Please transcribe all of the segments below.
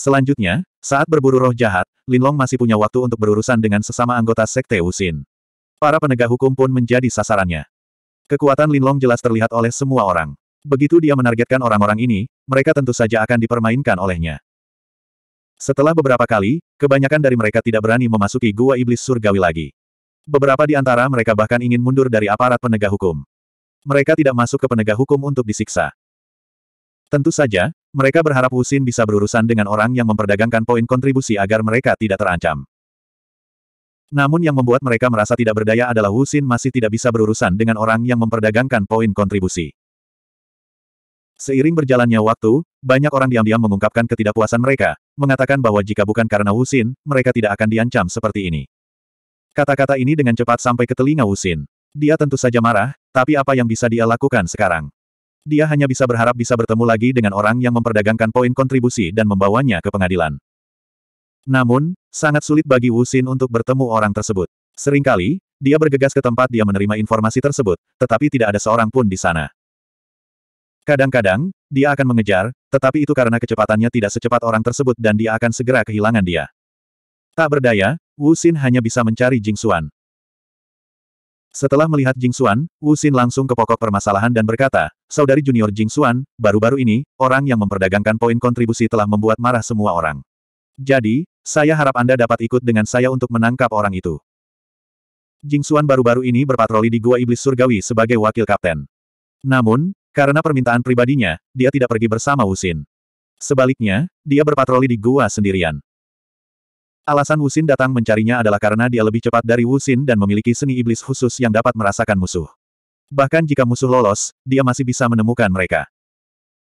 Selanjutnya, saat berburu roh jahat, Linlong masih punya waktu untuk berurusan dengan sesama anggota Sekte Usin. Para penegak hukum pun menjadi sasarannya. Kekuatan Linlong jelas terlihat oleh semua orang. Begitu dia menargetkan orang-orang ini, mereka tentu saja akan dipermainkan olehnya. Setelah beberapa kali, kebanyakan dari mereka tidak berani memasuki gua iblis surgawi lagi. Beberapa di antara mereka bahkan ingin mundur dari aparat penegak hukum. Mereka tidak masuk ke penegak hukum untuk disiksa. Tentu saja, mereka berharap Husin bisa berurusan dengan orang yang memperdagangkan poin kontribusi agar mereka tidak terancam. Namun yang membuat mereka merasa tidak berdaya adalah Husin masih tidak bisa berurusan dengan orang yang memperdagangkan poin kontribusi. Seiring berjalannya waktu, banyak orang diam-diam mengungkapkan ketidakpuasan mereka, mengatakan bahwa jika bukan karena Husin, mereka tidak akan diancam seperti ini. Kata-kata ini dengan cepat sampai ke telinga Husin. Dia tentu saja marah, tapi apa yang bisa dia lakukan sekarang? Dia hanya bisa berharap bisa bertemu lagi dengan orang yang memperdagangkan poin kontribusi dan membawanya ke pengadilan. Namun, sangat sulit bagi Wu Xin untuk bertemu orang tersebut. Seringkali, dia bergegas ke tempat dia menerima informasi tersebut, tetapi tidak ada seorang pun di sana. Kadang-kadang, dia akan mengejar, tetapi itu karena kecepatannya tidak secepat orang tersebut dan dia akan segera kehilangan dia. Tak berdaya, Wu Xin hanya bisa mencari Jing Xuan. Setelah melihat Jing Xuan, Wu Xin langsung ke pokok permasalahan dan berkata, Saudari junior Jing Xuan, baru-baru ini, orang yang memperdagangkan poin kontribusi telah membuat marah semua orang. Jadi, saya harap Anda dapat ikut dengan saya untuk menangkap orang itu. Jing Xuan baru-baru ini berpatroli di Gua Iblis Surgawi sebagai wakil kapten. Namun, karena permintaan pribadinya, dia tidak pergi bersama Wu Xin. Sebaliknya, dia berpatroli di gua sendirian. Alasan Wusin datang mencarinya adalah karena dia lebih cepat dari Wusin dan memiliki seni iblis khusus yang dapat merasakan musuh. Bahkan jika musuh lolos, dia masih bisa menemukan mereka.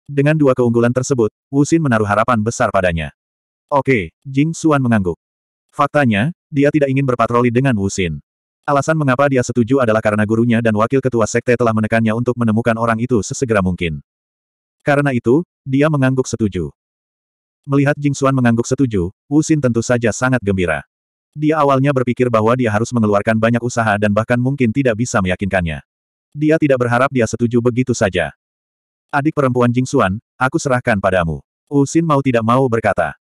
Dengan dua keunggulan tersebut, Wusin menaruh harapan besar padanya. Oke, Jing Xuan mengangguk. Faktanya, dia tidak ingin berpatroli dengan Wusin. Alasan mengapa dia setuju adalah karena gurunya dan wakil ketua sekte telah menekannya untuk menemukan orang itu sesegera mungkin. Karena itu, dia mengangguk setuju. Melihat Jing Xuan mengangguk setuju, Wu Xin tentu saja sangat gembira. Dia awalnya berpikir bahwa dia harus mengeluarkan banyak usaha dan bahkan mungkin tidak bisa meyakinkannya. Dia tidak berharap dia setuju begitu saja. Adik perempuan Jing Xuan, aku serahkan padamu. Wu Xin mau tidak mau berkata.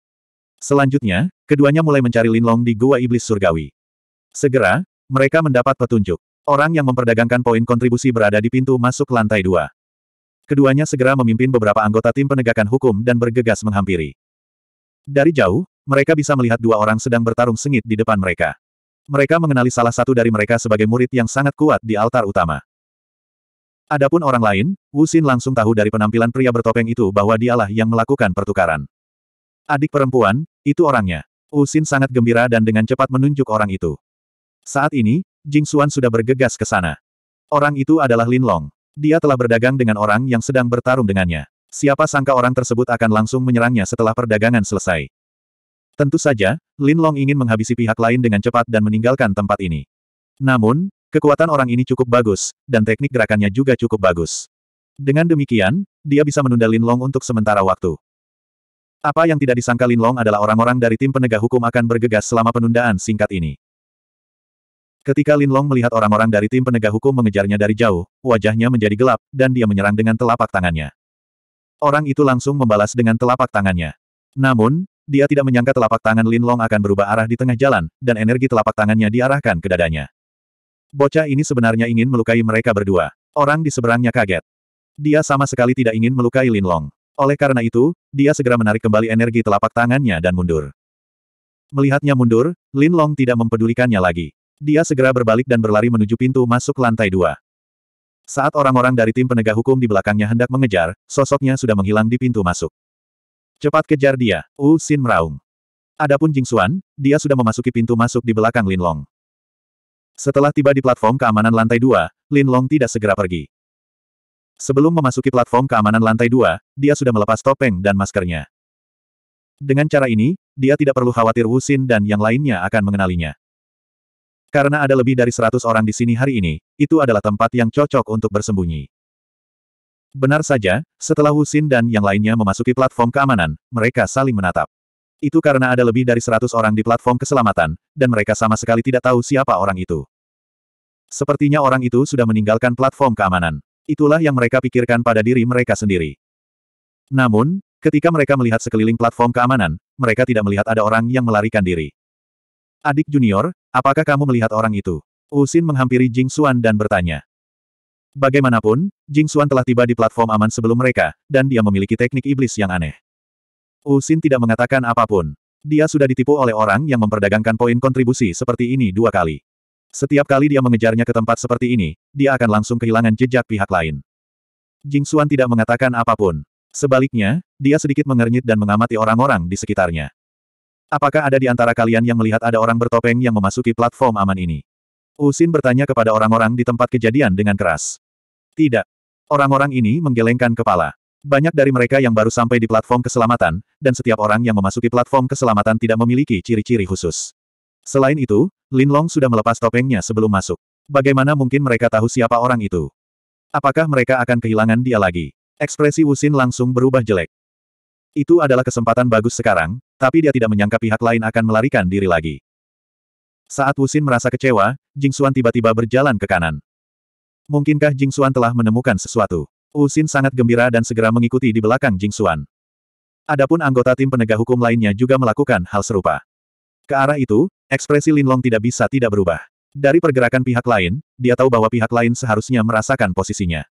Selanjutnya, keduanya mulai mencari Lin Long di Gua Iblis Surgawi. Segera, mereka mendapat petunjuk. Orang yang memperdagangkan poin kontribusi berada di pintu masuk lantai dua. Keduanya segera memimpin beberapa anggota tim penegakan hukum dan bergegas menghampiri. Dari jauh, mereka bisa melihat dua orang sedang bertarung sengit di depan mereka. Mereka mengenali salah satu dari mereka sebagai murid yang sangat kuat di altar utama. Adapun orang lain, Wu Xin langsung tahu dari penampilan pria bertopeng itu bahwa dialah yang melakukan pertukaran. Adik perempuan, itu orangnya. Wu Xin sangat gembira dan dengan cepat menunjuk orang itu. Saat ini, Jing Xuan sudah bergegas ke sana. Orang itu adalah Lin Long. Dia telah berdagang dengan orang yang sedang bertarung dengannya. Siapa sangka orang tersebut akan langsung menyerangnya setelah perdagangan selesai. Tentu saja, Lin Long ingin menghabisi pihak lain dengan cepat dan meninggalkan tempat ini. Namun, kekuatan orang ini cukup bagus, dan teknik gerakannya juga cukup bagus. Dengan demikian, dia bisa menunda Lin Long untuk sementara waktu. Apa yang tidak disangka Lin Long adalah orang-orang dari tim penegak hukum akan bergegas selama penundaan singkat ini. Ketika Lin Long melihat orang-orang dari tim penegak hukum mengejarnya dari jauh, wajahnya menjadi gelap, dan dia menyerang dengan telapak tangannya. Orang itu langsung membalas dengan telapak tangannya. Namun, dia tidak menyangka telapak tangan Lin Long akan berubah arah di tengah jalan, dan energi telapak tangannya diarahkan ke dadanya. Bocah ini sebenarnya ingin melukai mereka berdua. Orang di seberangnya kaget. Dia sama sekali tidak ingin melukai Lin Long. Oleh karena itu, dia segera menarik kembali energi telapak tangannya dan mundur. Melihatnya mundur, Lin Long tidak mempedulikannya lagi. Dia segera berbalik dan berlari menuju pintu masuk lantai dua. Saat orang-orang dari tim penegak hukum di belakangnya hendak mengejar, sosoknya sudah menghilang di pintu masuk. Cepat kejar dia, Wu Xin meraung. Adapun Jing Xuan, dia sudah memasuki pintu masuk di belakang Lin Long. Setelah tiba di platform keamanan lantai dua, Lin Long tidak segera pergi. Sebelum memasuki platform keamanan lantai dua, dia sudah melepas topeng dan maskernya. Dengan cara ini, dia tidak perlu khawatir Wu Xin dan yang lainnya akan mengenalinya. Karena ada lebih dari seratus orang di sini hari ini, itu adalah tempat yang cocok untuk bersembunyi. Benar saja, setelah Husin dan yang lainnya memasuki platform keamanan, mereka saling menatap. Itu karena ada lebih dari seratus orang di platform keselamatan, dan mereka sama sekali tidak tahu siapa orang itu. Sepertinya orang itu sudah meninggalkan platform keamanan. Itulah yang mereka pikirkan pada diri mereka sendiri. Namun, ketika mereka melihat sekeliling platform keamanan, mereka tidak melihat ada orang yang melarikan diri. Adik junior, apakah kamu melihat orang itu? Usin menghampiri Jing Xuan dan bertanya. Bagaimanapun, Jing Xuan telah tiba di platform aman sebelum mereka, dan dia memiliki teknik iblis yang aneh. Usin tidak mengatakan apapun. Dia sudah ditipu oleh orang yang memperdagangkan poin kontribusi seperti ini dua kali. Setiap kali dia mengejarnya ke tempat seperti ini, dia akan langsung kehilangan jejak pihak lain. Jing Xuan tidak mengatakan apapun. Sebaliknya, dia sedikit mengernyit dan mengamati orang-orang di sekitarnya. Apakah ada di antara kalian yang melihat ada orang bertopeng yang memasuki platform aman ini? Usin bertanya kepada orang-orang di tempat kejadian dengan keras. Tidak. Orang-orang ini menggelengkan kepala. Banyak dari mereka yang baru sampai di platform keselamatan, dan setiap orang yang memasuki platform keselamatan tidak memiliki ciri-ciri khusus. Selain itu, Lin Long sudah melepas topengnya sebelum masuk. Bagaimana mungkin mereka tahu siapa orang itu? Apakah mereka akan kehilangan dia lagi? Ekspresi Usin langsung berubah jelek. Itu adalah kesempatan bagus sekarang, tapi dia tidak menyangka pihak lain akan melarikan diri lagi. Saat Wusin merasa kecewa, Jing Xuan tiba-tiba berjalan ke kanan. Mungkinkah Jing Xuan telah menemukan sesuatu? Wusin sangat gembira dan segera mengikuti di belakang Jing Xuan. Adapun anggota tim penegak hukum lainnya juga melakukan hal serupa. Ke arah itu, ekspresi Lin Long tidak bisa tidak berubah. Dari pergerakan pihak lain, dia tahu bahwa pihak lain seharusnya merasakan posisinya.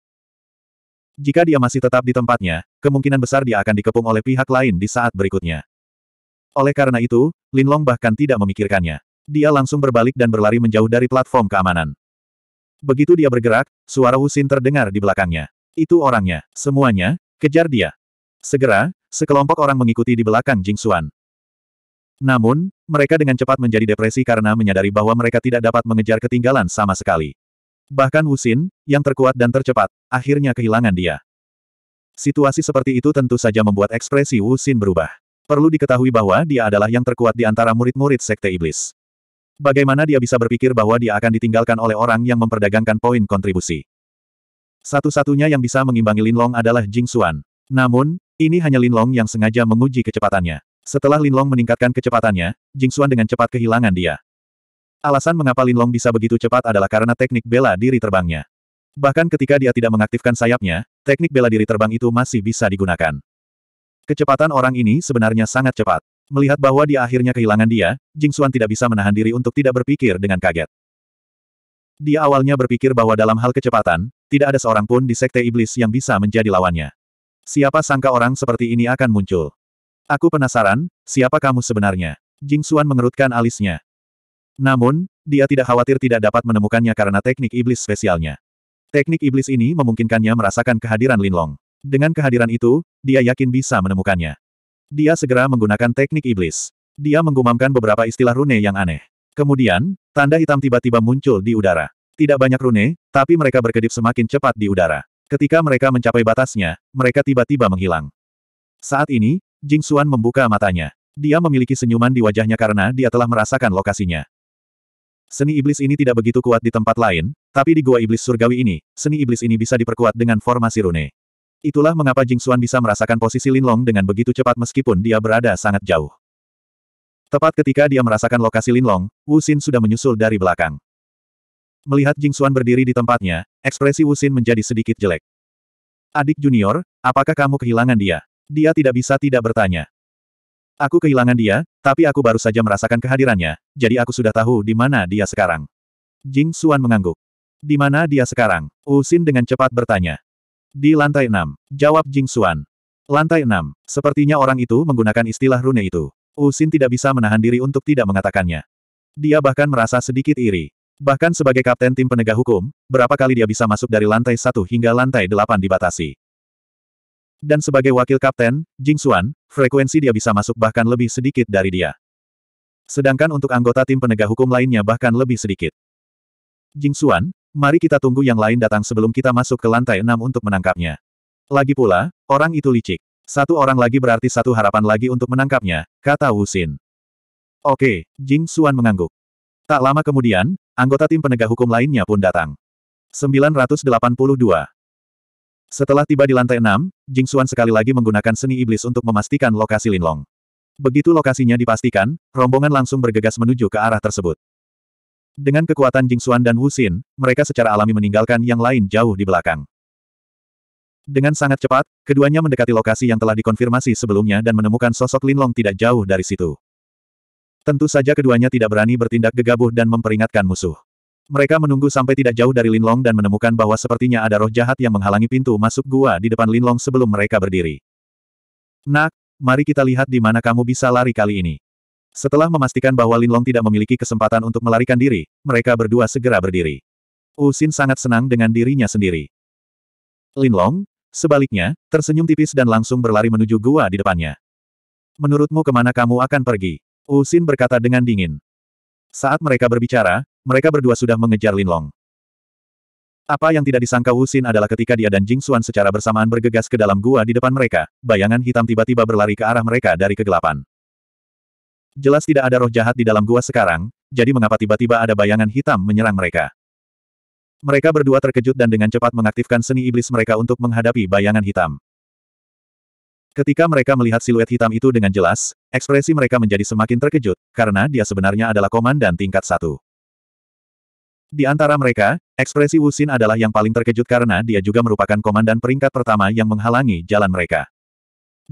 Jika dia masih tetap di tempatnya, kemungkinan besar dia akan dikepung oleh pihak lain di saat berikutnya. Oleh karena itu, Lin Long bahkan tidak memikirkannya. Dia langsung berbalik dan berlari menjauh dari platform keamanan. Begitu dia bergerak, suara Husin terdengar di belakangnya. Itu orangnya, semuanya, kejar dia. Segera, sekelompok orang mengikuti di belakang Jing Xuan. Namun, mereka dengan cepat menjadi depresi karena menyadari bahwa mereka tidak dapat mengejar ketinggalan sama sekali. Bahkan Husin, yang terkuat dan tercepat, akhirnya kehilangan dia. Situasi seperti itu tentu saja membuat ekspresi Husin berubah. Perlu diketahui bahwa dia adalah yang terkuat di antara murid-murid Sekte Iblis. Bagaimana dia bisa berpikir bahwa dia akan ditinggalkan oleh orang yang memperdagangkan poin kontribusi? Satu-satunya yang bisa mengimbangi Linlong adalah Jing Xuan. Namun, ini hanya Linlong yang sengaja menguji kecepatannya. Setelah Linlong meningkatkan kecepatannya, Jing Xuan dengan cepat kehilangan dia. Alasan mengapa Linlong bisa begitu cepat adalah karena teknik bela diri terbangnya. Bahkan ketika dia tidak mengaktifkan sayapnya, teknik bela diri terbang itu masih bisa digunakan. Kecepatan orang ini sebenarnya sangat cepat. Melihat bahwa dia akhirnya kehilangan dia, Jing Xuan tidak bisa menahan diri untuk tidak berpikir dengan kaget. Dia awalnya berpikir bahwa dalam hal kecepatan, tidak ada seorang pun di Sekte Iblis yang bisa menjadi lawannya. Siapa sangka orang seperti ini akan muncul? Aku penasaran, siapa kamu sebenarnya? Jing Xuan mengerutkan alisnya. Namun, dia tidak khawatir tidak dapat menemukannya karena teknik iblis spesialnya. Teknik iblis ini memungkinkannya merasakan kehadiran Linlong. Dengan kehadiran itu, dia yakin bisa menemukannya. Dia segera menggunakan teknik iblis. Dia menggumamkan beberapa istilah rune yang aneh. Kemudian, tanda hitam tiba-tiba muncul di udara. Tidak banyak rune, tapi mereka berkedip semakin cepat di udara. Ketika mereka mencapai batasnya, mereka tiba-tiba menghilang. Saat ini, Jing Xuan membuka matanya. Dia memiliki senyuman di wajahnya karena dia telah merasakan lokasinya. Seni iblis ini tidak begitu kuat di tempat lain, tapi di gua iblis surgawi ini, seni iblis ini bisa diperkuat dengan formasi rune. Itulah mengapa Jing Xuan bisa merasakan posisi Lin Long dengan begitu cepat meskipun dia berada sangat jauh. Tepat ketika dia merasakan lokasi Lin Long, Wu Xin sudah menyusul dari belakang. Melihat Jing Xuan berdiri di tempatnya, ekspresi Wu Xin menjadi sedikit jelek. Adik junior, apakah kamu kehilangan dia? Dia tidak bisa tidak bertanya. Aku kehilangan dia, tapi aku baru saja merasakan kehadirannya, jadi aku sudah tahu di mana dia sekarang. Jing Xuan mengangguk. Di mana dia sekarang? Wu Xin dengan cepat bertanya. Di lantai enam, jawab Jing Xuan. Lantai enam, sepertinya orang itu menggunakan istilah rune itu. Usin tidak bisa menahan diri untuk tidak mengatakannya. Dia bahkan merasa sedikit iri. Bahkan sebagai kapten tim penegak hukum, berapa kali dia bisa masuk dari lantai satu hingga lantai delapan dibatasi. Dan sebagai wakil kapten, Jing Xuan, frekuensi dia bisa masuk bahkan lebih sedikit dari dia. Sedangkan untuk anggota tim penegak hukum lainnya bahkan lebih sedikit. Jing Xuan, Mari kita tunggu yang lain datang sebelum kita masuk ke lantai enam untuk menangkapnya. Lagi pula, orang itu licik. Satu orang lagi berarti satu harapan lagi untuk menangkapnya, kata Wu Xin. Oke, Jing Xuan mengangguk. Tak lama kemudian, anggota tim penegak hukum lainnya pun datang. 982 Setelah tiba di lantai enam, Jing Xuan sekali lagi menggunakan seni iblis untuk memastikan lokasi Linlong. Begitu lokasinya dipastikan, rombongan langsung bergegas menuju ke arah tersebut. Dengan kekuatan Jingxuan dan Wuxin, mereka secara alami meninggalkan yang lain jauh di belakang. Dengan sangat cepat, keduanya mendekati lokasi yang telah dikonfirmasi sebelumnya dan menemukan sosok Lin Long tidak jauh dari situ. Tentu saja keduanya tidak berani bertindak gegabah dan memperingatkan musuh. Mereka menunggu sampai tidak jauh dari Lin Long dan menemukan bahwa sepertinya ada roh jahat yang menghalangi pintu masuk gua di depan Lin Long sebelum mereka berdiri. Nak, mari kita lihat di mana kamu bisa lari kali ini. Setelah memastikan bahwa Linlong tidak memiliki kesempatan untuk melarikan diri, mereka berdua segera berdiri. Usin sangat senang dengan dirinya sendiri. Linlong, sebaliknya, tersenyum tipis dan langsung berlari menuju gua di depannya. Menurutmu kemana kamu akan pergi? Usin berkata dengan dingin. Saat mereka berbicara, mereka berdua sudah mengejar Linlong. Apa yang tidak disangka Usin adalah ketika dia dan Jing Xuan secara bersamaan bergegas ke dalam gua di depan mereka, bayangan hitam tiba-tiba berlari ke arah mereka dari kegelapan. Jelas tidak ada roh jahat di dalam gua sekarang, jadi mengapa tiba-tiba ada bayangan hitam menyerang mereka? Mereka berdua terkejut dan dengan cepat mengaktifkan seni iblis mereka untuk menghadapi bayangan hitam. Ketika mereka melihat siluet hitam itu dengan jelas, ekspresi mereka menjadi semakin terkejut, karena dia sebenarnya adalah komandan tingkat satu. Di antara mereka, ekspresi Wusin adalah yang paling terkejut karena dia juga merupakan komandan peringkat pertama yang menghalangi jalan mereka.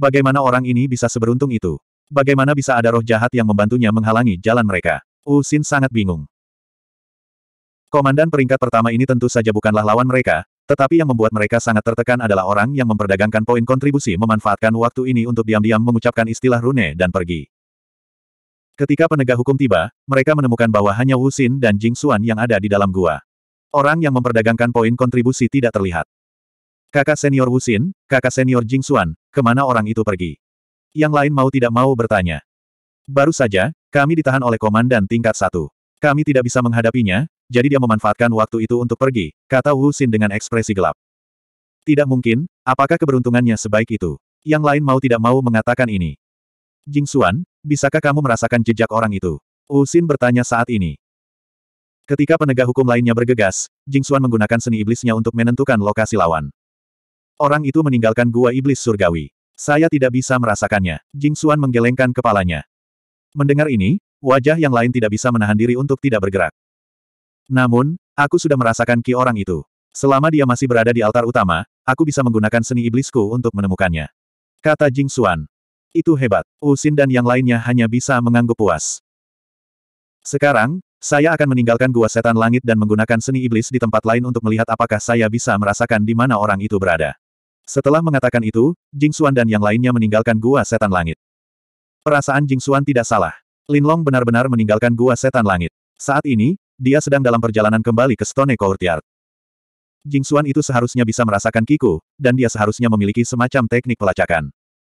Bagaimana orang ini bisa seberuntung itu? Bagaimana bisa ada roh jahat yang membantunya menghalangi jalan mereka? Wu Xin sangat bingung. Komandan peringkat pertama ini tentu saja bukanlah lawan mereka, tetapi yang membuat mereka sangat tertekan adalah orang yang memperdagangkan poin kontribusi memanfaatkan waktu ini untuk diam-diam mengucapkan istilah rune dan pergi. Ketika penegak hukum tiba, mereka menemukan bahwa hanya Wu Xin dan Jing Xuan yang ada di dalam gua. Orang yang memperdagangkan poin kontribusi tidak terlihat. Kakak senior Wu Xin, kakak senior Jing Xuan, kemana orang itu pergi? Yang lain mau tidak mau bertanya. Baru saja, kami ditahan oleh komandan tingkat satu. Kami tidak bisa menghadapinya, jadi dia memanfaatkan waktu itu untuk pergi, kata Wu Xin dengan ekspresi gelap. Tidak mungkin, apakah keberuntungannya sebaik itu? Yang lain mau tidak mau mengatakan ini. Jing Xuan, bisakah kamu merasakan jejak orang itu? Wu Xin bertanya saat ini. Ketika penegak hukum lainnya bergegas, Jing Xuan menggunakan seni iblisnya untuk menentukan lokasi lawan. Orang itu meninggalkan gua iblis surgawi. Saya tidak bisa merasakannya. Jing Xuan menggelengkan kepalanya. Mendengar ini, wajah yang lain tidak bisa menahan diri untuk tidak bergerak. Namun, aku sudah merasakan ki orang itu. Selama dia masih berada di altar utama, aku bisa menggunakan seni iblisku untuk menemukannya. Kata Jing Xuan. Itu hebat. Usin dan yang lainnya hanya bisa mengangguk puas. Sekarang, saya akan meninggalkan gua setan langit dan menggunakan seni iblis di tempat lain untuk melihat apakah saya bisa merasakan di mana orang itu berada. Setelah mengatakan itu, Jing Xuan dan yang lainnya meninggalkan gua setan langit. Perasaan Jing Xuan tidak salah. Lin Long benar-benar meninggalkan gua setan langit. Saat ini, dia sedang dalam perjalanan kembali ke Stone Courtyard. Jing Xuan itu seharusnya bisa merasakan kiku, dan dia seharusnya memiliki semacam teknik pelacakan.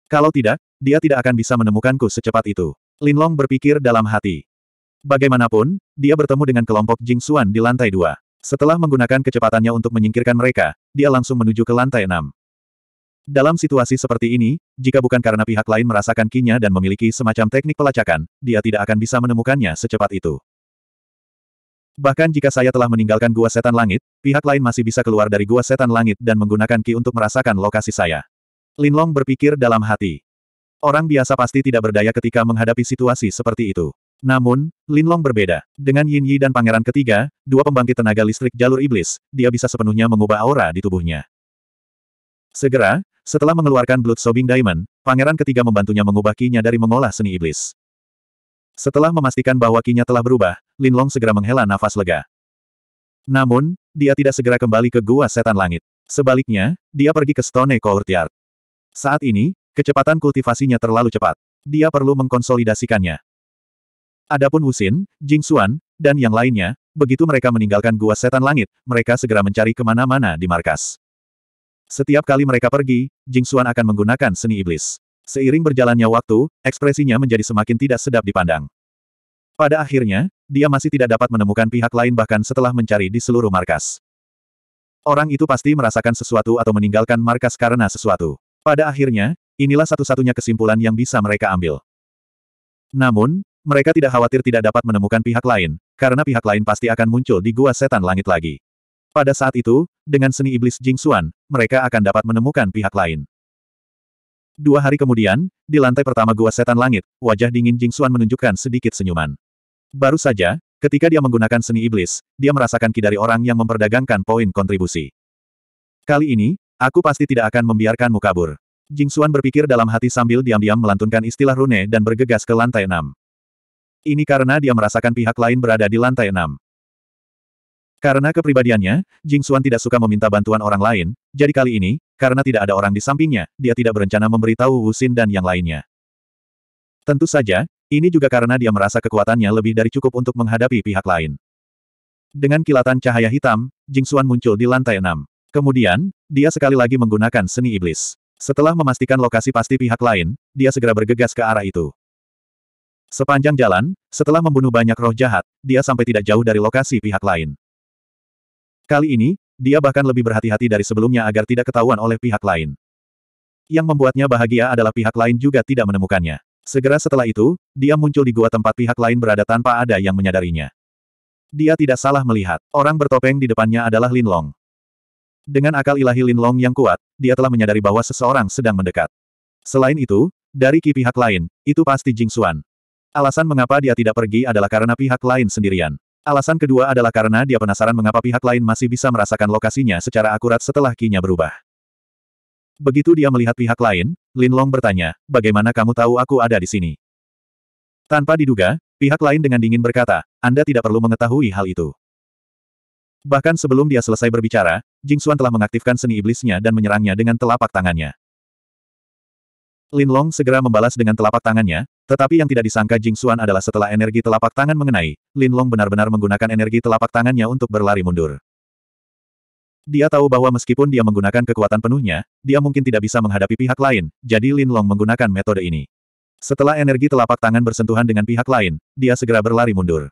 Kalau tidak, dia tidak akan bisa menemukanku secepat itu. Lin Long berpikir dalam hati. Bagaimanapun, dia bertemu dengan kelompok Jing Xuan di lantai dua. Setelah menggunakan kecepatannya untuk menyingkirkan mereka, dia langsung menuju ke lantai enam. Dalam situasi seperti ini, jika bukan karena pihak lain merasakan kinya dan memiliki semacam teknik pelacakan, dia tidak akan bisa menemukannya secepat itu. Bahkan jika saya telah meninggalkan gua setan langit, pihak lain masih bisa keluar dari gua setan langit dan menggunakan ki untuk merasakan lokasi saya. Linlong berpikir dalam hati. Orang biasa pasti tidak berdaya ketika menghadapi situasi seperti itu. Namun, Linlong berbeda. Dengan Yin Yi dan Pangeran Ketiga, dua pembangkit tenaga listrik jalur iblis, dia bisa sepenuhnya mengubah aura di tubuhnya. Segera, setelah mengeluarkan Blood Sobbing Diamond, pangeran ketiga membantunya mengubah kinya dari mengolah seni iblis. Setelah memastikan bahwa kinya telah berubah, Lin Long segera menghela nafas lega. Namun, dia tidak segera kembali ke Gua Setan Langit. Sebaliknya, dia pergi ke Stone Courtyard. Saat ini, kecepatan kultivasinya terlalu cepat. Dia perlu mengkonsolidasikannya. Adapun Wusin, Jing Xuan, dan yang lainnya, begitu mereka meninggalkan Gua Setan Langit, mereka segera mencari kemana-mana di markas. Setiap kali mereka pergi, Jing Xuan akan menggunakan seni iblis. Seiring berjalannya waktu, ekspresinya menjadi semakin tidak sedap dipandang. Pada akhirnya, dia masih tidak dapat menemukan pihak lain bahkan setelah mencari di seluruh markas. Orang itu pasti merasakan sesuatu atau meninggalkan markas karena sesuatu. Pada akhirnya, inilah satu-satunya kesimpulan yang bisa mereka ambil. Namun, mereka tidak khawatir tidak dapat menemukan pihak lain, karena pihak lain pasti akan muncul di gua setan langit lagi. Pada saat itu, dengan seni iblis Jing Xuan, mereka akan dapat menemukan pihak lain. Dua hari kemudian, di lantai pertama Gua Setan Langit, wajah dingin Jing Xuan menunjukkan sedikit senyuman. Baru saja, ketika dia menggunakan seni iblis, dia merasakan ki dari orang yang memperdagangkan poin kontribusi. Kali ini, aku pasti tidak akan membiarkanmu kabur. Jing Xuan berpikir dalam hati sambil diam-diam melantunkan istilah rune dan bergegas ke lantai enam. Ini karena dia merasakan pihak lain berada di lantai enam. Karena kepribadiannya, Jing Xuan tidak suka meminta bantuan orang lain, jadi kali ini, karena tidak ada orang di sampingnya, dia tidak berencana memberitahu Wu Xin dan yang lainnya. Tentu saja, ini juga karena dia merasa kekuatannya lebih dari cukup untuk menghadapi pihak lain. Dengan kilatan cahaya hitam, Jing Xuan muncul di lantai enam. Kemudian, dia sekali lagi menggunakan seni iblis. Setelah memastikan lokasi pasti pihak lain, dia segera bergegas ke arah itu. Sepanjang jalan, setelah membunuh banyak roh jahat, dia sampai tidak jauh dari lokasi pihak lain. Kali ini, dia bahkan lebih berhati-hati dari sebelumnya agar tidak ketahuan oleh pihak lain. Yang membuatnya bahagia adalah pihak lain juga tidak menemukannya. Segera setelah itu, dia muncul di gua tempat pihak lain berada tanpa ada yang menyadarinya. Dia tidak salah melihat, orang bertopeng di depannya adalah Lin Long. Dengan akal ilahi Lin Long yang kuat, dia telah menyadari bahwa seseorang sedang mendekat. Selain itu, dari ki pihak lain, itu pasti Jing Xuan. Alasan mengapa dia tidak pergi adalah karena pihak lain sendirian. Alasan kedua adalah karena dia penasaran mengapa pihak lain masih bisa merasakan lokasinya secara akurat setelah kinya berubah. Begitu dia melihat pihak lain, Lin Long bertanya, bagaimana kamu tahu aku ada di sini? Tanpa diduga, pihak lain dengan dingin berkata, Anda tidak perlu mengetahui hal itu. Bahkan sebelum dia selesai berbicara, Jing Xuan telah mengaktifkan seni iblisnya dan menyerangnya dengan telapak tangannya. Lin Long segera membalas dengan telapak tangannya, tetapi yang tidak disangka Jing Xuan adalah setelah energi telapak tangan mengenai, Lin Long benar-benar menggunakan energi telapak tangannya untuk berlari mundur. Dia tahu bahwa meskipun dia menggunakan kekuatan penuhnya, dia mungkin tidak bisa menghadapi pihak lain, jadi Lin Long menggunakan metode ini. Setelah energi telapak tangan bersentuhan dengan pihak lain, dia segera berlari mundur.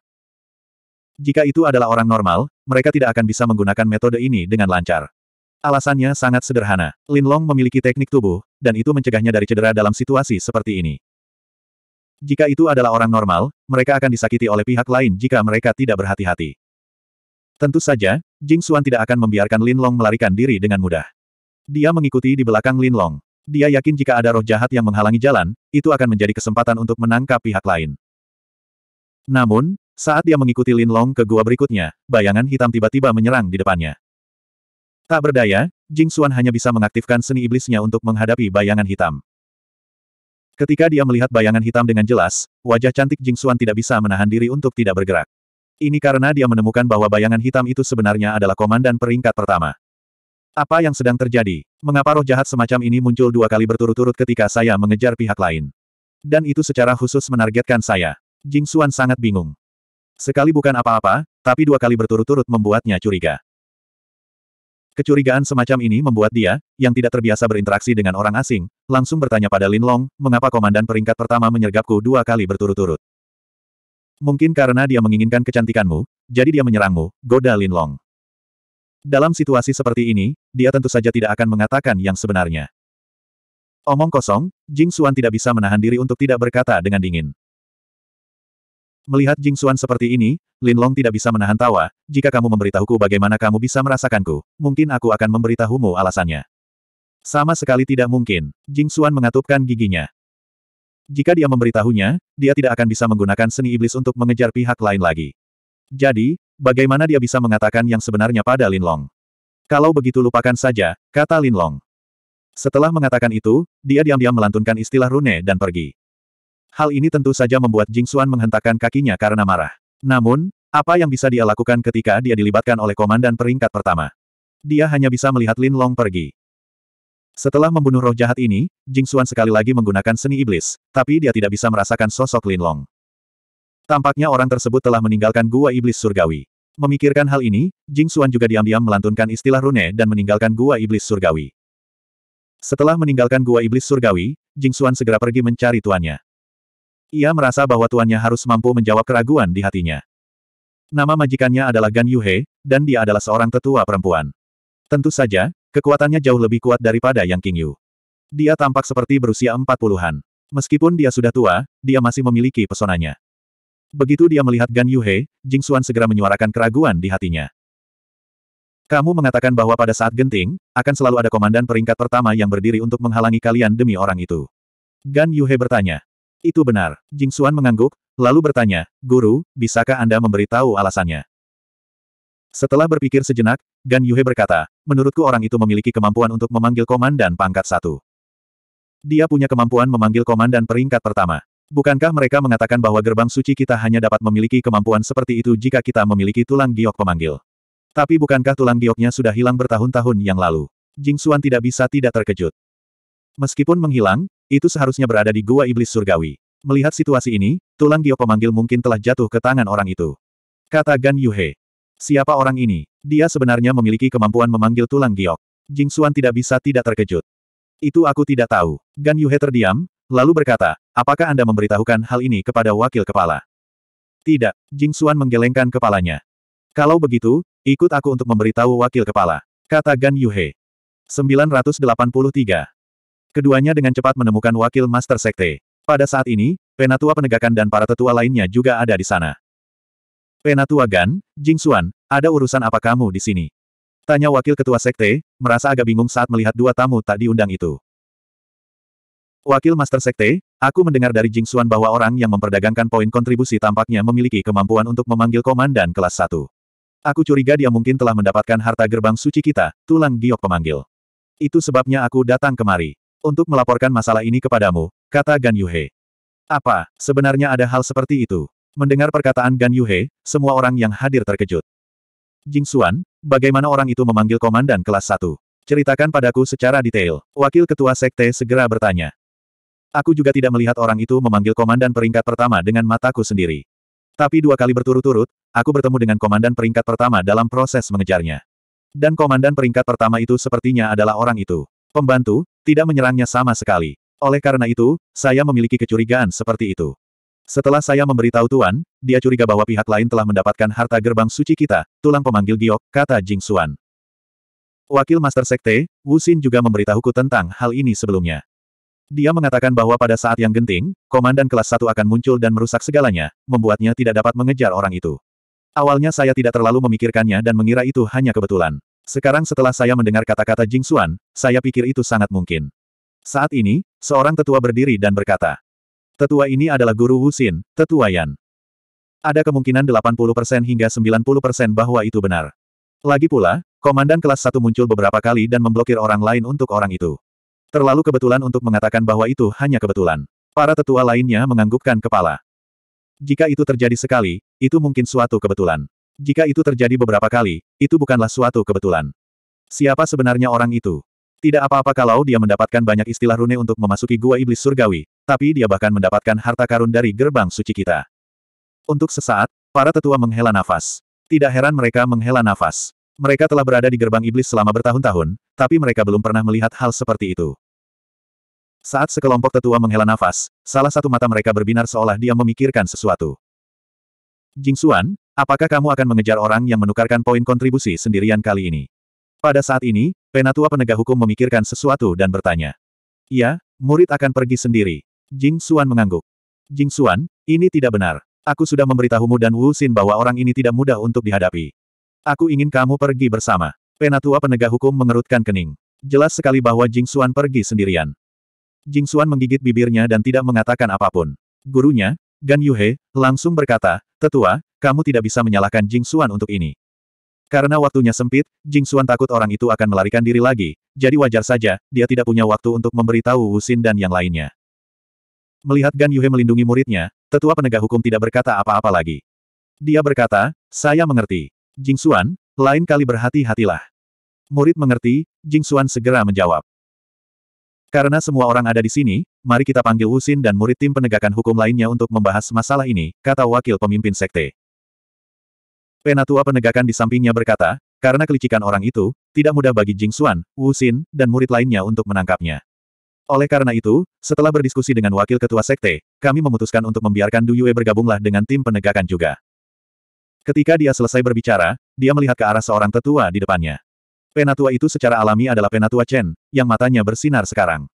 Jika itu adalah orang normal, mereka tidak akan bisa menggunakan metode ini dengan lancar. Alasannya sangat sederhana. Lin Long memiliki teknik tubuh, dan itu mencegahnya dari cedera dalam situasi seperti ini. Jika itu adalah orang normal, mereka akan disakiti oleh pihak lain jika mereka tidak berhati-hati. Tentu saja, Jing Xuan tidak akan membiarkan Lin Long melarikan diri dengan mudah. Dia mengikuti di belakang Lin Long. Dia yakin jika ada roh jahat yang menghalangi jalan, itu akan menjadi kesempatan untuk menangkap pihak lain. Namun, saat dia mengikuti Lin Long ke gua berikutnya, bayangan hitam tiba-tiba menyerang di depannya. Tak berdaya, Jing Xuan hanya bisa mengaktifkan seni iblisnya untuk menghadapi bayangan hitam. Ketika dia melihat bayangan hitam dengan jelas, wajah cantik Jing Xuan tidak bisa menahan diri untuk tidak bergerak. Ini karena dia menemukan bahwa bayangan hitam itu sebenarnya adalah komandan peringkat pertama. Apa yang sedang terjadi? Mengapa roh jahat semacam ini muncul dua kali berturut-turut ketika saya mengejar pihak lain? Dan itu secara khusus menargetkan saya. Jing Xuan sangat bingung. Sekali bukan apa-apa, tapi dua kali berturut-turut membuatnya curiga. Kecurigaan semacam ini membuat dia, yang tidak terbiasa berinteraksi dengan orang asing, langsung bertanya pada Lin Long, mengapa komandan peringkat pertama menyergapku dua kali berturut-turut. Mungkin karena dia menginginkan kecantikanmu, jadi dia menyerangmu, goda Lin Long. Dalam situasi seperti ini, dia tentu saja tidak akan mengatakan yang sebenarnya. Omong kosong, Jing Xuan tidak bisa menahan diri untuk tidak berkata dengan dingin. Melihat Jing Xuan seperti ini, Lin Long tidak bisa menahan tawa, jika kamu memberitahuku bagaimana kamu bisa merasakanku, mungkin aku akan memberitahumu alasannya. Sama sekali tidak mungkin, Jing Xuan mengatupkan giginya. Jika dia memberitahunya, dia tidak akan bisa menggunakan seni iblis untuk mengejar pihak lain lagi. Jadi, bagaimana dia bisa mengatakan yang sebenarnya pada Lin Long? Kalau begitu lupakan saja, kata Lin Long. Setelah mengatakan itu, dia diam-diam melantunkan istilah rune dan pergi. Hal ini tentu saja membuat Jing Xuan menghentakkan kakinya karena marah. Namun, apa yang bisa dia lakukan ketika dia dilibatkan oleh komandan peringkat pertama? Dia hanya bisa melihat Lin Long pergi. Setelah membunuh roh jahat ini, Jing Xuan sekali lagi menggunakan seni iblis, tapi dia tidak bisa merasakan sosok Lin Long. Tampaknya orang tersebut telah meninggalkan gua iblis surgawi. Memikirkan hal ini, Jing Xuan juga diam-diam melantunkan istilah rune dan meninggalkan gua iblis surgawi. Setelah meninggalkan gua iblis surgawi, Jing Xuan segera pergi mencari tuannya. Ia merasa bahwa tuannya harus mampu menjawab keraguan di hatinya. Nama majikannya adalah Gan Yuhe, dan dia adalah seorang tetua perempuan. Tentu saja, kekuatannya jauh lebih kuat daripada Yang King Yu. Dia tampak seperti berusia empat puluhan. Meskipun dia sudah tua, dia masih memiliki pesonanya. Begitu dia melihat Gan Yuhe, Jing Xuan segera menyuarakan keraguan di hatinya. Kamu mengatakan bahwa pada saat genting, akan selalu ada komandan peringkat pertama yang berdiri untuk menghalangi kalian demi orang itu. Gan Yuhe bertanya. Itu benar. Jing Xuan mengangguk, lalu bertanya, Guru, bisakah Anda memberitahu alasannya? Setelah berpikir sejenak, Gan Yuhe berkata, menurutku orang itu memiliki kemampuan untuk memanggil komandan pangkat satu. Dia punya kemampuan memanggil komandan peringkat pertama. Bukankah mereka mengatakan bahwa gerbang suci kita hanya dapat memiliki kemampuan seperti itu jika kita memiliki tulang giok pemanggil? Tapi bukankah tulang gioknya sudah hilang bertahun-tahun yang lalu? Jing Xuan tidak bisa tidak terkejut. Meskipun menghilang, itu seharusnya berada di gua iblis surgawi. Melihat situasi ini, tulang giok pemanggil mungkin telah jatuh ke tangan orang itu. Kata Gan Yuhe. Siapa orang ini? Dia sebenarnya memiliki kemampuan memanggil tulang giok. Jing Xuan tidak bisa tidak terkejut. Itu aku tidak tahu. Gan Yuhe terdiam, lalu berkata, apakah Anda memberitahukan hal ini kepada wakil kepala? Tidak, Jing Xuan menggelengkan kepalanya. Kalau begitu, ikut aku untuk memberitahu wakil kepala. Kata Gan Yuhe. 983. Keduanya dengan cepat menemukan wakil Master Sekte. Pada saat ini, penatua penegakan dan para tetua lainnya juga ada di sana. Penatua Gan, Jing Xuan, ada urusan apa kamu di sini? Tanya wakil ketua sekte, merasa agak bingung saat melihat dua tamu tak diundang itu. Wakil Master Sekte, aku mendengar dari Jing Xuan bahwa orang yang memperdagangkan poin kontribusi tampaknya memiliki kemampuan untuk memanggil komandan kelas 1. Aku curiga dia mungkin telah mendapatkan harta gerbang suci kita, tulang giok pemanggil. Itu sebabnya aku datang kemari untuk melaporkan masalah ini kepadamu, kata Gan Yuhe. Apa, sebenarnya ada hal seperti itu? Mendengar perkataan Gan Yuhe, semua orang yang hadir terkejut. Jing Xuan, bagaimana orang itu memanggil komandan kelas 1? Ceritakan padaku secara detail, wakil ketua sekte segera bertanya. Aku juga tidak melihat orang itu memanggil komandan peringkat pertama dengan mataku sendiri. Tapi dua kali berturut-turut, aku bertemu dengan komandan peringkat pertama dalam proses mengejarnya. Dan komandan peringkat pertama itu sepertinya adalah orang itu. Pembantu, tidak menyerangnya sama sekali. Oleh karena itu, saya memiliki kecurigaan seperti itu. Setelah saya memberitahu Tuan, dia curiga bahwa pihak lain telah mendapatkan harta gerbang suci kita, tulang pemanggil giok, kata Jing Xuan. Wakil Master Sekte, Wu Xin juga memberitahuku tentang hal ini sebelumnya. Dia mengatakan bahwa pada saat yang genting, komandan kelas 1 akan muncul dan merusak segalanya, membuatnya tidak dapat mengejar orang itu. Awalnya saya tidak terlalu memikirkannya dan mengira itu hanya kebetulan. Sekarang setelah saya mendengar kata-kata Jing Xuan, saya pikir itu sangat mungkin. Saat ini, seorang tetua berdiri dan berkata, Tetua ini adalah guru Xin, tetua Yan. Ada kemungkinan 80% hingga 90% bahwa itu benar. Lagi pula, komandan kelas 1 muncul beberapa kali dan memblokir orang lain untuk orang itu. Terlalu kebetulan untuk mengatakan bahwa itu hanya kebetulan. Para tetua lainnya menganggukkan kepala. Jika itu terjadi sekali, itu mungkin suatu kebetulan. Jika itu terjadi beberapa kali, itu bukanlah suatu kebetulan. Siapa sebenarnya orang itu? Tidak apa-apa kalau dia mendapatkan banyak istilah rune untuk memasuki gua iblis surgawi, tapi dia bahkan mendapatkan harta karun dari gerbang suci kita. Untuk sesaat, para tetua menghela nafas. Tidak heran mereka menghela nafas. Mereka telah berada di gerbang iblis selama bertahun-tahun, tapi mereka belum pernah melihat hal seperti itu. Saat sekelompok tetua menghela nafas, salah satu mata mereka berbinar seolah dia memikirkan sesuatu. Jing Xuan. Apakah kamu akan mengejar orang yang menukarkan poin kontribusi sendirian kali ini? Pada saat ini, penatua penegak hukum memikirkan sesuatu dan bertanya. Ya, murid akan pergi sendiri. Jing Xuan mengangguk. Jing Xuan, ini tidak benar. Aku sudah memberitahumu dan Wu Xin bahwa orang ini tidak mudah untuk dihadapi. Aku ingin kamu pergi bersama. Penatua penegak hukum mengerutkan kening. Jelas sekali bahwa Jing Xuan pergi sendirian. Jing Xuan menggigit bibirnya dan tidak mengatakan apapun. Gurunya, Gan Yuhe, langsung berkata, Tetua, kamu tidak bisa menyalahkan Jing Xuan untuk ini. Karena waktunya sempit, Jing Xuan takut orang itu akan melarikan diri lagi, jadi wajar saja, dia tidak punya waktu untuk memberitahu Wu Xin dan yang lainnya. Melihat Gan Yuhe melindungi muridnya, tetua penegak hukum tidak berkata apa-apa lagi. Dia berkata, saya mengerti. Jing Xuan, lain kali berhati-hatilah. Murid mengerti, Jing Xuan segera menjawab. Karena semua orang ada di sini, mari kita panggil Wu Xin dan murid tim penegakan hukum lainnya untuk membahas masalah ini, kata wakil pemimpin sekte. Penatua penegakan di sampingnya berkata, karena kelicikan orang itu, tidak mudah bagi Jing Xuan, Wu Xin, dan murid lainnya untuk menangkapnya. Oleh karena itu, setelah berdiskusi dengan wakil ketua sekte, kami memutuskan untuk membiarkan Du Yue bergabunglah dengan tim penegakan juga. Ketika dia selesai berbicara, dia melihat ke arah seorang tetua di depannya. Penatua itu secara alami adalah Penatua Chen, yang matanya bersinar sekarang.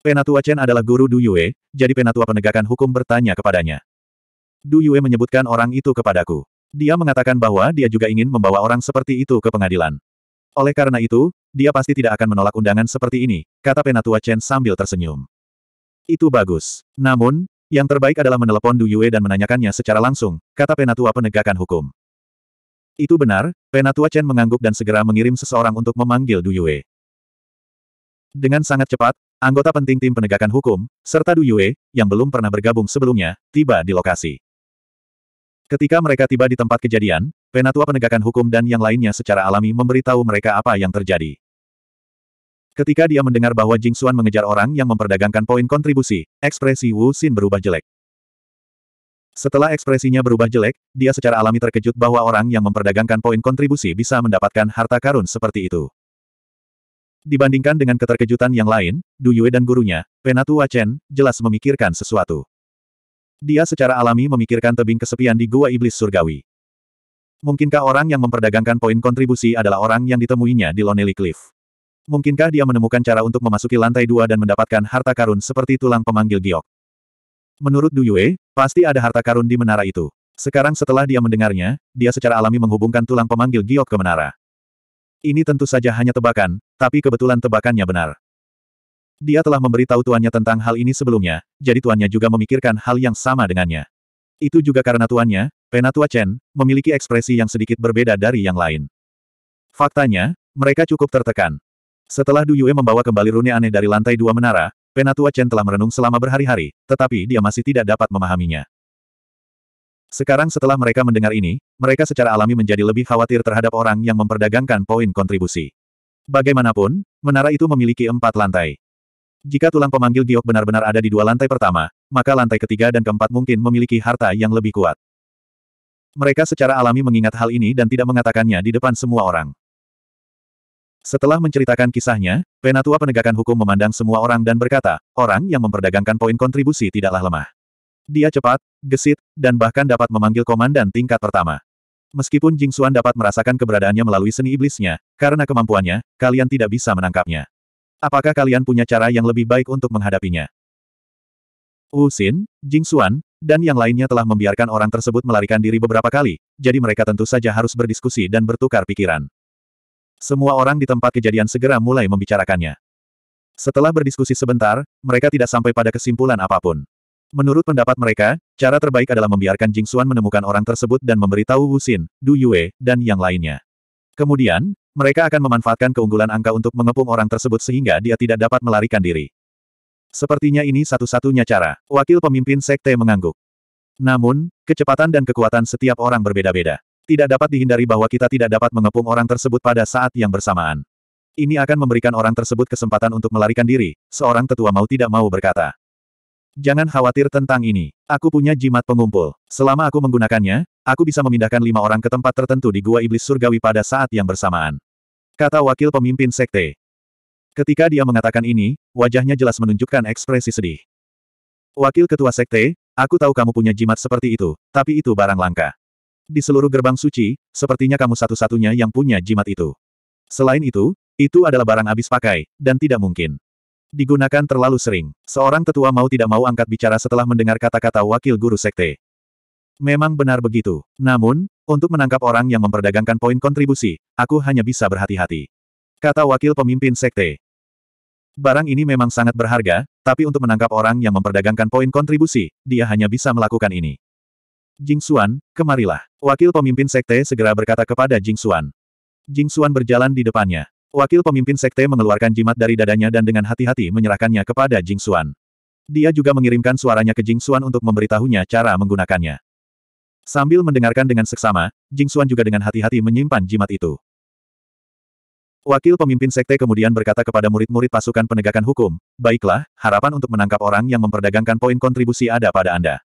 Penatua Chen adalah guru Du Yue, jadi Penatua penegakan hukum bertanya kepadanya. Du Yue menyebutkan orang itu kepadaku. Dia mengatakan bahwa dia juga ingin membawa orang seperti itu ke pengadilan. Oleh karena itu, dia pasti tidak akan menolak undangan seperti ini, kata Penatua Chen sambil tersenyum. Itu bagus. Namun, yang terbaik adalah menelepon Du Yue dan menanyakannya secara langsung, kata Penatua Penegakan Hukum. Itu benar, Penatua Chen mengangguk dan segera mengirim seseorang untuk memanggil Du Yue. Dengan sangat cepat, anggota penting tim penegakan hukum, serta Du Yue, yang belum pernah bergabung sebelumnya, tiba di lokasi. Ketika mereka tiba di tempat kejadian, penatua penegakan hukum dan yang lainnya secara alami memberitahu mereka apa yang terjadi. Ketika dia mendengar bahwa Jing Xuan mengejar orang yang memperdagangkan poin kontribusi, ekspresi Wu Xin berubah jelek. Setelah ekspresinya berubah jelek, dia secara alami terkejut bahwa orang yang memperdagangkan poin kontribusi bisa mendapatkan harta karun seperti itu. Dibandingkan dengan keterkejutan yang lain, Du Yue dan gurunya, Penatua Chen, jelas memikirkan sesuatu. Dia secara alami memikirkan tebing kesepian di Gua Iblis Surgawi. Mungkinkah orang yang memperdagangkan poin kontribusi adalah orang yang ditemuinya di Lonely Cliff? Mungkinkah dia menemukan cara untuk memasuki lantai dua dan mendapatkan harta karun seperti tulang pemanggil giok? Menurut Du Yue, pasti ada harta karun di menara itu. Sekarang setelah dia mendengarnya, dia secara alami menghubungkan tulang pemanggil giok ke menara. Ini tentu saja hanya tebakan, tapi kebetulan tebakannya benar. Dia telah memberitahu tuannya tentang hal ini sebelumnya, jadi tuannya juga memikirkan hal yang sama dengannya. Itu juga karena tuannya, Penatua Chen, memiliki ekspresi yang sedikit berbeda dari yang lain. Faktanya, mereka cukup tertekan. Setelah Du Yue membawa kembali rune aneh dari lantai dua menara, Penatua Chen telah merenung selama berhari-hari, tetapi dia masih tidak dapat memahaminya. Sekarang setelah mereka mendengar ini, mereka secara alami menjadi lebih khawatir terhadap orang yang memperdagangkan poin kontribusi. Bagaimanapun, menara itu memiliki empat lantai. Jika tulang pemanggil giok benar-benar ada di dua lantai pertama, maka lantai ketiga dan keempat mungkin memiliki harta yang lebih kuat. Mereka secara alami mengingat hal ini dan tidak mengatakannya di depan semua orang. Setelah menceritakan kisahnya, penatua penegakan hukum memandang semua orang dan berkata, orang yang memperdagangkan poin kontribusi tidaklah lemah. Dia cepat, gesit, dan bahkan dapat memanggil komandan tingkat pertama. Meskipun Jing Xuan dapat merasakan keberadaannya melalui seni iblisnya, karena kemampuannya, kalian tidak bisa menangkapnya. Apakah kalian punya cara yang lebih baik untuk menghadapinya? Wu Xin, Jing Xuan, dan yang lainnya telah membiarkan orang tersebut melarikan diri beberapa kali, jadi mereka tentu saja harus berdiskusi dan bertukar pikiran. Semua orang di tempat kejadian segera mulai membicarakannya. Setelah berdiskusi sebentar, mereka tidak sampai pada kesimpulan apapun. Menurut pendapat mereka, cara terbaik adalah membiarkan Jing Xuan menemukan orang tersebut dan memberitahu Wu Xin, Du Yue, dan yang lainnya. Kemudian, mereka akan memanfaatkan keunggulan angka untuk mengepung orang tersebut sehingga dia tidak dapat melarikan diri. Sepertinya ini satu-satunya cara. Wakil pemimpin sekte mengangguk. Namun, kecepatan dan kekuatan setiap orang berbeda-beda. Tidak dapat dihindari bahwa kita tidak dapat mengepung orang tersebut pada saat yang bersamaan. Ini akan memberikan orang tersebut kesempatan untuk melarikan diri, seorang tetua mau tidak mau berkata. Jangan khawatir tentang ini. Aku punya jimat pengumpul. Selama aku menggunakannya, aku bisa memindahkan lima orang ke tempat tertentu di gua iblis surgawi pada saat yang bersamaan kata wakil pemimpin sekte. Ketika dia mengatakan ini, wajahnya jelas menunjukkan ekspresi sedih. Wakil ketua sekte, aku tahu kamu punya jimat seperti itu, tapi itu barang langka. Di seluruh gerbang suci, sepertinya kamu satu-satunya yang punya jimat itu. Selain itu, itu adalah barang habis pakai, dan tidak mungkin. Digunakan terlalu sering. Seorang tetua mau tidak mau angkat bicara setelah mendengar kata-kata wakil guru sekte. Memang benar begitu. Namun, untuk menangkap orang yang memperdagangkan poin kontribusi, aku hanya bisa berhati-hati. Kata wakil pemimpin sekte. Barang ini memang sangat berharga, tapi untuk menangkap orang yang memperdagangkan poin kontribusi, dia hanya bisa melakukan ini. Jing Xuan, kemarilah. Wakil pemimpin sekte segera berkata kepada Jing Xuan. Jing Xuan berjalan di depannya. Wakil pemimpin sekte mengeluarkan jimat dari dadanya dan dengan hati-hati menyerahkannya kepada Jing Xuan. Dia juga mengirimkan suaranya ke Jing Xuan untuk memberitahunya cara menggunakannya. Sambil mendengarkan dengan seksama, Jing Xuan juga dengan hati-hati menyimpan jimat itu. Wakil pemimpin sekte kemudian berkata kepada murid-murid pasukan penegakan hukum, baiklah, harapan untuk menangkap orang yang memperdagangkan poin kontribusi ada pada Anda.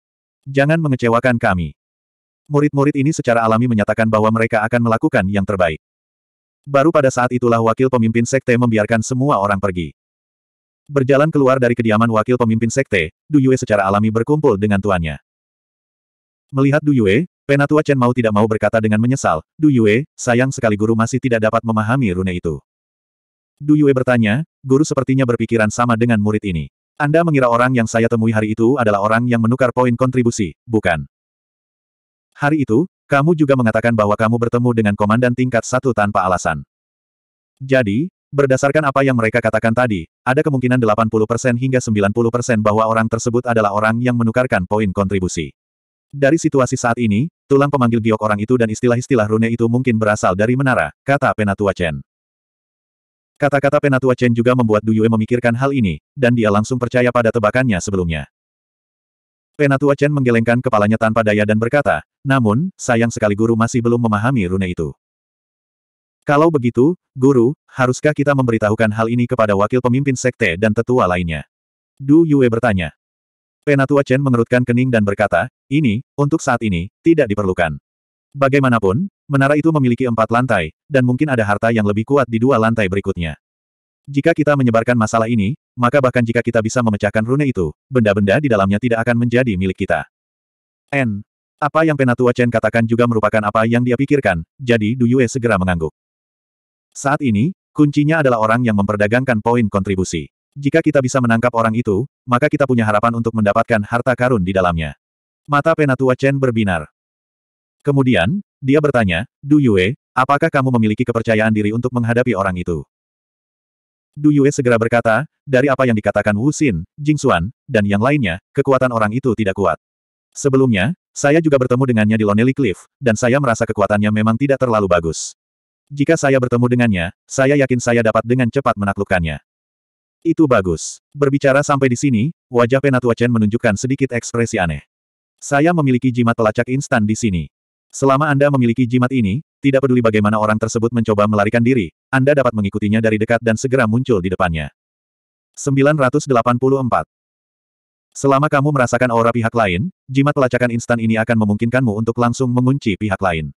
Jangan mengecewakan kami. Murid-murid ini secara alami menyatakan bahwa mereka akan melakukan yang terbaik. Baru pada saat itulah wakil pemimpin sekte membiarkan semua orang pergi. Berjalan keluar dari kediaman wakil pemimpin sekte, Du Yue secara alami berkumpul dengan tuannya. Melihat Du Yue, Penatua Chen mau tidak mau berkata dengan menyesal, Du Yue, sayang sekali guru masih tidak dapat memahami rune itu. Du Yue bertanya, guru sepertinya berpikiran sama dengan murid ini. Anda mengira orang yang saya temui hari itu adalah orang yang menukar poin kontribusi, bukan? Hari itu, kamu juga mengatakan bahwa kamu bertemu dengan komandan tingkat satu tanpa alasan. Jadi, berdasarkan apa yang mereka katakan tadi, ada kemungkinan 80% hingga 90% bahwa orang tersebut adalah orang yang menukarkan poin kontribusi. Dari situasi saat ini, tulang pemanggil giok orang itu dan istilah-istilah rune itu mungkin berasal dari menara, kata Penatua Chen. Kata-kata Penatua Chen juga membuat Duyue memikirkan hal ini, dan dia langsung percaya pada tebakannya sebelumnya. Penatua Chen menggelengkan kepalanya tanpa daya dan berkata, namun, sayang sekali guru masih belum memahami rune itu. Kalau begitu, guru, haruskah kita memberitahukan hal ini kepada wakil pemimpin sekte dan tetua lainnya? Du Yue bertanya. Penatua Chen mengerutkan kening dan berkata, ini, untuk saat ini, tidak diperlukan. Bagaimanapun, menara itu memiliki empat lantai, dan mungkin ada harta yang lebih kuat di dua lantai berikutnya. Jika kita menyebarkan masalah ini, maka bahkan jika kita bisa memecahkan rune itu, benda-benda di dalamnya tidak akan menjadi milik kita. N. Apa yang Penatua Chen katakan juga merupakan apa yang dia pikirkan, jadi Du Yue segera mengangguk. Saat ini, kuncinya adalah orang yang memperdagangkan poin kontribusi. Jika kita bisa menangkap orang itu, maka kita punya harapan untuk mendapatkan harta karun di dalamnya. Mata Penatua Chen berbinar. Kemudian, dia bertanya, Du Yue, apakah kamu memiliki kepercayaan diri untuk menghadapi orang itu? Du Yue segera berkata, dari apa yang dikatakan Wu Xin, Jing Xuan, dan yang lainnya, kekuatan orang itu tidak kuat. Sebelumnya, saya juga bertemu dengannya di Lonely Cliff, dan saya merasa kekuatannya memang tidak terlalu bagus. Jika saya bertemu dengannya, saya yakin saya dapat dengan cepat menaklukkannya. Itu bagus. Berbicara sampai di sini, wajah Penatua Chen menunjukkan sedikit ekspresi aneh. Saya memiliki jimat pelacak instan di sini. Selama Anda memiliki jimat ini, tidak peduli bagaimana orang tersebut mencoba melarikan diri, Anda dapat mengikutinya dari dekat dan segera muncul di depannya. 984. Selama kamu merasakan aura pihak lain, jimat pelacakan instan ini akan memungkinkanmu untuk langsung mengunci pihak lain.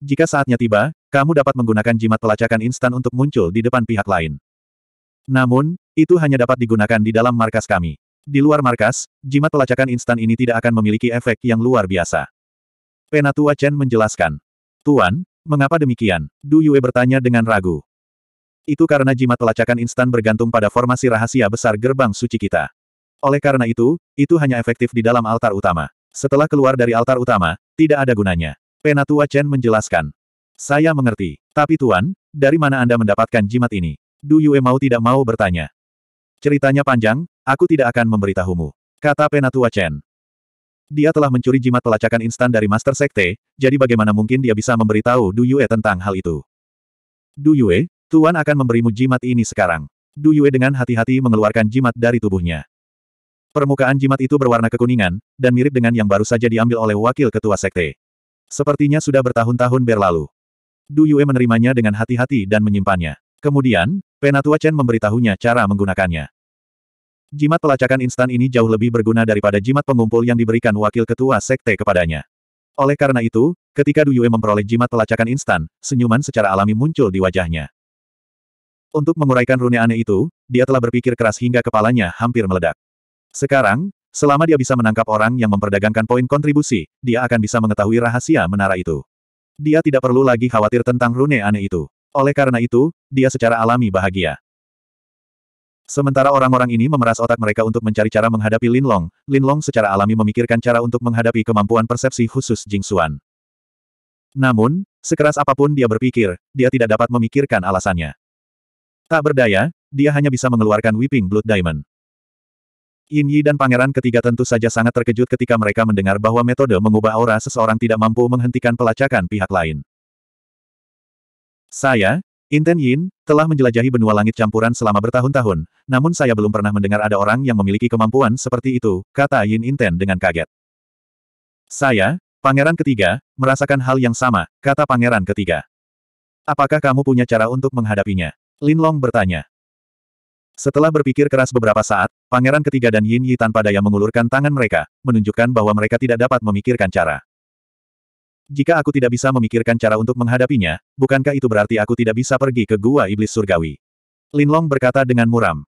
Jika saatnya tiba, kamu dapat menggunakan jimat pelacakan instan untuk muncul di depan pihak lain. Namun, itu hanya dapat digunakan di dalam markas kami. Di luar markas, jimat pelacakan instan ini tidak akan memiliki efek yang luar biasa. Penatua Chen menjelaskan. Tuan, mengapa demikian? Du Yue bertanya dengan ragu. Itu karena jimat pelacakan instan bergantung pada formasi rahasia besar gerbang suci kita. Oleh karena itu, itu hanya efektif di dalam altar utama. Setelah keluar dari altar utama, tidak ada gunanya. Penatua Chen menjelaskan. Saya mengerti. Tapi Tuan, dari mana Anda mendapatkan jimat ini? Du Yue mau tidak mau bertanya. Ceritanya panjang, aku tidak akan memberitahumu. Kata Penatua Chen. Dia telah mencuri jimat pelacakan instan dari Master Sekte, jadi bagaimana mungkin dia bisa memberitahu Du Yue tentang hal itu? Du Yue, Tuan akan memberimu jimat ini sekarang. Du Yue dengan hati-hati mengeluarkan jimat dari tubuhnya. Permukaan jimat itu berwarna kekuningan, dan mirip dengan yang baru saja diambil oleh wakil ketua sekte. Sepertinya sudah bertahun-tahun berlalu. Du Yue menerimanya dengan hati-hati dan menyimpannya. Kemudian, Penatua Chen memberitahunya cara menggunakannya. Jimat pelacakan instan ini jauh lebih berguna daripada jimat pengumpul yang diberikan wakil ketua sekte kepadanya. Oleh karena itu, ketika Du Yue memperoleh jimat pelacakan instan, senyuman secara alami muncul di wajahnya. Untuk menguraikan rune aneh itu, dia telah berpikir keras hingga kepalanya hampir meledak. Sekarang, Selama dia bisa menangkap orang yang memperdagangkan poin kontribusi, dia akan bisa mengetahui rahasia menara itu. Dia tidak perlu lagi khawatir tentang rune aneh itu. Oleh karena itu, dia secara alami bahagia. Sementara orang-orang ini memeras otak mereka untuk mencari cara menghadapi Lin Long, Lin Long secara alami memikirkan cara untuk menghadapi kemampuan persepsi khusus Jing Xuan. Namun, sekeras apapun dia berpikir, dia tidak dapat memikirkan alasannya. Tak berdaya, dia hanya bisa mengeluarkan Weeping Blood Diamond. Yin Yi dan pangeran ketiga tentu saja sangat terkejut ketika mereka mendengar bahwa metode mengubah aura seseorang tidak mampu menghentikan pelacakan pihak lain. Saya, Inten Yin, telah menjelajahi benua langit campuran selama bertahun-tahun, namun saya belum pernah mendengar ada orang yang memiliki kemampuan seperti itu, kata Yin Inten dengan kaget. Saya, pangeran ketiga, merasakan hal yang sama, kata pangeran ketiga. Apakah kamu punya cara untuk menghadapinya? Lin Long bertanya. Setelah berpikir keras beberapa saat, pangeran ketiga dan Yin Yi tanpa daya mengulurkan tangan mereka, menunjukkan bahwa mereka tidak dapat memikirkan cara. Jika aku tidak bisa memikirkan cara untuk menghadapinya, bukankah itu berarti aku tidak bisa pergi ke gua iblis surgawi? Linlong berkata dengan muram.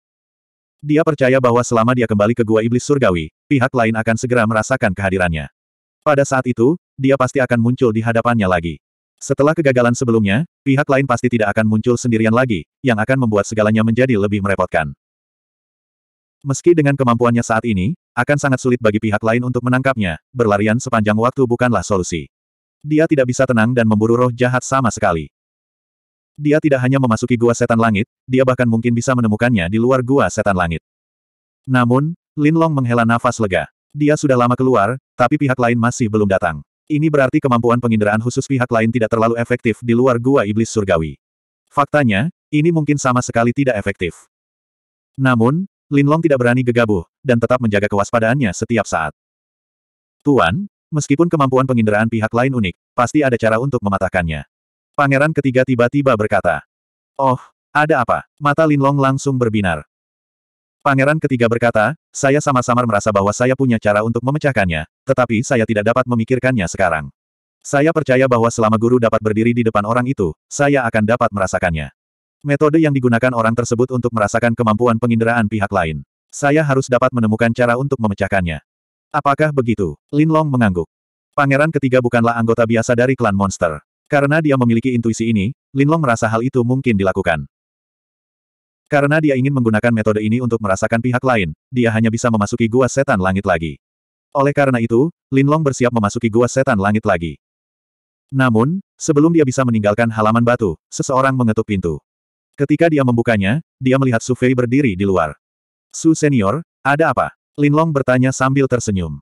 Dia percaya bahwa selama dia kembali ke gua iblis surgawi, pihak lain akan segera merasakan kehadirannya. Pada saat itu, dia pasti akan muncul di hadapannya lagi. Setelah kegagalan sebelumnya, pihak lain pasti tidak akan muncul sendirian lagi, yang akan membuat segalanya menjadi lebih merepotkan. Meski dengan kemampuannya saat ini, akan sangat sulit bagi pihak lain untuk menangkapnya, berlarian sepanjang waktu bukanlah solusi. Dia tidak bisa tenang dan memburu roh jahat sama sekali. Dia tidak hanya memasuki gua setan langit, dia bahkan mungkin bisa menemukannya di luar gua setan langit. Namun, Lin Long menghela nafas lega. Dia sudah lama keluar, tapi pihak lain masih belum datang. Ini berarti kemampuan penginderaan khusus pihak lain tidak terlalu efektif di luar gua iblis surgawi. Faktanya, ini mungkin sama sekali tidak efektif. Namun, Lin Long tidak berani gegabah, dan tetap menjaga kewaspadaannya setiap saat. Tuan, Meskipun kemampuan penginderaan pihak lain unik, pasti ada cara untuk mematahkannya. Pangeran ketiga tiba-tiba berkata, Oh, ada apa? Mata Linlong langsung berbinar. Pangeran ketiga berkata, saya sama-sama merasa bahwa saya punya cara untuk memecahkannya, tetapi saya tidak dapat memikirkannya sekarang. Saya percaya bahwa selama guru dapat berdiri di depan orang itu, saya akan dapat merasakannya. Metode yang digunakan orang tersebut untuk merasakan kemampuan penginderaan pihak lain. Saya harus dapat menemukan cara untuk memecahkannya. Apakah begitu? Lin Long mengangguk. Pangeran ketiga bukanlah anggota biasa dari klan monster. Karena dia memiliki intuisi ini, Lin Long merasa hal itu mungkin dilakukan. Karena dia ingin menggunakan metode ini untuk merasakan pihak lain, dia hanya bisa memasuki gua setan langit lagi. Oleh karena itu, Lin Long bersiap memasuki gua setan langit lagi. Namun, sebelum dia bisa meninggalkan halaman batu, seseorang mengetuk pintu. Ketika dia membukanya, dia melihat Sufei berdiri di luar. Su senior, ada apa? Linlong bertanya sambil tersenyum.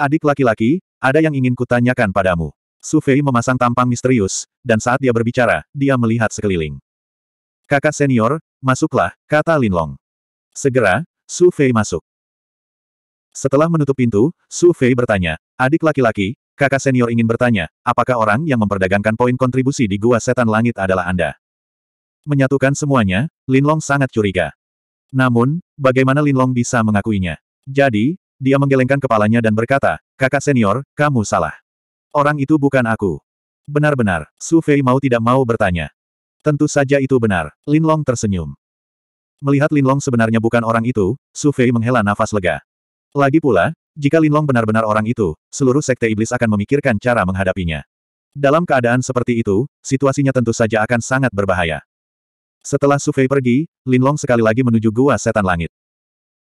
Adik laki-laki, ada yang ingin kutanyakan padamu. Su Fei memasang tampang misterius, dan saat dia berbicara, dia melihat sekeliling. Kakak senior, masuklah, kata Linlong. Segera, Su Fei masuk. Setelah menutup pintu, Su Fei bertanya, adik laki-laki, kakak senior ingin bertanya, apakah orang yang memperdagangkan poin kontribusi di Gua Setan Langit adalah Anda? Menyatukan semuanya, Linlong sangat curiga. Namun, bagaimana Linlong bisa mengakuinya? Jadi, dia menggelengkan kepalanya dan berkata, kakak senior, kamu salah. Orang itu bukan aku. Benar-benar, Su Fei mau tidak mau bertanya. Tentu saja itu benar, Lin Long tersenyum. Melihat Lin Long sebenarnya bukan orang itu, Su Fei menghela nafas lega. Lagi pula, jika Lin Long benar-benar orang itu, seluruh sekte iblis akan memikirkan cara menghadapinya. Dalam keadaan seperti itu, situasinya tentu saja akan sangat berbahaya. Setelah Su Fei pergi, Lin Long sekali lagi menuju gua setan langit.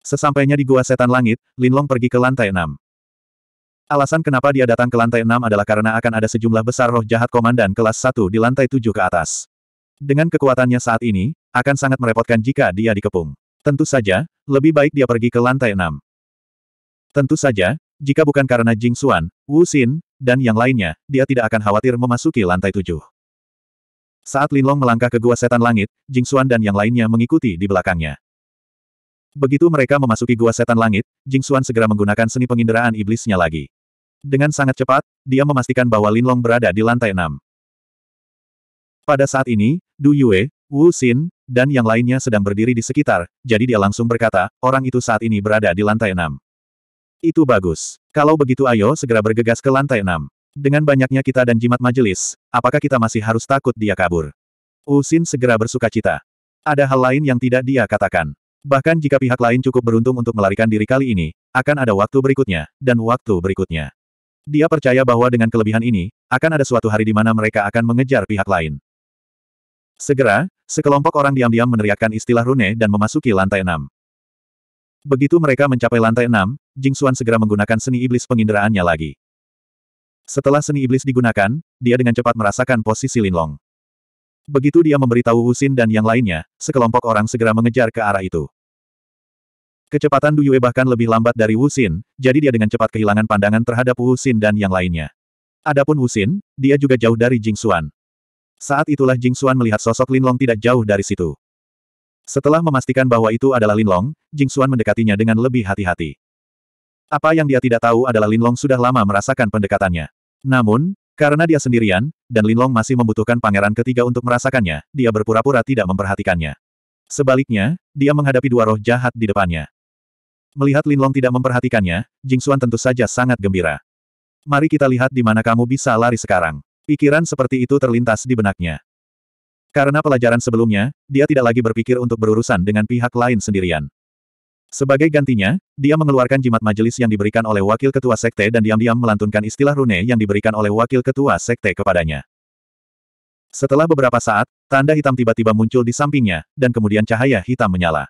Sesampainya di Gua Setan Langit, Linlong pergi ke lantai enam. Alasan kenapa dia datang ke lantai enam adalah karena akan ada sejumlah besar roh jahat komandan kelas satu di lantai tujuh ke atas. Dengan kekuatannya saat ini, akan sangat merepotkan jika dia dikepung. Tentu saja, lebih baik dia pergi ke lantai enam. Tentu saja, jika bukan karena Jing Xuan, Wu Xin, dan yang lainnya, dia tidak akan khawatir memasuki lantai tujuh. Saat Linlong melangkah ke gua setan langit, Jing Xuan dan yang lainnya mengikuti di belakangnya. Begitu mereka memasuki gua setan langit, Jing Xuan segera menggunakan seni penginderaan iblisnya lagi. Dengan sangat cepat, dia memastikan bahwa Linlong berada di lantai enam. Pada saat ini, Du Yue, Wu Xin, dan yang lainnya sedang berdiri di sekitar, jadi dia langsung berkata, orang itu saat ini berada di lantai enam. Itu bagus. Kalau begitu ayo segera bergegas ke lantai enam. Dengan banyaknya kita dan jimat majelis, apakah kita masih harus takut dia kabur? Wu Xin segera bersuka cita. Ada hal lain yang tidak dia katakan. Bahkan jika pihak lain cukup beruntung untuk melarikan diri kali ini, akan ada waktu berikutnya, dan waktu berikutnya. Dia percaya bahwa dengan kelebihan ini, akan ada suatu hari di mana mereka akan mengejar pihak lain. Segera, sekelompok orang diam-diam meneriakkan istilah rune dan memasuki lantai enam. Begitu mereka mencapai lantai enam, Jing Xuan segera menggunakan seni iblis penginderaannya lagi. Setelah seni iblis digunakan, dia dengan cepat merasakan posisi Linlong. Begitu dia memberitahu Husin dan yang lainnya, sekelompok orang segera mengejar ke arah itu. Kecepatan Duyue bahkan lebih lambat dari Husin, jadi dia dengan cepat kehilangan pandangan terhadap Husin dan yang lainnya. Adapun Husin, dia juga jauh dari Jing Xuan. Saat itulah Jing Xuan melihat sosok Linlong tidak jauh dari situ. Setelah memastikan bahwa itu adalah Linlong, Jing Xuan mendekatinya dengan lebih hati-hati. Apa yang dia tidak tahu adalah Linlong sudah lama merasakan pendekatannya. Namun, karena dia sendirian, dan Linlong masih membutuhkan pangeran ketiga untuk merasakannya, dia berpura-pura tidak memperhatikannya. Sebaliknya, dia menghadapi dua roh jahat di depannya. Melihat Linlong tidak memperhatikannya, Jing Xuan tentu saja sangat gembira. Mari kita lihat di mana kamu bisa lari sekarang. Pikiran seperti itu terlintas di benaknya. Karena pelajaran sebelumnya, dia tidak lagi berpikir untuk berurusan dengan pihak lain sendirian. Sebagai gantinya, dia mengeluarkan jimat majelis yang diberikan oleh wakil ketua sekte dan diam-diam melantunkan istilah rune yang diberikan oleh wakil ketua sekte kepadanya. Setelah beberapa saat, tanda hitam tiba-tiba muncul di sampingnya, dan kemudian cahaya hitam menyala.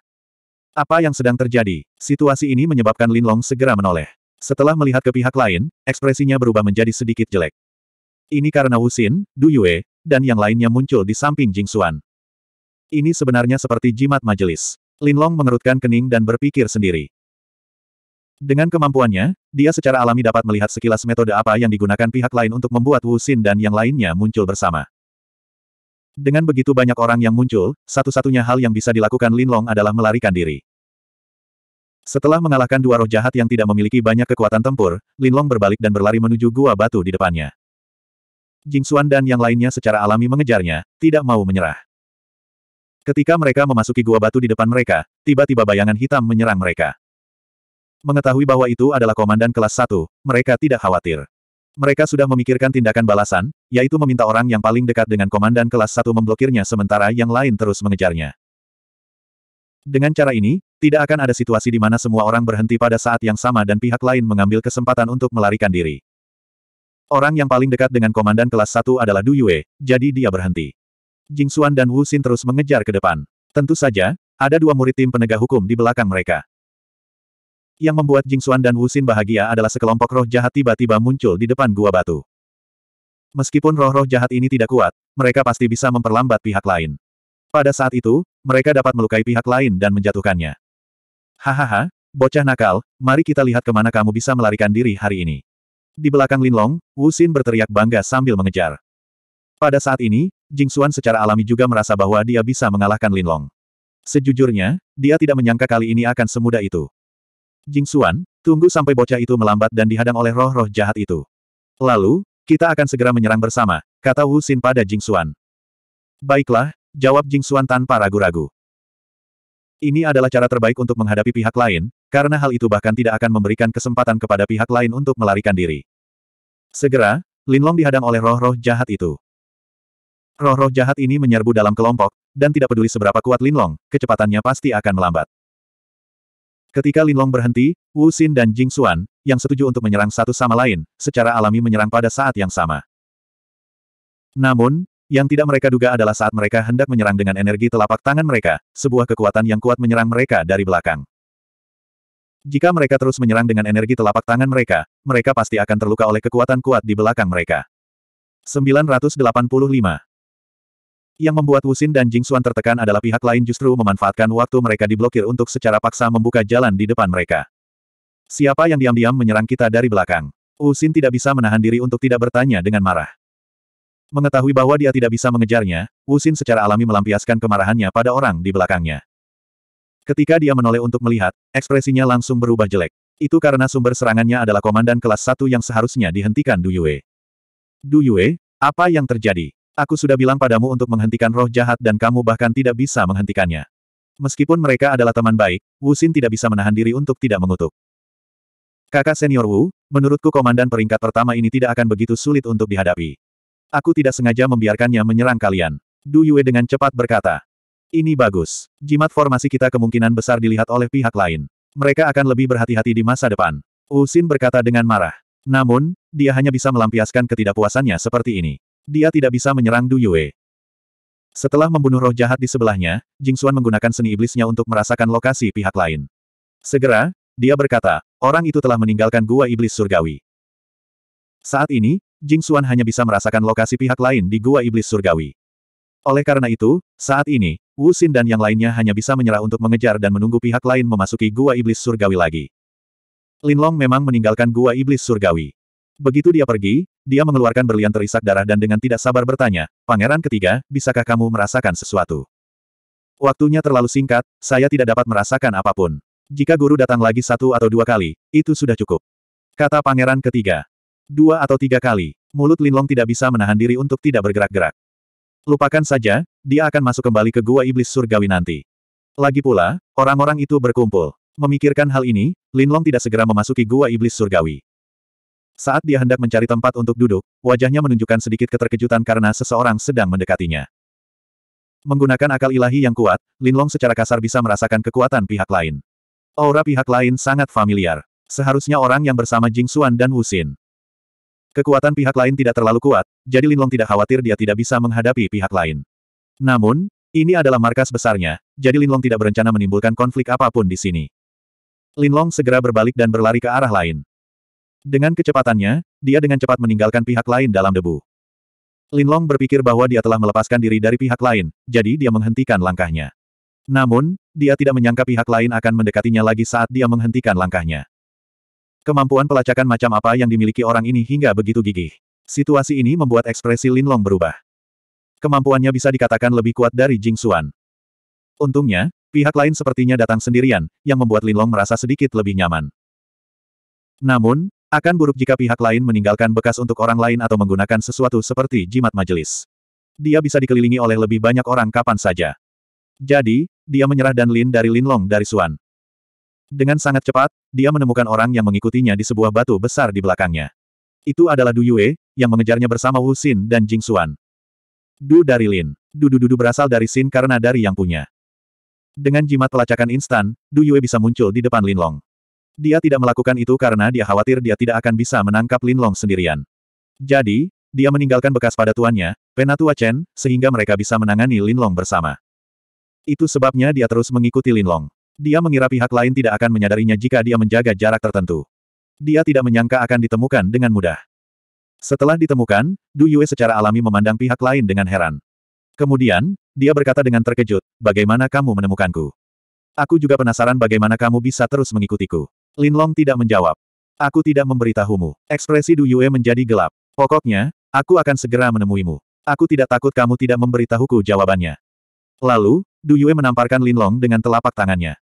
Apa yang sedang terjadi? Situasi ini menyebabkan Linlong segera menoleh. Setelah melihat ke pihak lain, ekspresinya berubah menjadi sedikit jelek. Ini karena Xin, Du Yue, dan yang lainnya muncul di samping Jing Xuan. Ini sebenarnya seperti jimat majelis. Linlong mengerutkan kening dan berpikir sendiri. Dengan kemampuannya, dia secara alami dapat melihat sekilas metode apa yang digunakan pihak lain untuk membuat Wu Xin dan yang lainnya muncul bersama. Dengan begitu banyak orang yang muncul, satu-satunya hal yang bisa dilakukan Linlong adalah melarikan diri. Setelah mengalahkan dua roh jahat yang tidak memiliki banyak kekuatan tempur, Linlong berbalik dan berlari menuju gua batu di depannya. Jing Xuan dan yang lainnya secara alami mengejarnya, tidak mau menyerah. Ketika mereka memasuki gua batu di depan mereka, tiba-tiba bayangan hitam menyerang mereka. Mengetahui bahwa itu adalah komandan kelas 1, mereka tidak khawatir. Mereka sudah memikirkan tindakan balasan, yaitu meminta orang yang paling dekat dengan komandan kelas 1 memblokirnya sementara yang lain terus mengejarnya. Dengan cara ini, tidak akan ada situasi di mana semua orang berhenti pada saat yang sama dan pihak lain mengambil kesempatan untuk melarikan diri. Orang yang paling dekat dengan komandan kelas 1 adalah Du Yue, jadi dia berhenti. Jing Xuan dan Wu Xin terus mengejar ke depan. Tentu saja, ada dua murid tim penegak hukum di belakang mereka. Yang membuat Jing Xuan dan Wu Xin bahagia adalah sekelompok roh jahat tiba-tiba muncul di depan gua batu. Meskipun roh-roh jahat ini tidak kuat, mereka pasti bisa memperlambat pihak lain. Pada saat itu, mereka dapat melukai pihak lain dan menjatuhkannya. Hahaha, bocah nakal, mari kita lihat kemana kamu bisa melarikan diri hari ini. Di belakang Linlong, Wu Xin berteriak bangga sambil mengejar. Pada saat ini, Jing Xuan secara alami juga merasa bahwa dia bisa mengalahkan Lin Long. Sejujurnya, dia tidak menyangka kali ini akan semudah itu. Jing Xuan, tunggu sampai bocah itu melambat dan dihadang oleh roh-roh jahat itu. Lalu, kita akan segera menyerang bersama, kata Wu Xin pada Jing Xuan. Baiklah, jawab Jing Xuan tanpa ragu-ragu. Ini adalah cara terbaik untuk menghadapi pihak lain, karena hal itu bahkan tidak akan memberikan kesempatan kepada pihak lain untuk melarikan diri. Segera, Linlong dihadang oleh roh-roh jahat itu. Roh-roh jahat ini menyerbu dalam kelompok, dan tidak peduli seberapa kuat Linlong, kecepatannya pasti akan melambat. Ketika Linlong berhenti, Wu Xin dan Jing Xuan, yang setuju untuk menyerang satu sama lain, secara alami menyerang pada saat yang sama. Namun, yang tidak mereka duga adalah saat mereka hendak menyerang dengan energi telapak tangan mereka, sebuah kekuatan yang kuat menyerang mereka dari belakang. Jika mereka terus menyerang dengan energi telapak tangan mereka, mereka pasti akan terluka oleh kekuatan kuat di belakang mereka. 985 yang membuat Wusin dan Jing Xuan tertekan adalah pihak lain justru memanfaatkan waktu mereka diblokir untuk secara paksa membuka jalan di depan mereka. Siapa yang diam-diam menyerang kita dari belakang? Wusin tidak bisa menahan diri untuk tidak bertanya dengan marah. Mengetahui bahwa dia tidak bisa mengejarnya, Wusin secara alami melampiaskan kemarahannya pada orang di belakangnya. Ketika dia menoleh untuk melihat, ekspresinya langsung berubah jelek. Itu karena sumber serangannya adalah komandan kelas 1 yang seharusnya dihentikan Du Yue. Du Yue, apa yang terjadi? Aku sudah bilang padamu untuk menghentikan roh jahat dan kamu bahkan tidak bisa menghentikannya. Meskipun mereka adalah teman baik, Wu Xin tidak bisa menahan diri untuk tidak mengutuk. Kakak senior Wu, menurutku komandan peringkat pertama ini tidak akan begitu sulit untuk dihadapi. Aku tidak sengaja membiarkannya menyerang kalian. Du Yue dengan cepat berkata. Ini bagus. Jimat formasi kita kemungkinan besar dilihat oleh pihak lain. Mereka akan lebih berhati-hati di masa depan. Wu Xin berkata dengan marah. Namun, dia hanya bisa melampiaskan ketidakpuasannya seperti ini. Dia tidak bisa menyerang Du Yue. Setelah membunuh roh jahat di sebelahnya, Jing Xuan menggunakan seni iblisnya untuk merasakan lokasi pihak lain. Segera, dia berkata, orang itu telah meninggalkan gua iblis surgawi. Saat ini, Jing Xuan hanya bisa merasakan lokasi pihak lain di gua iblis surgawi. Oleh karena itu, saat ini, Wu Xin dan yang lainnya hanya bisa menyerah untuk mengejar dan menunggu pihak lain memasuki gua iblis surgawi lagi. Lin Long memang meninggalkan gua iblis surgawi. Begitu dia pergi, dia mengeluarkan berlian terisak darah dan dengan tidak sabar bertanya, Pangeran ketiga, bisakah kamu merasakan sesuatu? Waktunya terlalu singkat, saya tidak dapat merasakan apapun. Jika guru datang lagi satu atau dua kali, itu sudah cukup. Kata pangeran ketiga. Dua atau tiga kali, mulut Linlong tidak bisa menahan diri untuk tidak bergerak-gerak. Lupakan saja, dia akan masuk kembali ke gua iblis surgawi nanti. Lagi pula, orang-orang itu berkumpul. Memikirkan hal ini, Linlong tidak segera memasuki gua iblis surgawi. Saat dia hendak mencari tempat untuk duduk, wajahnya menunjukkan sedikit keterkejutan karena seseorang sedang mendekatinya. Menggunakan akal ilahi yang kuat, Linlong secara kasar bisa merasakan kekuatan pihak lain. Aura pihak lain sangat familiar. Seharusnya orang yang bersama Jing Xuan dan Wu Xin. Kekuatan pihak lain tidak terlalu kuat, jadi Linlong tidak khawatir dia tidak bisa menghadapi pihak lain. Namun, ini adalah markas besarnya, jadi Linlong tidak berencana menimbulkan konflik apapun di sini. Linlong segera berbalik dan berlari ke arah lain. Dengan kecepatannya, dia dengan cepat meninggalkan pihak lain dalam debu. Linlong berpikir bahwa dia telah melepaskan diri dari pihak lain, jadi dia menghentikan langkahnya. Namun, dia tidak menyangka pihak lain akan mendekatinya lagi saat dia menghentikan langkahnya. Kemampuan pelacakan macam apa yang dimiliki orang ini hingga begitu gigih. Situasi ini membuat ekspresi Linlong berubah. Kemampuannya bisa dikatakan lebih kuat dari Jing Xuan. Untungnya, pihak lain sepertinya datang sendirian, yang membuat Linlong merasa sedikit lebih nyaman. Namun, akan buruk jika pihak lain meninggalkan bekas untuk orang lain atau menggunakan sesuatu seperti jimat majelis. Dia bisa dikelilingi oleh lebih banyak orang kapan saja. Jadi, dia menyerah dan Lin dari Lin Long dari Suan. Dengan sangat cepat, dia menemukan orang yang mengikutinya di sebuah batu besar di belakangnya. Itu adalah Du Yue, yang mengejarnya bersama Wu Xin dan Jing Suan. Du dari Lin. Du Du Du, du berasal dari Xin karena dari yang punya. Dengan jimat pelacakan instan, Du Yue bisa muncul di depan Lin Long. Dia tidak melakukan itu karena dia khawatir dia tidak akan bisa menangkap Lin Long sendirian. Jadi, dia meninggalkan bekas pada tuannya, Penatua Chen, sehingga mereka bisa menangani Lin Long bersama. Itu sebabnya dia terus mengikuti Lin Long. Dia mengira pihak lain tidak akan menyadarinya jika dia menjaga jarak tertentu. Dia tidak menyangka akan ditemukan dengan mudah. Setelah ditemukan, Du Yue secara alami memandang pihak lain dengan heran. Kemudian, dia berkata dengan terkejut, bagaimana kamu menemukanku? Aku juga penasaran bagaimana kamu bisa terus mengikutiku. Linlong tidak menjawab. Aku tidak memberitahumu. Ekspresi Du Yue menjadi gelap. Pokoknya, aku akan segera menemuimu. Aku tidak takut kamu tidak memberitahuku jawabannya. Lalu, Du Yue menamparkan Linlong dengan telapak tangannya.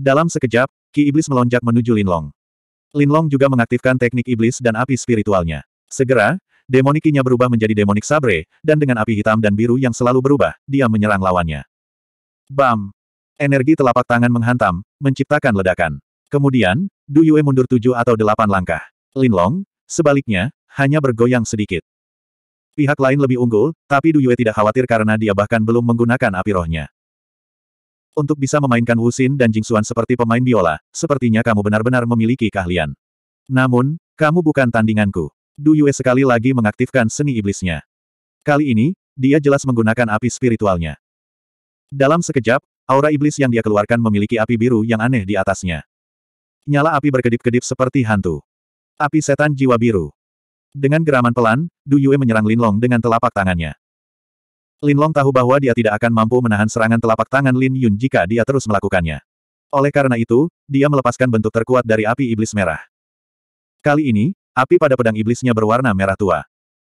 Dalam sekejap, Ki Iblis melonjak menuju Linlong. Linlong juga mengaktifkan teknik iblis dan api spiritualnya. Segera, demonikinya berubah menjadi demonik sabre, dan dengan api hitam dan biru yang selalu berubah, dia menyerang lawannya. Bam! Energi telapak tangan menghantam, menciptakan ledakan. Kemudian, Du Yue mundur tujuh atau delapan langkah. Linlong, sebaliknya, hanya bergoyang sedikit. Pihak lain lebih unggul, tapi Du Yue tidak khawatir karena dia bahkan belum menggunakan api rohnya. Untuk bisa memainkan Wusin dan Jing Xuan seperti pemain biola, sepertinya kamu benar-benar memiliki keahlian. Namun, kamu bukan tandinganku. Du Yue sekali lagi mengaktifkan seni iblisnya. Kali ini, dia jelas menggunakan api spiritualnya. Dalam sekejap, aura iblis yang dia keluarkan memiliki api biru yang aneh di atasnya. Nyala api berkedip-kedip seperti hantu. Api setan jiwa biru. Dengan geraman pelan, Du Yue menyerang Long dengan telapak tangannya. Lin Long tahu bahwa dia tidak akan mampu menahan serangan telapak tangan Lin Yun jika dia terus melakukannya. Oleh karena itu, dia melepaskan bentuk terkuat dari api iblis merah. Kali ini, api pada pedang iblisnya berwarna merah tua.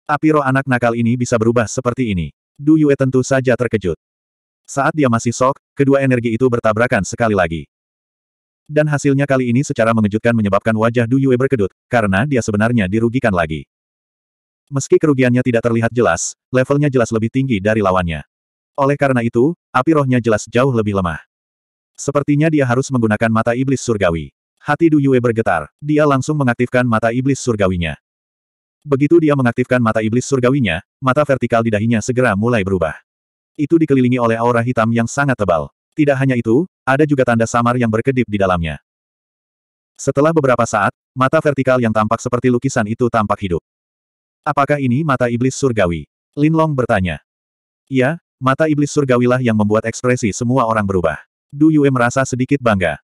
Api roh anak nakal ini bisa berubah seperti ini. Du Yue tentu saja terkejut. Saat dia masih sok, kedua energi itu bertabrakan sekali lagi. Dan hasilnya kali ini secara mengejutkan menyebabkan wajah Du Yue berkedut, karena dia sebenarnya dirugikan lagi. Meski kerugiannya tidak terlihat jelas, levelnya jelas lebih tinggi dari lawannya. Oleh karena itu, api rohnya jelas jauh lebih lemah. Sepertinya dia harus menggunakan mata iblis surgawi. Hati Du Yue bergetar. Dia langsung mengaktifkan mata iblis surgawinya. Begitu dia mengaktifkan mata iblis surgawinya, mata vertikal di dahinya segera mulai berubah. Itu dikelilingi oleh aura hitam yang sangat tebal. Tidak hanya itu, ada juga tanda samar yang berkedip di dalamnya. Setelah beberapa saat, mata vertikal yang tampak seperti lukisan itu tampak hidup. Apakah ini mata iblis surgawi? Linlong bertanya. Ya, mata iblis surgawilah yang membuat ekspresi semua orang berubah. Du Yue merasa sedikit bangga.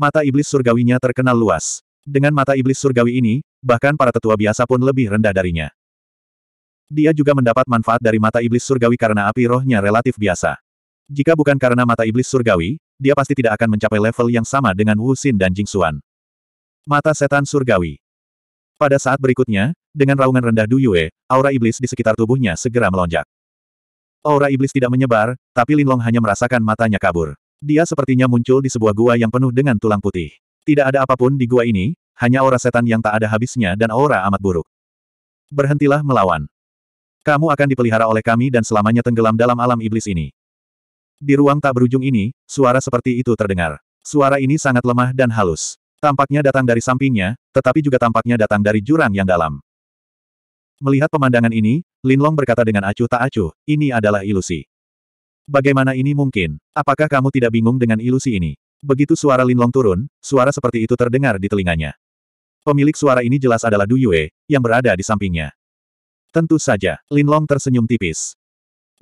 Mata iblis surgawinya terkenal luas. Dengan mata iblis surgawi ini, bahkan para tetua biasa pun lebih rendah darinya. Dia juga mendapat manfaat dari mata iblis surgawi karena api rohnya relatif biasa. Jika bukan karena mata iblis surgawi, dia pasti tidak akan mencapai level yang sama dengan Wu Xin dan Jing Xuan. Mata setan surgawi. Pada saat berikutnya, dengan raungan rendah Du Yue, aura iblis di sekitar tubuhnya segera melonjak. Aura iblis tidak menyebar, tapi Lin Long hanya merasakan matanya kabur. Dia sepertinya muncul di sebuah gua yang penuh dengan tulang putih. Tidak ada apapun di gua ini, hanya aura setan yang tak ada habisnya dan aura amat buruk. Berhentilah melawan. Kamu akan dipelihara oleh kami dan selamanya tenggelam dalam alam iblis ini. Di ruang tak berujung ini, suara seperti itu terdengar. Suara ini sangat lemah dan halus. Tampaknya datang dari sampingnya, tetapi juga tampaknya datang dari jurang yang dalam. Melihat pemandangan ini, Linlong berkata dengan acuh tak acuh, ini adalah ilusi. Bagaimana ini mungkin? Apakah kamu tidak bingung dengan ilusi ini? Begitu suara Linlong turun, suara seperti itu terdengar di telinganya. Pemilik suara ini jelas adalah Du Yue, yang berada di sampingnya. Tentu saja, Linlong tersenyum tipis.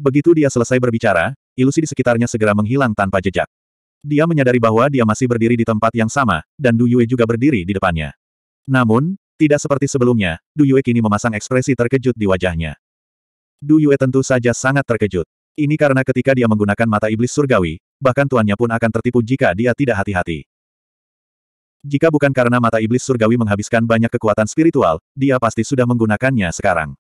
Begitu dia selesai berbicara, ilusi di sekitarnya segera menghilang tanpa jejak. Dia menyadari bahwa dia masih berdiri di tempat yang sama, dan Du Yue juga berdiri di depannya. Namun, tidak seperti sebelumnya, Du Yue kini memasang ekspresi terkejut di wajahnya. Du Yue tentu saja sangat terkejut. Ini karena ketika dia menggunakan mata iblis surgawi, bahkan tuannya pun akan tertipu jika dia tidak hati-hati. Jika bukan karena mata iblis surgawi menghabiskan banyak kekuatan spiritual, dia pasti sudah menggunakannya sekarang.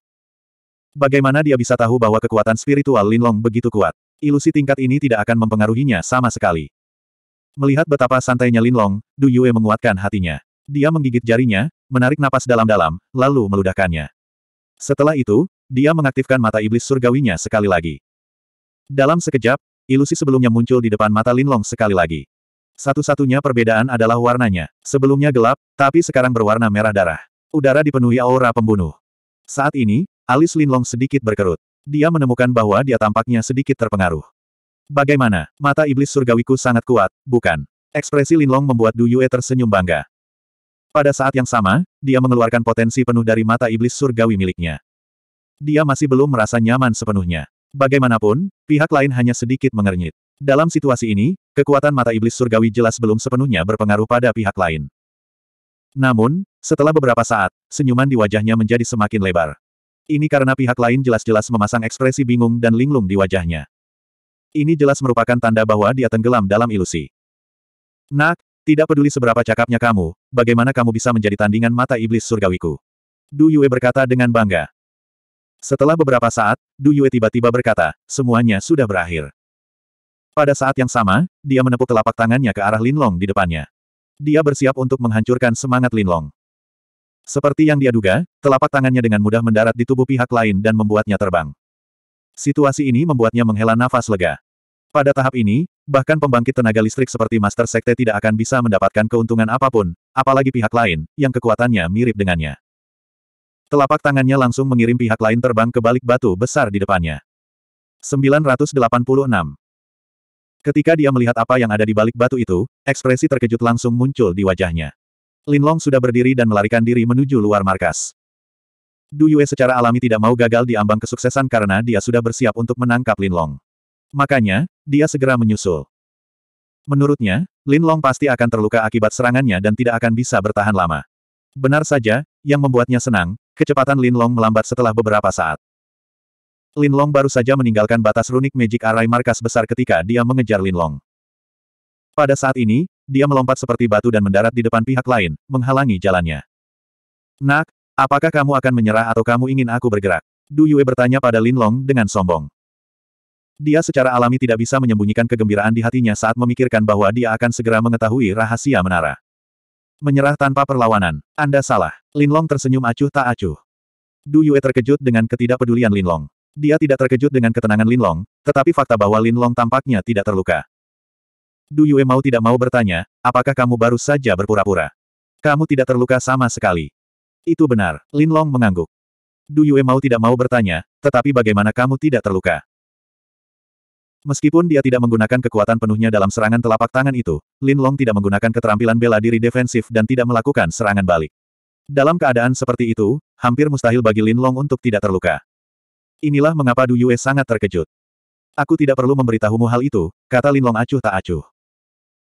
Bagaimana dia bisa tahu bahwa kekuatan spiritual Linlong begitu kuat? Ilusi tingkat ini tidak akan mempengaruhinya sama sekali. Melihat betapa santainya Linlong, Du Yue menguatkan hatinya. Dia menggigit jarinya, menarik napas dalam-dalam, lalu meludahkannya. Setelah itu, dia mengaktifkan mata iblis surgawinya sekali lagi. Dalam sekejap, ilusi sebelumnya muncul di depan mata Linlong sekali lagi. Satu-satunya perbedaan adalah warnanya. Sebelumnya gelap, tapi sekarang berwarna merah darah. Udara dipenuhi aura pembunuh. Saat ini, alis Linlong sedikit berkerut dia menemukan bahwa dia tampaknya sedikit terpengaruh. Bagaimana, mata iblis surgawiku sangat kuat, bukan? Ekspresi Linlong membuat Du Yue tersenyum bangga. Pada saat yang sama, dia mengeluarkan potensi penuh dari mata iblis surgawi miliknya. Dia masih belum merasa nyaman sepenuhnya. Bagaimanapun, pihak lain hanya sedikit mengernyit. Dalam situasi ini, kekuatan mata iblis surgawi jelas belum sepenuhnya berpengaruh pada pihak lain. Namun, setelah beberapa saat, senyuman di wajahnya menjadi semakin lebar. Ini karena pihak lain jelas-jelas memasang ekspresi bingung dan linglung di wajahnya. Ini jelas merupakan tanda bahwa dia tenggelam dalam ilusi. Nak, tidak peduli seberapa cakapnya kamu, bagaimana kamu bisa menjadi tandingan mata iblis surgawiku? Du Yue berkata dengan bangga. Setelah beberapa saat, Du Yue tiba-tiba berkata, semuanya sudah berakhir. Pada saat yang sama, dia menepuk telapak tangannya ke arah Linlong di depannya. Dia bersiap untuk menghancurkan semangat Linlong. Seperti yang dia duga, telapak tangannya dengan mudah mendarat di tubuh pihak lain dan membuatnya terbang. Situasi ini membuatnya menghela nafas lega. Pada tahap ini, bahkan pembangkit tenaga listrik seperti Master Sekte tidak akan bisa mendapatkan keuntungan apapun, apalagi pihak lain, yang kekuatannya mirip dengannya. Telapak tangannya langsung mengirim pihak lain terbang ke balik batu besar di depannya. 986. Ketika dia melihat apa yang ada di balik batu itu, ekspresi terkejut langsung muncul di wajahnya. Linlong sudah berdiri dan melarikan diri menuju luar markas. Du Yue secara alami tidak mau gagal di ambang kesuksesan karena dia sudah bersiap untuk menangkap Linlong. Makanya, dia segera menyusul. Menurutnya, Linlong pasti akan terluka akibat serangannya dan tidak akan bisa bertahan lama. Benar saja, yang membuatnya senang, kecepatan Linlong melambat setelah beberapa saat. Linlong baru saja meninggalkan batas runik Magic Array markas besar ketika dia mengejar Linlong. Pada saat ini, dia melompat seperti batu dan mendarat di depan pihak lain, menghalangi jalannya. Nak, apakah kamu akan menyerah atau kamu ingin aku bergerak? Du Yue bertanya pada Lin Long dengan sombong. Dia secara alami tidak bisa menyembunyikan kegembiraan di hatinya saat memikirkan bahwa dia akan segera mengetahui rahasia menara. Menyerah tanpa perlawanan, Anda salah. Lin Long tersenyum acuh tak acuh. Du Yue terkejut dengan ketidakpedulian Lin Long. Dia tidak terkejut dengan ketenangan Lin Long, tetapi fakta bahwa Lin Long tampaknya tidak terluka. Du Yue mau tidak mau bertanya, apakah kamu baru saja berpura-pura? Kamu tidak terluka sama sekali. Itu benar, Lin Long mengangguk. Du Yue mau tidak mau bertanya, tetapi bagaimana kamu tidak terluka? Meskipun dia tidak menggunakan kekuatan penuhnya dalam serangan telapak tangan itu, Lin Long tidak menggunakan keterampilan bela diri defensif dan tidak melakukan serangan balik. Dalam keadaan seperti itu, hampir mustahil bagi Lin Long untuk tidak terluka. Inilah mengapa Du Yue sangat terkejut. Aku tidak perlu memberitahumu hal itu, kata Lin Long acuh tak acuh.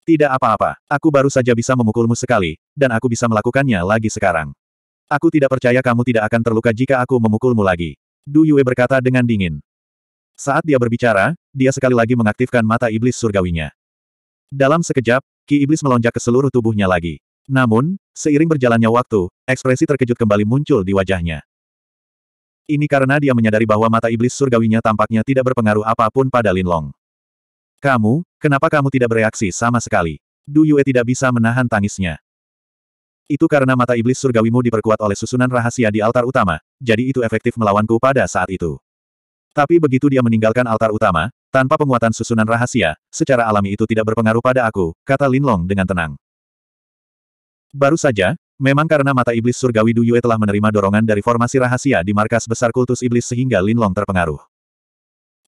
Tidak apa-apa, aku baru saja bisa memukulmu sekali, dan aku bisa melakukannya lagi sekarang. Aku tidak percaya kamu tidak akan terluka jika aku memukulmu lagi. Du Yue berkata dengan dingin. Saat dia berbicara, dia sekali lagi mengaktifkan mata iblis surgawinya. Dalam sekejap, ki iblis melonjak ke seluruh tubuhnya lagi. Namun, seiring berjalannya waktu, ekspresi terkejut kembali muncul di wajahnya. Ini karena dia menyadari bahwa mata iblis surgawinya tampaknya tidak berpengaruh apapun pada Lin Long. Kamu, kenapa kamu tidak bereaksi sama sekali? Du Yue tidak bisa menahan tangisnya. Itu karena mata iblis surgawimu diperkuat oleh susunan rahasia di altar utama, jadi itu efektif melawanku pada saat itu. Tapi begitu dia meninggalkan altar utama, tanpa penguatan susunan rahasia, secara alami itu tidak berpengaruh pada aku, kata Linlong dengan tenang. Baru saja, memang karena mata iblis surgawi Du Yue telah menerima dorongan dari formasi rahasia di markas besar kultus iblis sehingga Linlong terpengaruh.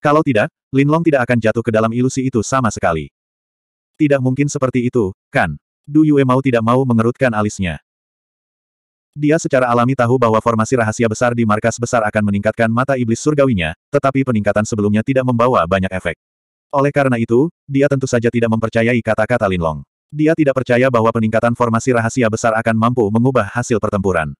Kalau tidak, Linlong tidak akan jatuh ke dalam ilusi itu sama sekali. Tidak mungkin seperti itu, kan? Du Yue mau tidak mau mengerutkan alisnya. Dia secara alami tahu bahwa formasi rahasia besar di markas besar akan meningkatkan mata iblis surgawinya, tetapi peningkatan sebelumnya tidak membawa banyak efek. Oleh karena itu, dia tentu saja tidak mempercayai kata-kata Linlong. Dia tidak percaya bahwa peningkatan formasi rahasia besar akan mampu mengubah hasil pertempuran.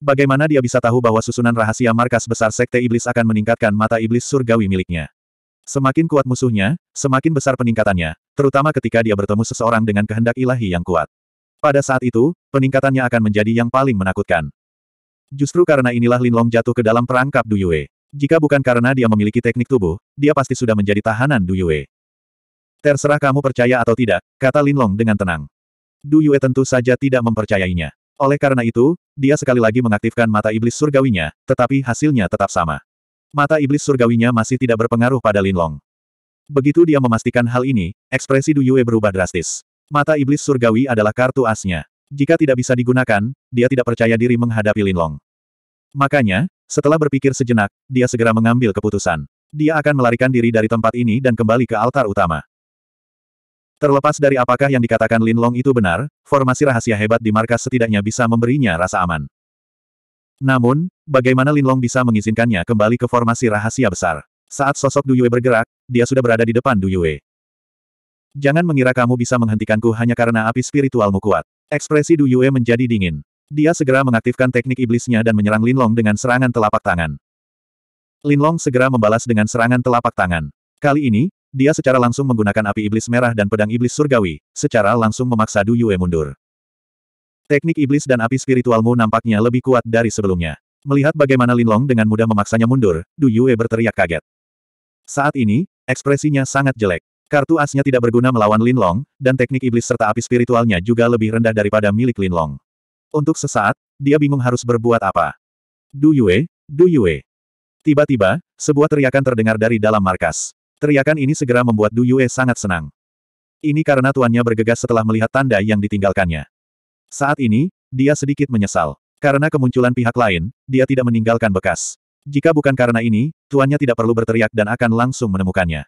Bagaimana dia bisa tahu bahwa susunan rahasia markas besar Sekte Iblis akan meningkatkan mata iblis surgawi miliknya? Semakin kuat musuhnya, semakin besar peningkatannya, terutama ketika dia bertemu seseorang dengan kehendak ilahi yang kuat. Pada saat itu, peningkatannya akan menjadi yang paling menakutkan. Justru karena inilah Lin Long jatuh ke dalam perangkap Du Yue. Jika bukan karena dia memiliki teknik tubuh, dia pasti sudah menjadi tahanan Du Yue. Terserah kamu percaya atau tidak, kata Lin Long dengan tenang. Du Yue tentu saja tidak mempercayainya. Oleh karena itu, dia sekali lagi mengaktifkan mata iblis surgawinya, tetapi hasilnya tetap sama. Mata iblis surgawinya masih tidak berpengaruh pada Lin Long. Begitu dia memastikan hal ini, ekspresi Du Yue berubah drastis. Mata iblis surgawi adalah kartu asnya. Jika tidak bisa digunakan, dia tidak percaya diri menghadapi Lin Long. Makanya, setelah berpikir sejenak, dia segera mengambil keputusan. Dia akan melarikan diri dari tempat ini dan kembali ke altar utama. Terlepas dari apakah yang dikatakan Lin Long itu benar, formasi rahasia hebat di markas setidaknya bisa memberinya rasa aman. Namun, bagaimana Lin Long bisa mengizinkannya kembali ke formasi rahasia besar? Saat sosok Du Yue bergerak, dia sudah berada di depan Du Yue. Jangan mengira kamu bisa menghentikanku hanya karena api spiritualmu kuat. Ekspresi Du Yue menjadi dingin. Dia segera mengaktifkan teknik iblisnya dan menyerang Lin Long dengan serangan telapak tangan. Lin Long segera membalas dengan serangan telapak tangan. Kali ini, dia secara langsung menggunakan api iblis merah dan pedang iblis surgawi, secara langsung memaksa Du Yue mundur. Teknik iblis dan api spiritualmu nampaknya lebih kuat dari sebelumnya. Melihat bagaimana Lin Long dengan mudah memaksanya mundur, Du Yue berteriak kaget. Saat ini, ekspresinya sangat jelek. Kartu asnya tidak berguna melawan Lin Long, dan teknik iblis serta api spiritualnya juga lebih rendah daripada milik Lin Long. Untuk sesaat, dia bingung harus berbuat apa. Du Yue, Du Yue. Tiba-tiba, sebuah teriakan terdengar dari dalam markas. Teriakan ini segera membuat Du Yue sangat senang. Ini karena tuannya bergegas setelah melihat tanda yang ditinggalkannya. Saat ini, dia sedikit menyesal. Karena kemunculan pihak lain, dia tidak meninggalkan bekas. Jika bukan karena ini, tuannya tidak perlu berteriak dan akan langsung menemukannya.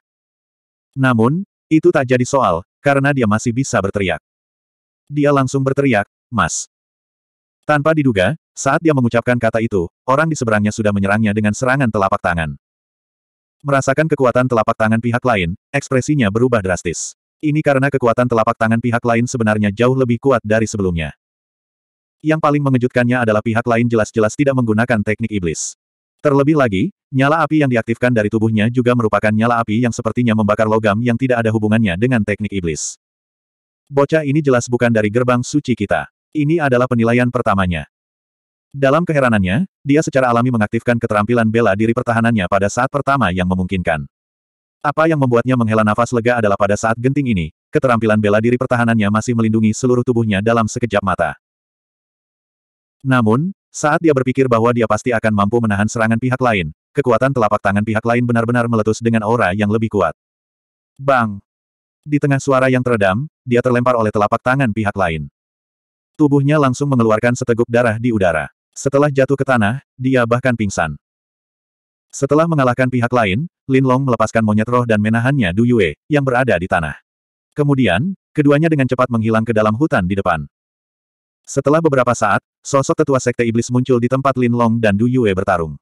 Namun, itu tak jadi soal, karena dia masih bisa berteriak. Dia langsung berteriak, Mas. Tanpa diduga, saat dia mengucapkan kata itu, orang di seberangnya sudah menyerangnya dengan serangan telapak tangan. Merasakan kekuatan telapak tangan pihak lain, ekspresinya berubah drastis. Ini karena kekuatan telapak tangan pihak lain sebenarnya jauh lebih kuat dari sebelumnya. Yang paling mengejutkannya adalah pihak lain jelas-jelas tidak menggunakan teknik iblis. Terlebih lagi, nyala api yang diaktifkan dari tubuhnya juga merupakan nyala api yang sepertinya membakar logam yang tidak ada hubungannya dengan teknik iblis. Bocah ini jelas bukan dari gerbang suci kita. Ini adalah penilaian pertamanya. Dalam keheranannya, dia secara alami mengaktifkan keterampilan bela diri pertahanannya pada saat pertama yang memungkinkan. Apa yang membuatnya menghela nafas lega adalah pada saat genting ini, keterampilan bela diri pertahanannya masih melindungi seluruh tubuhnya dalam sekejap mata. Namun, saat dia berpikir bahwa dia pasti akan mampu menahan serangan pihak lain, kekuatan telapak tangan pihak lain benar-benar meletus dengan aura yang lebih kuat. Bang! Di tengah suara yang teredam, dia terlempar oleh telapak tangan pihak lain. Tubuhnya langsung mengeluarkan seteguk darah di udara. Setelah jatuh ke tanah, dia bahkan pingsan. Setelah mengalahkan pihak lain, Lin Long melepaskan monyet roh dan menahannya Du Yue, yang berada di tanah. Kemudian, keduanya dengan cepat menghilang ke dalam hutan di depan. Setelah beberapa saat, sosok tetua sekte iblis muncul di tempat Lin Long dan Du Yue bertarung.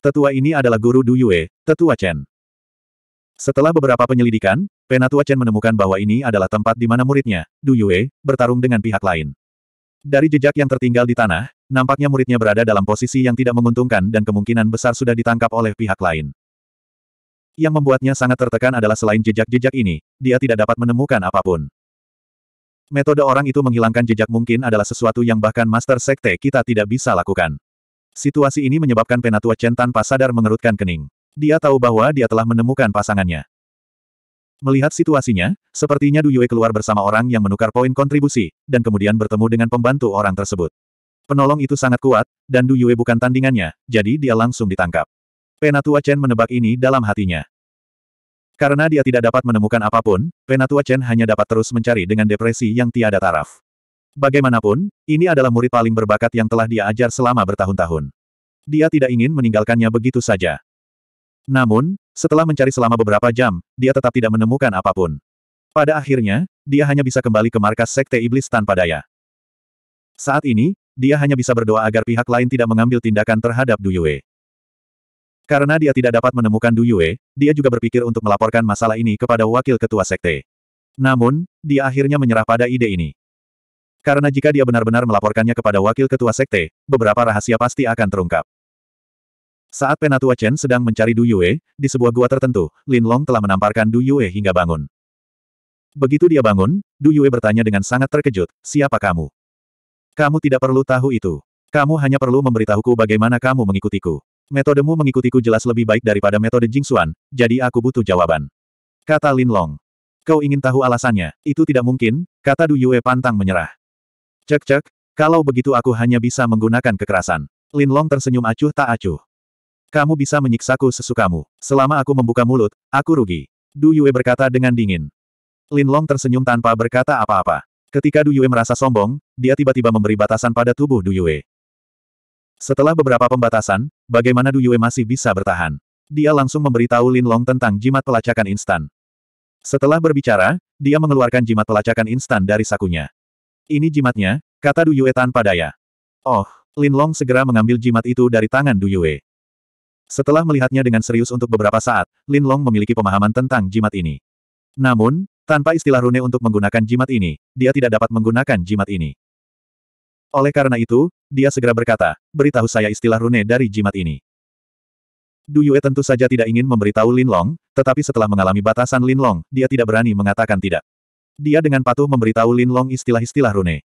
Tetua ini adalah guru Du Yue, tetua Chen. Setelah beberapa penyelidikan, Penatua Chen menemukan bahwa ini adalah tempat di mana muridnya, Du Yue, bertarung dengan pihak lain. Dari jejak yang tertinggal di tanah, nampaknya muridnya berada dalam posisi yang tidak menguntungkan dan kemungkinan besar sudah ditangkap oleh pihak lain. Yang membuatnya sangat tertekan adalah selain jejak-jejak ini, dia tidak dapat menemukan apapun. Metode orang itu menghilangkan jejak mungkin adalah sesuatu yang bahkan Master Sekte kita tidak bisa lakukan. Situasi ini menyebabkan Penatua Chen tanpa sadar mengerutkan kening. Dia tahu bahwa dia telah menemukan pasangannya. Melihat situasinya, sepertinya Du Yue keluar bersama orang yang menukar poin kontribusi, dan kemudian bertemu dengan pembantu orang tersebut. Penolong itu sangat kuat, dan Du Yue bukan tandingannya, jadi dia langsung ditangkap. Penatua Chen menebak ini dalam hatinya. Karena dia tidak dapat menemukan apapun, Penatua Chen hanya dapat terus mencari dengan depresi yang tiada taraf. Bagaimanapun, ini adalah murid paling berbakat yang telah dia ajar selama bertahun-tahun. Dia tidak ingin meninggalkannya begitu saja. Namun, setelah mencari selama beberapa jam, dia tetap tidak menemukan apapun. Pada akhirnya, dia hanya bisa kembali ke markas Sekte Iblis tanpa daya. Saat ini, dia hanya bisa berdoa agar pihak lain tidak mengambil tindakan terhadap Du Yue. Karena dia tidak dapat menemukan Du Yue, dia juga berpikir untuk melaporkan masalah ini kepada wakil ketua sekte. Namun, dia akhirnya menyerah pada ide ini. Karena jika dia benar-benar melaporkannya kepada wakil ketua sekte, beberapa rahasia pasti akan terungkap. Saat Penatua Chen sedang mencari Du Yue, di sebuah gua tertentu, Lin Long telah menamparkan Du Yue hingga bangun. Begitu dia bangun, Du Yue bertanya dengan sangat terkejut, siapa kamu? Kamu tidak perlu tahu itu. Kamu hanya perlu memberitahuku bagaimana kamu mengikutiku. Metodemu mengikutiku jelas lebih baik daripada metode Jing Jingxuan, jadi aku butuh jawaban. Kata Lin Long. Kau ingin tahu alasannya? Itu tidak mungkin, kata Du Yue pantang menyerah. Cek-cek, kalau begitu aku hanya bisa menggunakan kekerasan. Lin Long tersenyum acuh tak acuh. Kamu bisa menyiksaku sesukamu. Selama aku membuka mulut, aku rugi. Du Yue berkata dengan dingin. Lin Long tersenyum tanpa berkata apa-apa. Ketika Duyue merasa sombong, dia tiba-tiba memberi batasan pada tubuh Duyue. Setelah beberapa pembatasan, bagaimana Duyue masih bisa bertahan? Dia langsung memberitahu Lin Long tentang jimat pelacakan instan. Setelah berbicara, dia mengeluarkan jimat pelacakan instan dari sakunya. Ini jimatnya, kata Duyue tanpa daya. Oh, Lin Long segera mengambil jimat itu dari tangan Duyue. Setelah melihatnya dengan serius untuk beberapa saat, Lin Long memiliki pemahaman tentang jimat ini. Namun, tanpa istilah rune untuk menggunakan jimat ini, dia tidak dapat menggunakan jimat ini. Oleh karena itu, dia segera berkata, beritahu saya istilah rune dari jimat ini. Du Yue tentu saja tidak ingin memberitahu Lin Long, tetapi setelah mengalami batasan Lin Long, dia tidak berani mengatakan tidak. Dia dengan patuh memberitahu Lin Long istilah-istilah rune.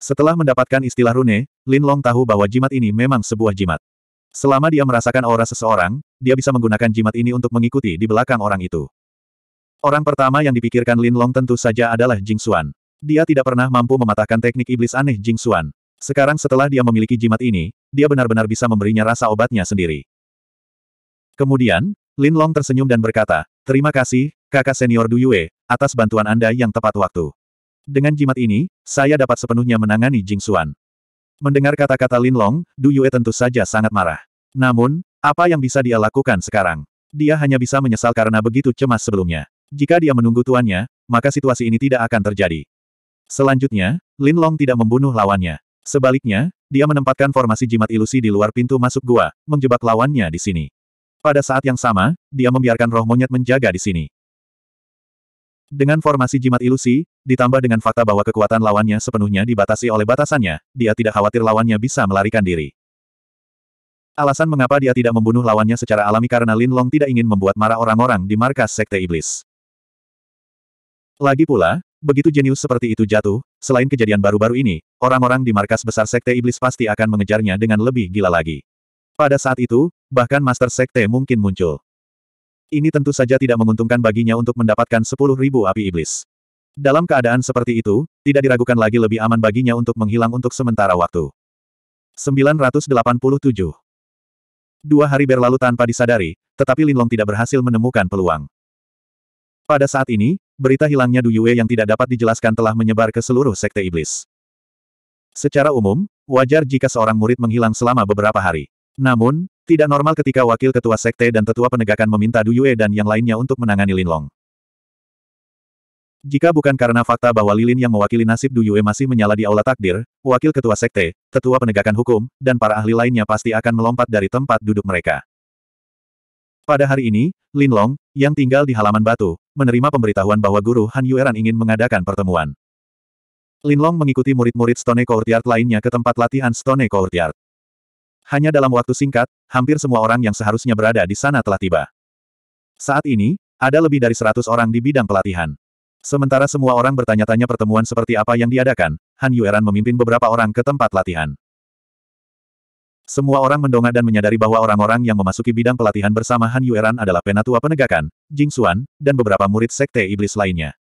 Setelah mendapatkan istilah rune, Lin Long tahu bahwa jimat ini memang sebuah jimat. Selama dia merasakan aura seseorang, dia bisa menggunakan jimat ini untuk mengikuti di belakang orang itu. Orang pertama yang dipikirkan Lin Long tentu saja adalah Jing Xuan. Dia tidak pernah mampu mematahkan teknik iblis aneh Jing Xuan. Sekarang setelah dia memiliki jimat ini, dia benar-benar bisa memberinya rasa obatnya sendiri. Kemudian, Lin Long tersenyum dan berkata, Terima kasih, kakak senior Du Yue atas bantuan Anda yang tepat waktu. Dengan jimat ini, saya dapat sepenuhnya menangani Jing Xuan. Mendengar kata-kata Lin Long, Du Yue tentu saja sangat marah. Namun, apa yang bisa dia lakukan sekarang? Dia hanya bisa menyesal karena begitu cemas sebelumnya. Jika dia menunggu tuannya, maka situasi ini tidak akan terjadi. Selanjutnya, Lin Long tidak membunuh lawannya. Sebaliknya, dia menempatkan formasi jimat ilusi di luar pintu masuk gua, menjebak lawannya di sini. Pada saat yang sama, dia membiarkan roh monyet menjaga di sini. Dengan formasi jimat ilusi, ditambah dengan fakta bahwa kekuatan lawannya sepenuhnya dibatasi oleh batasannya, dia tidak khawatir lawannya bisa melarikan diri. Alasan mengapa dia tidak membunuh lawannya secara alami karena Lin Long tidak ingin membuat marah orang-orang di markas Sekte Iblis. Lagi pula, begitu jenius seperti itu jatuh, selain kejadian baru-baru ini, orang-orang di markas besar Sekte Iblis pasti akan mengejarnya dengan lebih gila lagi. Pada saat itu, bahkan Master Sekte mungkin muncul. Ini tentu saja tidak menguntungkan baginya untuk mendapatkan 10.000 api iblis. Dalam keadaan seperti itu, tidak diragukan lagi lebih aman baginya untuk menghilang untuk sementara waktu. 987 Dua hari berlalu tanpa disadari, tetapi Linlong tidak berhasil menemukan peluang. Pada saat ini, berita hilangnya Du Yue yang tidak dapat dijelaskan telah menyebar ke seluruh sekte iblis. Secara umum, wajar jika seorang murid menghilang selama beberapa hari. Namun, tidak normal ketika wakil ketua sekte dan tetua penegakan meminta Du Yue dan yang lainnya untuk menangani Lin Long. Jika bukan karena fakta bahwa Lilin yang mewakili nasib Du Yue masih menyala di aula takdir, wakil ketua sekte, tetua penegakan hukum, dan para ahli lainnya pasti akan melompat dari tempat duduk mereka. Pada hari ini, Lin Long, yang tinggal di halaman batu, menerima pemberitahuan bahwa guru Han Yueran ingin mengadakan pertemuan. Lin Long mengikuti murid-murid Stone Courtyard lainnya ke tempat latihan Stone Courtyard. Hanya dalam waktu singkat, hampir semua orang yang seharusnya berada di sana telah tiba. Saat ini, ada lebih dari seratus orang di bidang pelatihan. Sementara semua orang bertanya-tanya pertemuan seperti apa yang diadakan, Han Yueran memimpin beberapa orang ke tempat latihan. Semua orang mendongak dan menyadari bahwa orang-orang yang memasuki bidang pelatihan bersama Han Yueran adalah penatua penegakan, Jing Xuan, dan beberapa murid sekte iblis lainnya.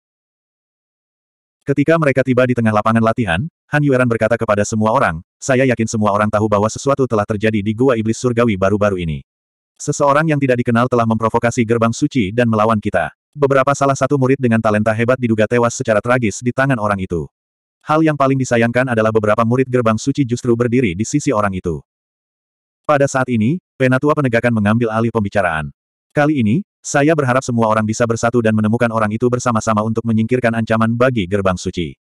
Ketika mereka tiba di tengah lapangan latihan, Han Yueran berkata kepada semua orang, saya yakin semua orang tahu bahwa sesuatu telah terjadi di Gua Iblis Surgawi baru-baru ini. Seseorang yang tidak dikenal telah memprovokasi gerbang suci dan melawan kita. Beberapa salah satu murid dengan talenta hebat diduga tewas secara tragis di tangan orang itu. Hal yang paling disayangkan adalah beberapa murid gerbang suci justru berdiri di sisi orang itu. Pada saat ini, Penatua Penegakan mengambil alih pembicaraan. Kali ini, saya berharap semua orang bisa bersatu dan menemukan orang itu bersama-sama untuk menyingkirkan ancaman bagi gerbang suci.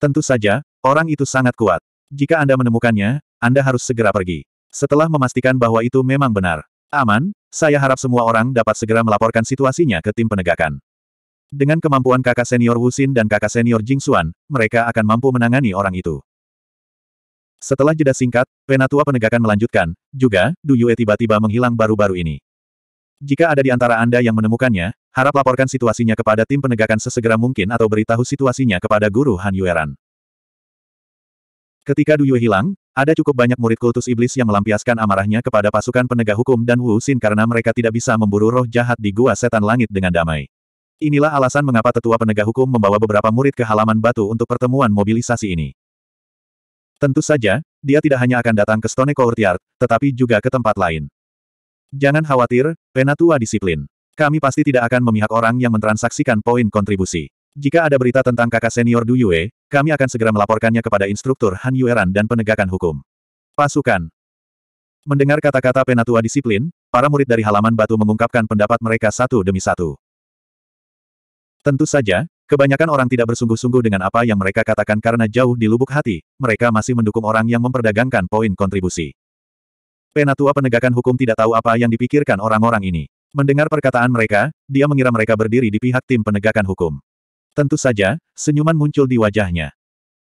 Tentu saja, orang itu sangat kuat. Jika Anda menemukannya, Anda harus segera pergi. Setelah memastikan bahwa itu memang benar. Aman, saya harap semua orang dapat segera melaporkan situasinya ke tim penegakan. Dengan kemampuan kakak senior Wu Xin dan kakak senior Jing Xuan, mereka akan mampu menangani orang itu. Setelah jeda singkat, Penatua Penegakan melanjutkan, juga, Duyue tiba-tiba menghilang baru-baru ini. Jika ada di antara Anda yang menemukannya, harap laporkan situasinya kepada tim penegakan sesegera mungkin atau beritahu situasinya kepada guru Han Yueran. Ketika Duyue hilang, ada cukup banyak murid kultus iblis yang melampiaskan amarahnya kepada pasukan penegak hukum dan Wu Xin karena mereka tidak bisa memburu roh jahat di Gua Setan Langit dengan damai. Inilah alasan mengapa tetua penegak hukum membawa beberapa murid ke halaman batu untuk pertemuan mobilisasi ini. Tentu saja, dia tidak hanya akan datang ke Stone Court tetapi juga ke tempat lain. Jangan khawatir, Penatua disiplin. Kami pasti tidak akan memihak orang yang mentransaksikan poin kontribusi. Jika ada berita tentang kakak senior Du Yue, kami akan segera melaporkannya kepada instruktur Han Yueran dan penegakan hukum. Pasukan. Mendengar kata-kata Penatua disiplin, para murid dari halaman batu mengungkapkan pendapat mereka satu demi satu. Tentu saja, Kebanyakan orang tidak bersungguh-sungguh dengan apa yang mereka katakan karena jauh di lubuk hati, mereka masih mendukung orang yang memperdagangkan poin kontribusi. Penatua penegakan hukum tidak tahu apa yang dipikirkan orang-orang ini. Mendengar perkataan mereka, dia mengira mereka berdiri di pihak tim penegakan hukum. Tentu saja, senyuman muncul di wajahnya.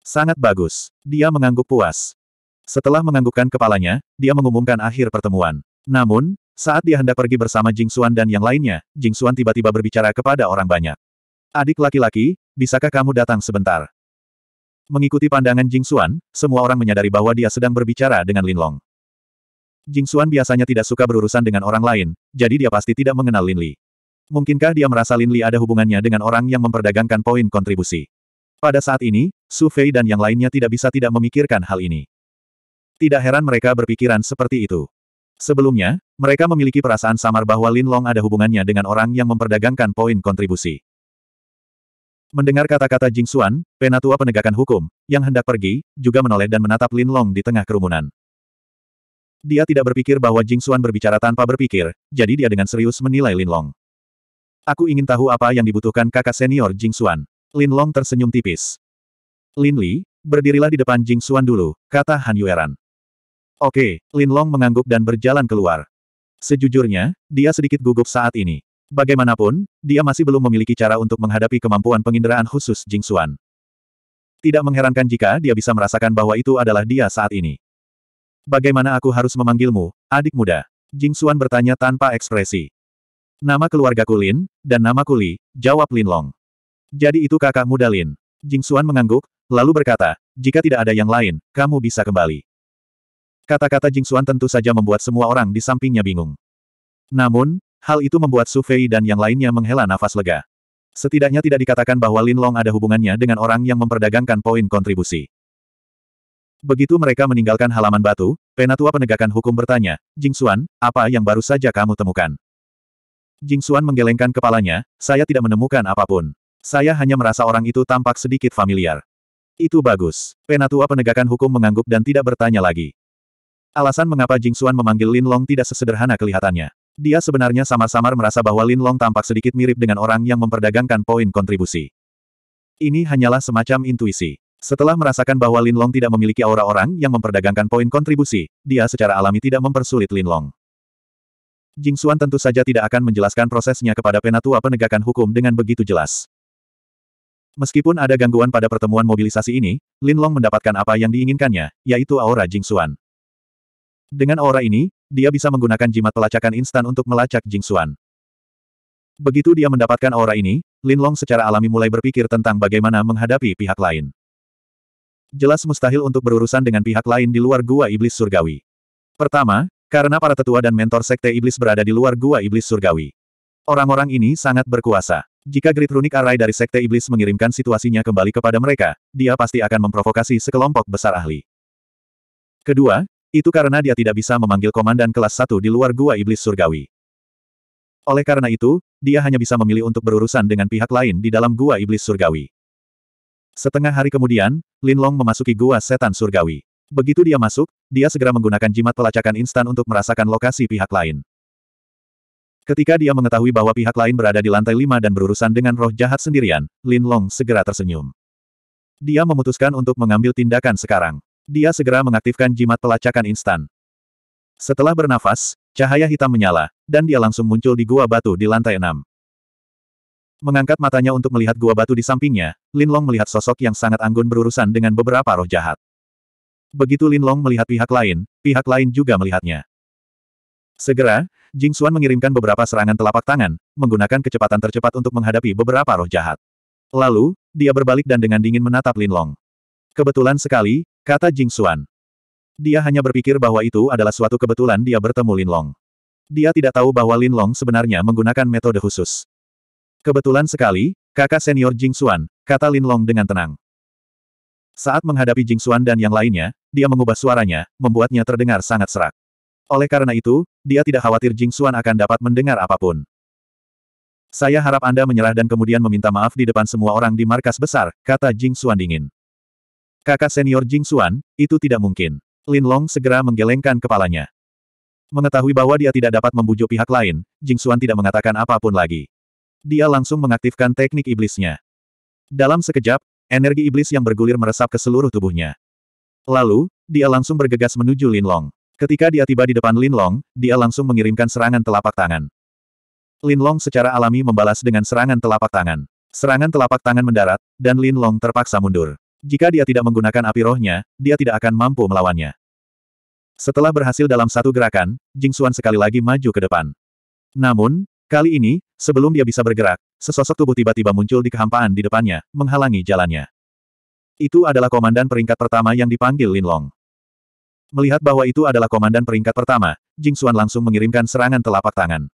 Sangat bagus. Dia mengangguk puas. Setelah menganggukkan kepalanya, dia mengumumkan akhir pertemuan. Namun, saat dia hendak pergi bersama Jing Xuan dan yang lainnya, Jing Xuan tiba-tiba berbicara kepada orang banyak. Adik laki-laki, bisakah kamu datang sebentar? Mengikuti pandangan Jing Xuan, semua orang menyadari bahwa dia sedang berbicara dengan Lin Long. Jing Xuan biasanya tidak suka berurusan dengan orang lain, jadi dia pasti tidak mengenal Lin Li. Mungkinkah dia merasa Lin Li ada hubungannya dengan orang yang memperdagangkan poin kontribusi? Pada saat ini, Su Fei dan yang lainnya tidak bisa tidak memikirkan hal ini. Tidak heran mereka berpikiran seperti itu. Sebelumnya, mereka memiliki perasaan samar bahwa Lin Long ada hubungannya dengan orang yang memperdagangkan poin kontribusi. Mendengar kata-kata Jing Xuan, penatua penegakan hukum, yang hendak pergi, juga menoleh dan menatap Lin Long di tengah kerumunan. Dia tidak berpikir bahwa Jing Xuan berbicara tanpa berpikir, jadi dia dengan serius menilai Lin Long. Aku ingin tahu apa yang dibutuhkan kakak senior Jing Xuan. Lin Long tersenyum tipis. Lin Li, berdirilah di depan Jing Xuan dulu, kata Han Yueran. Oke, Lin Long mengangguk dan berjalan keluar. Sejujurnya, dia sedikit gugup saat ini. Bagaimanapun, dia masih belum memiliki cara untuk menghadapi kemampuan penginderaan khusus Jing Xuan. Tidak mengherankan jika dia bisa merasakan bahwa itu adalah dia saat ini. Bagaimana aku harus memanggilmu, adik muda? Jing Xuan bertanya tanpa ekspresi. Nama keluargaku Lin, dan namaku Li, jawab Lin Long. Jadi itu kakak muda Lin. Jing Xuan mengangguk, lalu berkata, jika tidak ada yang lain, kamu bisa kembali. Kata-kata Jing Xuan tentu saja membuat semua orang di sampingnya bingung. Namun, Hal itu membuat Su Fei dan yang lainnya menghela nafas lega. Setidaknya tidak dikatakan bahwa Lin Long ada hubungannya dengan orang yang memperdagangkan poin kontribusi. Begitu mereka meninggalkan halaman batu, penatua penegakan hukum bertanya, Jing Xuan, apa yang baru saja kamu temukan? Jing Xuan menggelengkan kepalanya, saya tidak menemukan apapun. Saya hanya merasa orang itu tampak sedikit familiar. Itu bagus. Penatua penegakan hukum mengangguk dan tidak bertanya lagi. Alasan mengapa Jing Xuan memanggil Lin Long tidak sesederhana kelihatannya. Dia sebenarnya samar samar merasa bahwa Lin Long tampak sedikit mirip dengan orang yang memperdagangkan poin kontribusi. Ini hanyalah semacam intuisi. Setelah merasakan bahwa Lin Long tidak memiliki aura orang yang memperdagangkan poin kontribusi, dia secara alami tidak mempersulit Lin Long. Jing Xuan tentu saja tidak akan menjelaskan prosesnya kepada penatua penegakan hukum dengan begitu jelas. Meskipun ada gangguan pada pertemuan mobilisasi ini, Lin Long mendapatkan apa yang diinginkannya, yaitu aura Jing Xuan. Dengan aura ini, dia bisa menggunakan jimat pelacakan instan untuk melacak Jing Xuan. Begitu dia mendapatkan aura ini, Lin Long secara alami mulai berpikir tentang bagaimana menghadapi pihak lain. Jelas mustahil untuk berurusan dengan pihak lain di luar gua iblis surgawi. Pertama, karena para tetua dan mentor sekte iblis berada di luar gua iblis surgawi. Orang-orang ini sangat berkuasa. Jika grid Runic arai dari sekte iblis mengirimkan situasinya kembali kepada mereka, dia pasti akan memprovokasi sekelompok besar ahli. Kedua, itu karena dia tidak bisa memanggil komandan kelas 1 di luar gua iblis surgawi. Oleh karena itu, dia hanya bisa memilih untuk berurusan dengan pihak lain di dalam gua iblis surgawi. Setengah hari kemudian, Lin Long memasuki gua setan surgawi. Begitu dia masuk, dia segera menggunakan jimat pelacakan instan untuk merasakan lokasi pihak lain. Ketika dia mengetahui bahwa pihak lain berada di lantai lima dan berurusan dengan roh jahat sendirian, Lin Long segera tersenyum. Dia memutuskan untuk mengambil tindakan sekarang. Dia segera mengaktifkan jimat pelacakan instan. Setelah bernafas, cahaya hitam menyala, dan dia langsung muncul di gua batu di lantai enam. Mengangkat matanya untuk melihat gua batu di sampingnya, Lin Long melihat sosok yang sangat anggun berurusan dengan beberapa roh jahat. Begitu Lin Long melihat pihak lain, pihak lain juga melihatnya. Segera, Jing Xuan mengirimkan beberapa serangan telapak tangan, menggunakan kecepatan tercepat untuk menghadapi beberapa roh jahat. Lalu, dia berbalik dan dengan dingin menatap Lin Long. Kebetulan sekali, Kata Jing Xuan. Dia hanya berpikir bahwa itu adalah suatu kebetulan dia bertemu Lin Long. Dia tidak tahu bahwa Lin Long sebenarnya menggunakan metode khusus. Kebetulan sekali, kakak senior Jing Xuan, kata Lin Long dengan tenang. Saat menghadapi Jing Xuan dan yang lainnya, dia mengubah suaranya, membuatnya terdengar sangat serak. Oleh karena itu, dia tidak khawatir Jing Xuan akan dapat mendengar apapun. Saya harap Anda menyerah dan kemudian meminta maaf di depan semua orang di markas besar, kata Jing Xuan dingin. Kakak senior Jing Xuan, itu tidak mungkin. Lin Long segera menggelengkan kepalanya. Mengetahui bahwa dia tidak dapat membujuk pihak lain, Jing Xuan tidak mengatakan apapun lagi. Dia langsung mengaktifkan teknik iblisnya. Dalam sekejap, energi iblis yang bergulir meresap ke seluruh tubuhnya. Lalu, dia langsung bergegas menuju Lin Long. Ketika dia tiba di depan Lin Long, dia langsung mengirimkan serangan telapak tangan. Lin Long secara alami membalas dengan serangan telapak tangan. Serangan telapak tangan mendarat, dan Lin Long terpaksa mundur. Jika dia tidak menggunakan api rohnya, dia tidak akan mampu melawannya. Setelah berhasil dalam satu gerakan, Jing Xuan sekali lagi maju ke depan. Namun, kali ini, sebelum dia bisa bergerak, sesosok tubuh tiba-tiba muncul di kehampaan di depannya, menghalangi jalannya. Itu adalah komandan peringkat pertama yang dipanggil Lin Long. Melihat bahwa itu adalah komandan peringkat pertama, Jing Xuan langsung mengirimkan serangan telapak tangan.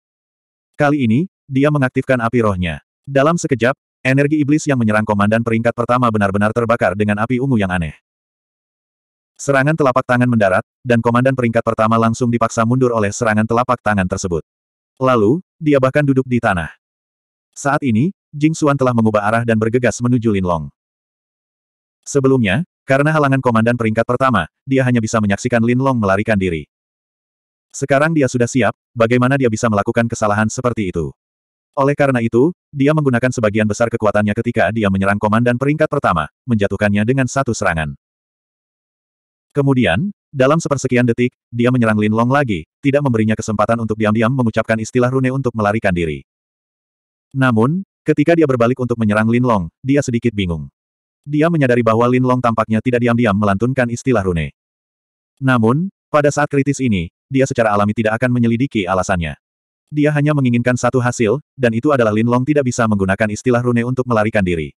Kali ini, dia mengaktifkan api rohnya. Dalam sekejap, Energi iblis yang menyerang komandan peringkat pertama benar-benar terbakar dengan api ungu yang aneh. Serangan telapak tangan mendarat, dan komandan peringkat pertama langsung dipaksa mundur oleh serangan telapak tangan tersebut. Lalu, dia bahkan duduk di tanah. Saat ini, Jing Xuan telah mengubah arah dan bergegas menuju Lin Long. Sebelumnya, karena halangan komandan peringkat pertama, dia hanya bisa menyaksikan Lin Long melarikan diri. Sekarang dia sudah siap, bagaimana dia bisa melakukan kesalahan seperti itu. Oleh karena itu, dia menggunakan sebagian besar kekuatannya ketika dia menyerang komandan peringkat pertama, menjatuhkannya dengan satu serangan. Kemudian, dalam sepersekian detik, dia menyerang Lin Long lagi, tidak memberinya kesempatan untuk diam-diam mengucapkan istilah rune untuk melarikan diri. Namun, ketika dia berbalik untuk menyerang Lin Long, dia sedikit bingung. Dia menyadari bahwa Lin Long tampaknya tidak diam-diam melantunkan istilah rune. Namun, pada saat kritis ini, dia secara alami tidak akan menyelidiki alasannya. Dia hanya menginginkan satu hasil, dan itu adalah Lin Long tidak bisa menggunakan istilah rune untuk melarikan diri.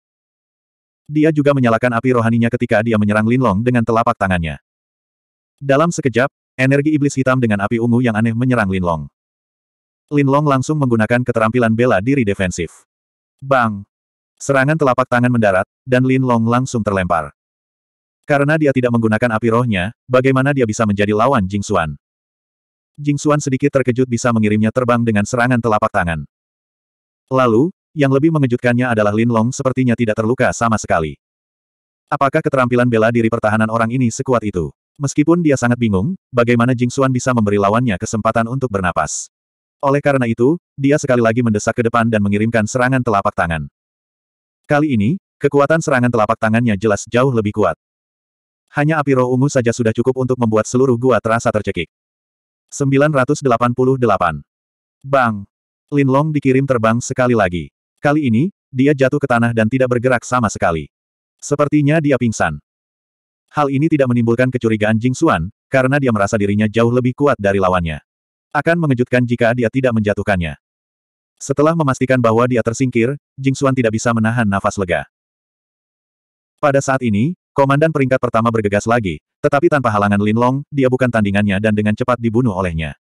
Dia juga menyalakan api rohaninya ketika dia menyerang Lin Long dengan telapak tangannya. Dalam sekejap, energi iblis hitam dengan api ungu yang aneh menyerang Lin Long. Lin Long langsung menggunakan keterampilan bela diri defensif. Bang! Serangan telapak tangan mendarat, dan Lin Long langsung terlempar. Karena dia tidak menggunakan api rohnya, bagaimana dia bisa menjadi lawan Jing Xuan? Jingxuan sedikit terkejut bisa mengirimnya terbang dengan serangan telapak tangan. Lalu, yang lebih mengejutkannya adalah Lin Long sepertinya tidak terluka sama sekali. Apakah keterampilan bela diri pertahanan orang ini sekuat itu? Meskipun dia sangat bingung, bagaimana Jingxuan bisa memberi lawannya kesempatan untuk bernapas. Oleh karena itu, dia sekali lagi mendesak ke depan dan mengirimkan serangan telapak tangan. Kali ini, kekuatan serangan telapak tangannya jelas jauh lebih kuat. Hanya api roh ungu saja sudah cukup untuk membuat seluruh gua terasa tercekik. 988. Bang! Lin Long dikirim terbang sekali lagi. Kali ini, dia jatuh ke tanah dan tidak bergerak sama sekali. Sepertinya dia pingsan. Hal ini tidak menimbulkan kecurigaan Jing Xuan, karena dia merasa dirinya jauh lebih kuat dari lawannya. Akan mengejutkan jika dia tidak menjatuhkannya. Setelah memastikan bahwa dia tersingkir, Jing Xuan tidak bisa menahan nafas lega. Pada saat ini, Komandan peringkat pertama bergegas lagi, tetapi tanpa halangan Linlong, dia bukan tandingannya dan dengan cepat dibunuh olehnya.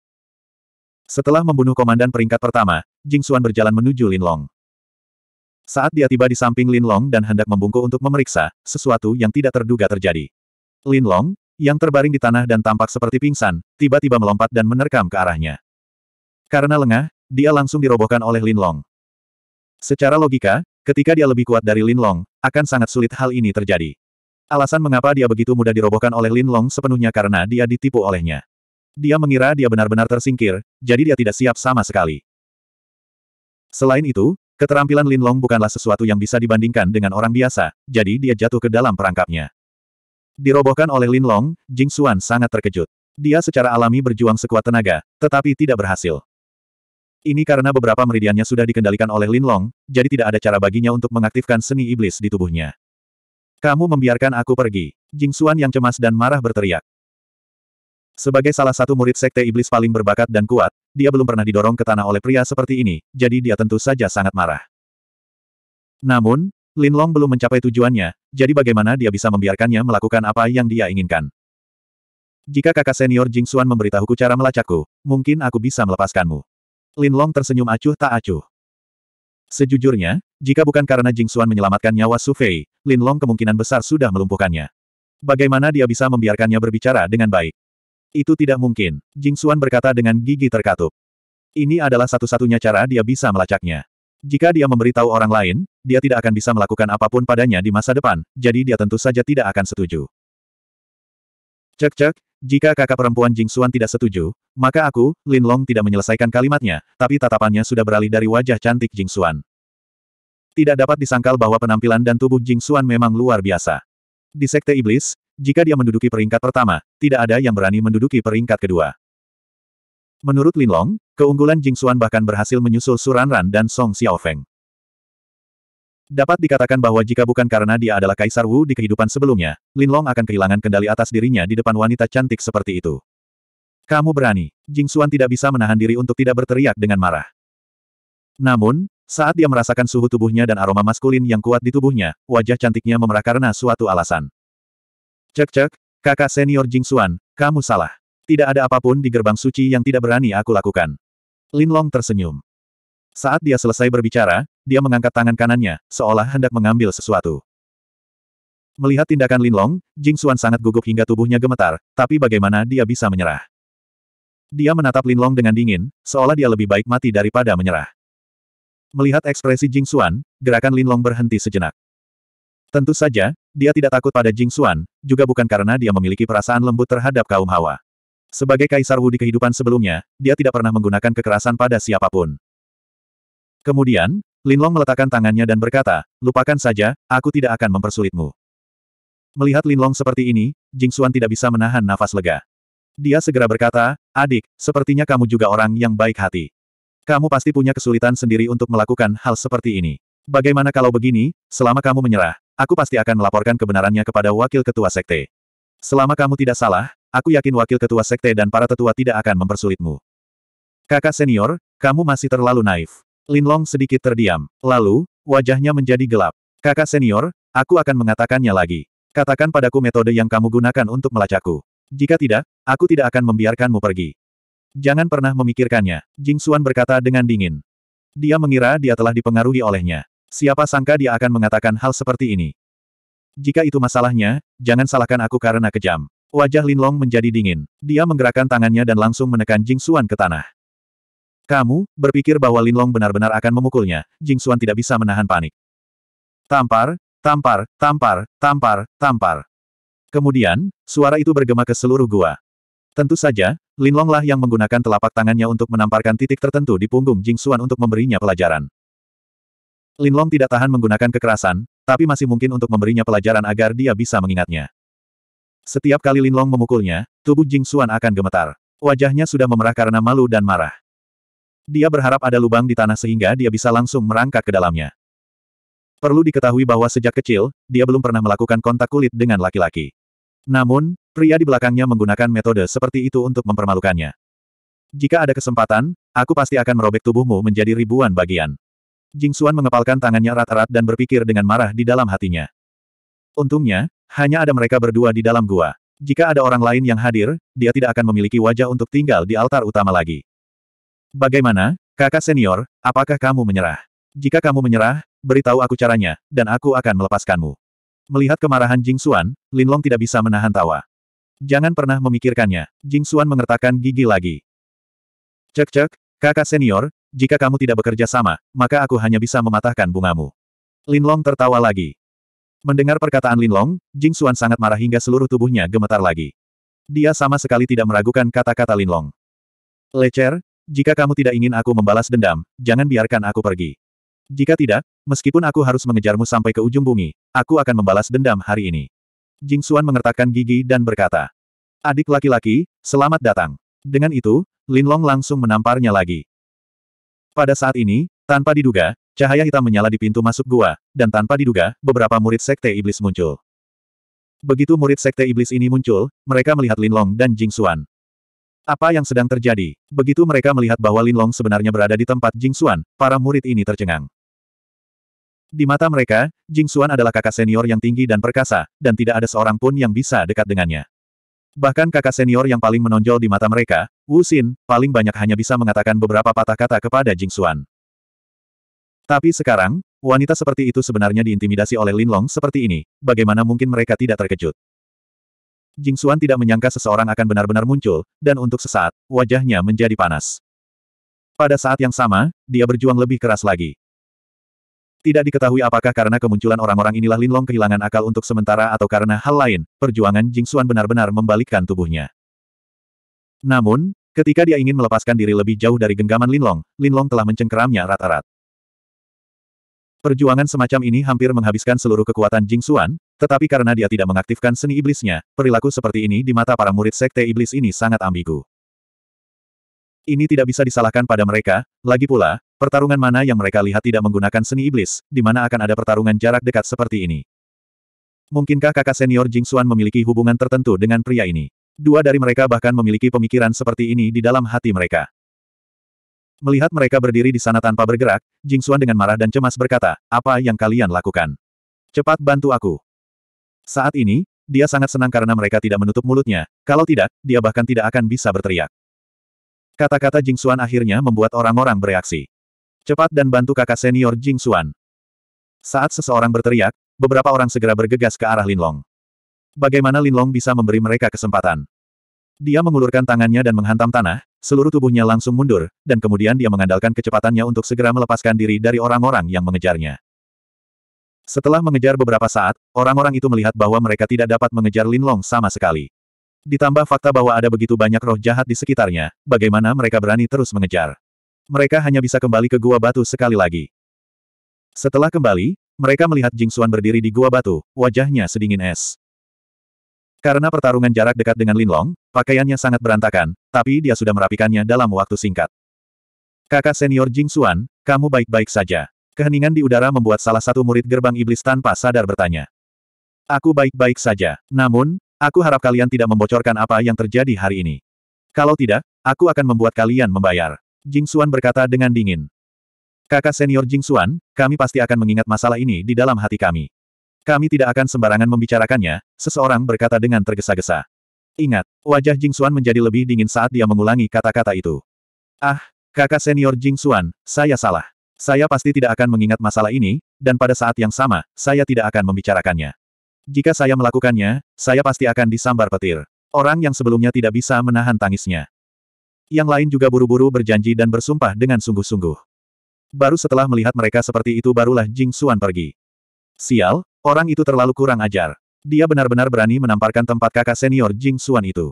Setelah membunuh komandan peringkat pertama, Jing Xuan berjalan menuju Linlong. Saat dia tiba di samping Linlong dan hendak membungkuk untuk memeriksa, sesuatu yang tidak terduga terjadi. Linlong, yang terbaring di tanah dan tampak seperti pingsan, tiba-tiba melompat dan menerkam ke arahnya. Karena lengah, dia langsung dirobohkan oleh Linlong. Secara logika, ketika dia lebih kuat dari Linlong, akan sangat sulit hal ini terjadi. Alasan mengapa dia begitu mudah dirobohkan oleh Lin Long sepenuhnya karena dia ditipu olehnya. Dia mengira dia benar-benar tersingkir, jadi dia tidak siap sama sekali. Selain itu, keterampilan Lin Long bukanlah sesuatu yang bisa dibandingkan dengan orang biasa, jadi dia jatuh ke dalam perangkapnya. Dirobohkan oleh Lin Long, Jing Xuan sangat terkejut. Dia secara alami berjuang sekuat tenaga, tetapi tidak berhasil. Ini karena beberapa meridiannya sudah dikendalikan oleh Lin Long, jadi tidak ada cara baginya untuk mengaktifkan seni iblis di tubuhnya. Kamu membiarkan aku pergi. Jing Xuan yang cemas dan marah berteriak. Sebagai salah satu murid sekte iblis paling berbakat dan kuat, dia belum pernah didorong ke tanah oleh pria seperti ini, jadi dia tentu saja sangat marah. Namun, Lin Long belum mencapai tujuannya, jadi bagaimana dia bisa membiarkannya melakukan apa yang dia inginkan? Jika kakak senior Jing Xuan memberitahuku cara melacakku, mungkin aku bisa melepaskanmu. Lin Long tersenyum acuh tak acuh. Sejujurnya, jika bukan karena Jing Xuan menyelamatkan nyawa Su Fei, Lin Long kemungkinan besar sudah melumpuhkannya. Bagaimana dia bisa membiarkannya berbicara dengan baik? Itu tidak mungkin, Jing Xuan berkata dengan gigi terkatup. Ini adalah satu-satunya cara dia bisa melacaknya. Jika dia memberitahu orang lain, dia tidak akan bisa melakukan apapun padanya di masa depan, jadi dia tentu saja tidak akan setuju. Cek-cek, jika kakak perempuan Jing Xuan tidak setuju, maka aku, Lin Long tidak menyelesaikan kalimatnya, tapi tatapannya sudah beralih dari wajah cantik Jing Xuan. Tidak dapat disangkal bahwa penampilan dan tubuh Jing Xuan memang luar biasa. Di Sekte Iblis, jika dia menduduki peringkat pertama, tidak ada yang berani menduduki peringkat kedua. Menurut Lin Long, keunggulan Jing Xuan bahkan berhasil menyusul Suran Ran dan Song Xiaofeng. Dapat dikatakan bahwa jika bukan karena dia adalah Kaisar Wu di kehidupan sebelumnya, Lin Long akan kehilangan kendali atas dirinya di depan wanita cantik seperti itu. Kamu berani. Jing Xuan tidak bisa menahan diri untuk tidak berteriak dengan marah. Namun, saat dia merasakan suhu tubuhnya dan aroma maskulin yang kuat di tubuhnya, wajah cantiknya memerah karena suatu alasan. Cek-cek, kakak senior Jing Xuan, kamu salah. Tidak ada apapun di gerbang suci yang tidak berani aku lakukan. Lin Long tersenyum. Saat dia selesai berbicara, dia mengangkat tangan kanannya, seolah hendak mengambil sesuatu. Melihat tindakan Linlong, Jing Xuan sangat gugup hingga tubuhnya gemetar, tapi bagaimana dia bisa menyerah? Dia menatap Linlong dengan dingin, seolah dia lebih baik mati daripada menyerah. Melihat ekspresi Jing Xuan, gerakan Linlong berhenti sejenak. Tentu saja, dia tidak takut pada Jing Xuan, juga bukan karena dia memiliki perasaan lembut terhadap kaum Hawa. Sebagai Kaisar Wu di kehidupan sebelumnya, dia tidak pernah menggunakan kekerasan pada siapapun. Kemudian, Linlong meletakkan tangannya dan berkata, lupakan saja, aku tidak akan mempersulitmu. Melihat Linlong seperti ini, Jing Xuan tidak bisa menahan nafas lega. Dia segera berkata, adik, sepertinya kamu juga orang yang baik hati. Kamu pasti punya kesulitan sendiri untuk melakukan hal seperti ini. Bagaimana kalau begini, selama kamu menyerah, aku pasti akan melaporkan kebenarannya kepada wakil ketua sekte. Selama kamu tidak salah, aku yakin wakil ketua sekte dan para tetua tidak akan mempersulitmu. Kakak senior, kamu masih terlalu naif. Linlong sedikit terdiam. Lalu, wajahnya menjadi gelap. Kakak senior, aku akan mengatakannya lagi. Katakan padaku metode yang kamu gunakan untuk melacakku. Jika tidak, aku tidak akan membiarkanmu pergi. Jangan pernah memikirkannya, Jing Xuan berkata dengan dingin. Dia mengira dia telah dipengaruhi olehnya. Siapa sangka dia akan mengatakan hal seperti ini. Jika itu masalahnya, jangan salahkan aku karena kejam. Wajah Linlong menjadi dingin. Dia menggerakkan tangannya dan langsung menekan Jing Xuan ke tanah. Kamu, berpikir bahwa Linlong benar-benar akan memukulnya, Jing Xuan tidak bisa menahan panik. Tampar, tampar, tampar, tampar, tampar. Kemudian, suara itu bergema ke seluruh gua. Tentu saja, Linlong lah yang menggunakan telapak tangannya untuk menamparkan titik tertentu di punggung Jing Xuan untuk memberinya pelajaran. Linlong tidak tahan menggunakan kekerasan, tapi masih mungkin untuk memberinya pelajaran agar dia bisa mengingatnya. Setiap kali Linlong memukulnya, tubuh Jing Xuan akan gemetar. Wajahnya sudah memerah karena malu dan marah. Dia berharap ada lubang di tanah sehingga dia bisa langsung merangkak ke dalamnya. Perlu diketahui bahwa sejak kecil, dia belum pernah melakukan kontak kulit dengan laki-laki. Namun, pria di belakangnya menggunakan metode seperti itu untuk mempermalukannya. Jika ada kesempatan, aku pasti akan merobek tubuhmu menjadi ribuan bagian. Jing Xuan mengepalkan tangannya rata-rata dan berpikir dengan marah di dalam hatinya. Untungnya, hanya ada mereka berdua di dalam gua. Jika ada orang lain yang hadir, dia tidak akan memiliki wajah untuk tinggal di altar utama lagi. Bagaimana, kakak senior, apakah kamu menyerah? Jika kamu menyerah, beritahu aku caranya, dan aku akan melepaskanmu. Melihat kemarahan Jing Xuan, Linlong tidak bisa menahan tawa. Jangan pernah memikirkannya. Jing Xuan mengertakkan gigi lagi. Cek-cek, kakak senior, jika kamu tidak bekerja sama, maka aku hanya bisa mematahkan bungamu. Linlong tertawa lagi. Mendengar perkataan Linlong, Jing Xuan sangat marah hingga seluruh tubuhnya gemetar lagi. Dia sama sekali tidak meragukan kata-kata Linlong. Lecer, jika kamu tidak ingin aku membalas dendam, jangan biarkan aku pergi. Jika tidak, meskipun aku harus mengejarmu sampai ke ujung bumi, aku akan membalas dendam hari ini. Jing Xuan mengertakkan gigi dan berkata, Adik laki-laki, selamat datang. Dengan itu, Lin Long langsung menamparnya lagi. Pada saat ini, tanpa diduga, cahaya hitam menyala di pintu masuk gua, dan tanpa diduga, beberapa murid sekte iblis muncul. Begitu murid sekte iblis ini muncul, mereka melihat Lin Long dan Jing Xuan. Apa yang sedang terjadi? Begitu mereka melihat bahwa Linlong sebenarnya berada di tempat Jing Xuan, para murid ini tercengang. Di mata mereka, Jing Xuan adalah kakak senior yang tinggi dan perkasa, dan tidak ada seorang pun yang bisa dekat dengannya. Bahkan kakak senior yang paling menonjol di mata mereka, Wu Xin, paling banyak hanya bisa mengatakan beberapa patah kata kepada Jing Xuan. Tapi sekarang, wanita seperti itu sebenarnya diintimidasi oleh Lin Long seperti ini, bagaimana mungkin mereka tidak terkejut? Jing Xuan tidak menyangka seseorang akan benar-benar muncul, dan untuk sesaat, wajahnya menjadi panas. Pada saat yang sama, dia berjuang lebih keras lagi. Tidak diketahui apakah karena kemunculan orang-orang inilah Linlong kehilangan akal untuk sementara atau karena hal lain, perjuangan Jing Xuan benar-benar membalikkan tubuhnya. Namun, ketika dia ingin melepaskan diri lebih jauh dari genggaman Linlong, Linlong telah mencengkeramnya rat-rat. Perjuangan semacam ini hampir menghabiskan seluruh kekuatan Jing Xuan, tetapi karena dia tidak mengaktifkan seni iblisnya, perilaku seperti ini di mata para murid sekte iblis ini sangat ambigu. Ini tidak bisa disalahkan pada mereka, lagi pula, pertarungan mana yang mereka lihat tidak menggunakan seni iblis, di mana akan ada pertarungan jarak dekat seperti ini. Mungkinkah kakak senior Jing Xuan memiliki hubungan tertentu dengan pria ini? Dua dari mereka bahkan memiliki pemikiran seperti ini di dalam hati mereka. Melihat mereka berdiri di sana tanpa bergerak, Jing Xuan dengan marah dan cemas berkata, apa yang kalian lakukan? Cepat bantu aku. Saat ini, dia sangat senang karena mereka tidak menutup mulutnya, kalau tidak, dia bahkan tidak akan bisa berteriak. Kata-kata Jing Xuan akhirnya membuat orang-orang bereaksi. Cepat dan bantu kakak senior Jing Xuan. Saat seseorang berteriak, beberapa orang segera bergegas ke arah Lin Long Bagaimana Lin Long bisa memberi mereka kesempatan? Dia mengulurkan tangannya dan menghantam tanah, seluruh tubuhnya langsung mundur, dan kemudian dia mengandalkan kecepatannya untuk segera melepaskan diri dari orang-orang yang mengejarnya. Setelah mengejar beberapa saat, orang-orang itu melihat bahwa mereka tidak dapat mengejar Linlong sama sekali. Ditambah fakta bahwa ada begitu banyak roh jahat di sekitarnya, bagaimana mereka berani terus mengejar. Mereka hanya bisa kembali ke Gua Batu sekali lagi. Setelah kembali, mereka melihat Jing Xuan berdiri di Gua Batu, wajahnya sedingin es. Karena pertarungan jarak dekat dengan Linlong, pakaiannya sangat berantakan, tapi dia sudah merapikannya dalam waktu singkat. Kakak senior Jing Xuan, kamu baik-baik saja. Keheningan di udara membuat salah satu murid gerbang iblis tanpa sadar bertanya. Aku baik-baik saja. Namun, aku harap kalian tidak membocorkan apa yang terjadi hari ini. Kalau tidak, aku akan membuat kalian membayar. Jing Xuan berkata dengan dingin. Kakak senior Jing Xuan, kami pasti akan mengingat masalah ini di dalam hati kami. Kami tidak akan sembarangan membicarakannya, seseorang berkata dengan tergesa-gesa. Ingat, wajah Jing Xuan menjadi lebih dingin saat dia mengulangi kata-kata itu. Ah, kakak senior Jing Xuan, saya salah. Saya pasti tidak akan mengingat masalah ini, dan pada saat yang sama, saya tidak akan membicarakannya. Jika saya melakukannya, saya pasti akan disambar petir. Orang yang sebelumnya tidak bisa menahan tangisnya. Yang lain juga buru-buru berjanji dan bersumpah dengan sungguh-sungguh. Baru setelah melihat mereka seperti itu barulah Jing Xuan pergi. Sial, orang itu terlalu kurang ajar. Dia benar-benar berani menamparkan tempat kakak senior Jing Xuan itu.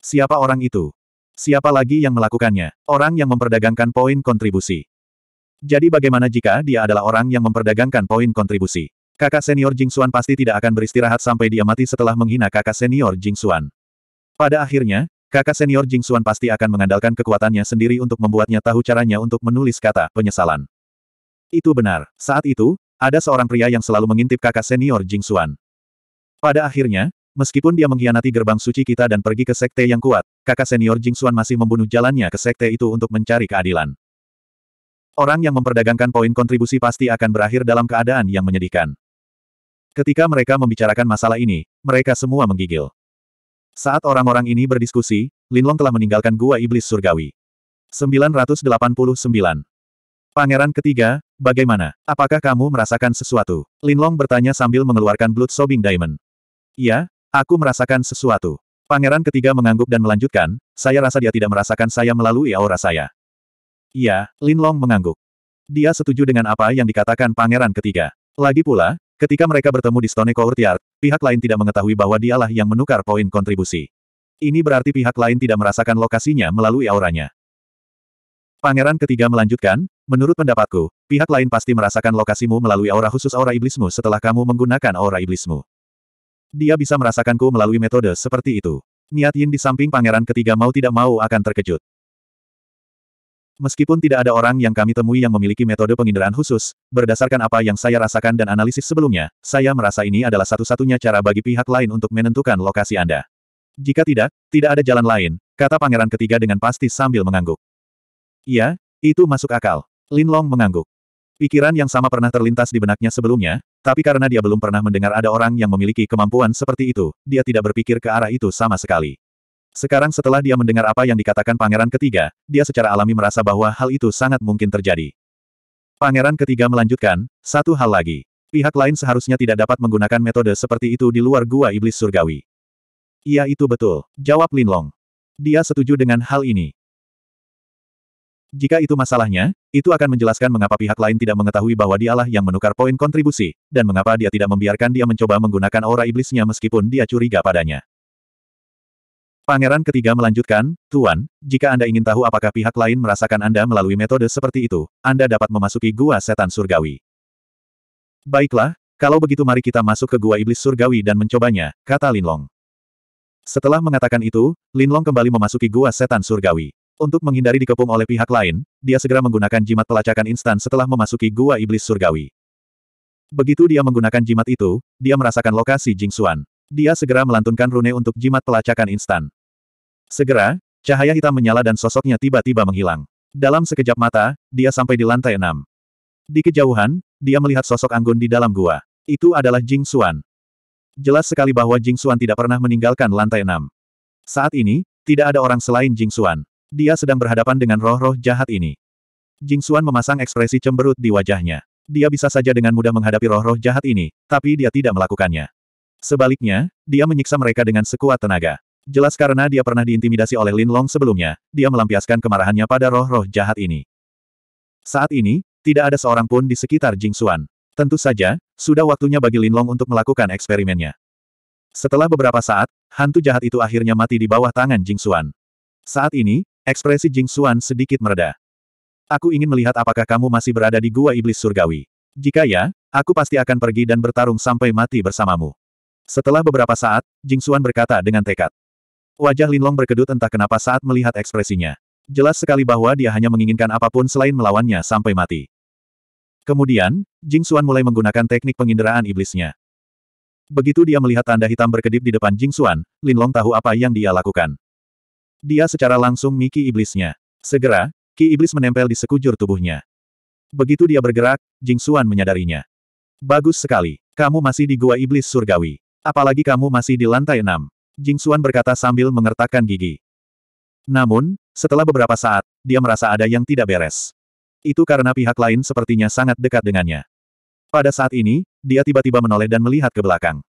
Siapa orang itu? Siapa lagi yang melakukannya? Orang yang memperdagangkan poin kontribusi. Jadi bagaimana jika dia adalah orang yang memperdagangkan poin kontribusi? Kakak senior Jing Xuan pasti tidak akan beristirahat sampai dia mati setelah menghina kakak senior Jing Xuan. Pada akhirnya, kakak senior Jing Xuan pasti akan mengandalkan kekuatannya sendiri untuk membuatnya tahu caranya untuk menulis kata penyesalan. Itu benar. Saat itu, ada seorang pria yang selalu mengintip kakak senior Jing Xuan. Pada akhirnya, Meskipun dia mengkhianati gerbang suci kita dan pergi ke sekte yang kuat, kakak senior Jing Xuan masih membunuh jalannya ke sekte itu untuk mencari keadilan. Orang yang memperdagangkan poin kontribusi pasti akan berakhir dalam keadaan yang menyedihkan. Ketika mereka membicarakan masalah ini, mereka semua menggigil. Saat orang-orang ini berdiskusi, Linlong telah meninggalkan Gua Iblis Surgawi. 989. Pangeran ketiga, bagaimana? Apakah kamu merasakan sesuatu? Linlong bertanya sambil mengeluarkan Blood Sobbing Diamond. Iya, aku merasakan sesuatu. Pangeran ketiga mengangguk dan melanjutkan, saya rasa dia tidak merasakan saya melalui aura saya. Iya, Long mengangguk. Dia setuju dengan apa yang dikatakan pangeran ketiga. Lagi pula, ketika mereka bertemu di Stone Court Yard, pihak lain tidak mengetahui bahwa dialah yang menukar poin kontribusi. Ini berarti pihak lain tidak merasakan lokasinya melalui auranya. Pangeran ketiga melanjutkan, menurut pendapatku, pihak lain pasti merasakan lokasimu melalui aura khusus aura iblismu setelah kamu menggunakan aura iblismu. Dia bisa merasakanku melalui metode seperti itu. Niat Yin di samping pangeran ketiga mau tidak mau akan terkejut. Meskipun tidak ada orang yang kami temui yang memiliki metode penginderaan khusus, berdasarkan apa yang saya rasakan dan analisis sebelumnya, saya merasa ini adalah satu-satunya cara bagi pihak lain untuk menentukan lokasi Anda. Jika tidak, tidak ada jalan lain, kata pangeran ketiga dengan pasti sambil mengangguk. Iya, itu masuk akal. Lin Long mengangguk. Pikiran yang sama pernah terlintas di benaknya sebelumnya, tapi karena dia belum pernah mendengar ada orang yang memiliki kemampuan seperti itu, dia tidak berpikir ke arah itu sama sekali. Sekarang setelah dia mendengar apa yang dikatakan pangeran ketiga, dia secara alami merasa bahwa hal itu sangat mungkin terjadi. Pangeran ketiga melanjutkan, satu hal lagi. Pihak lain seharusnya tidak dapat menggunakan metode seperti itu di luar gua iblis surgawi. Iya itu betul, jawab Lin Long. Dia setuju dengan hal ini. Jika itu masalahnya, itu akan menjelaskan mengapa pihak lain tidak mengetahui bahwa dialah yang menukar poin kontribusi, dan mengapa dia tidak membiarkan dia mencoba menggunakan aura iblisnya meskipun dia curiga padanya. Pangeran ketiga melanjutkan, Tuan, jika Anda ingin tahu apakah pihak lain merasakan Anda melalui metode seperti itu, Anda dapat memasuki gua setan surgawi. Baiklah, kalau begitu mari kita masuk ke gua iblis surgawi dan mencobanya, kata Linlong. Setelah mengatakan itu, Linlong kembali memasuki gua setan surgawi. Untuk menghindari dikepung oleh pihak lain, dia segera menggunakan jimat pelacakan instan setelah memasuki gua iblis surgawi. Begitu dia menggunakan jimat itu, dia merasakan lokasi Jing Xuan. Dia segera melantunkan rune untuk jimat pelacakan instan. Segera, cahaya hitam menyala dan sosoknya tiba-tiba menghilang. Dalam sekejap mata, dia sampai di lantai enam. Di kejauhan, dia melihat sosok Anggun di dalam gua. Itu adalah Jing Xuan. Jelas sekali bahwa Jing Xuan tidak pernah meninggalkan lantai enam. Saat ini, tidak ada orang selain Jing Xuan. Dia sedang berhadapan dengan roh-roh jahat ini. Jing Xuan memasang ekspresi cemberut di wajahnya. Dia bisa saja dengan mudah menghadapi roh-roh jahat ini, tapi dia tidak melakukannya. Sebaliknya, dia menyiksa mereka dengan sekuat tenaga. Jelas karena dia pernah diintimidasi oleh Lin Long sebelumnya, dia melampiaskan kemarahannya pada roh-roh jahat ini. Saat ini, tidak ada seorang pun di sekitar Jing Xuan. Tentu saja, sudah waktunya bagi Lin Long untuk melakukan eksperimennya. Setelah beberapa saat, hantu jahat itu akhirnya mati di bawah tangan Jing Xuan. Saat ini, ekspresi Jing Xuan sedikit mereda. Aku ingin melihat apakah kamu masih berada di gua iblis surgawi. Jika ya, aku pasti akan pergi dan bertarung sampai mati bersamamu. Setelah beberapa saat, Jing Xuan berkata dengan tekad. Wajah Lin Long berkedut entah kenapa saat melihat ekspresinya. Jelas sekali bahwa dia hanya menginginkan apapun selain melawannya sampai mati. Kemudian, Jing Xuan mulai menggunakan teknik penginderaan iblisnya. Begitu dia melihat tanda hitam berkedip di depan Jing Xuan, Long tahu apa yang dia lakukan. Dia secara langsung miki iblisnya. Segera, ki iblis menempel di sekujur tubuhnya. Begitu dia bergerak, Jing Xuan menyadarinya. Bagus sekali, kamu masih di gua iblis surgawi. Apalagi kamu masih di lantai enam. Jing Xuan berkata sambil mengertakkan gigi. Namun, setelah beberapa saat, dia merasa ada yang tidak beres. Itu karena pihak lain sepertinya sangat dekat dengannya. Pada saat ini, dia tiba-tiba menoleh dan melihat ke belakang.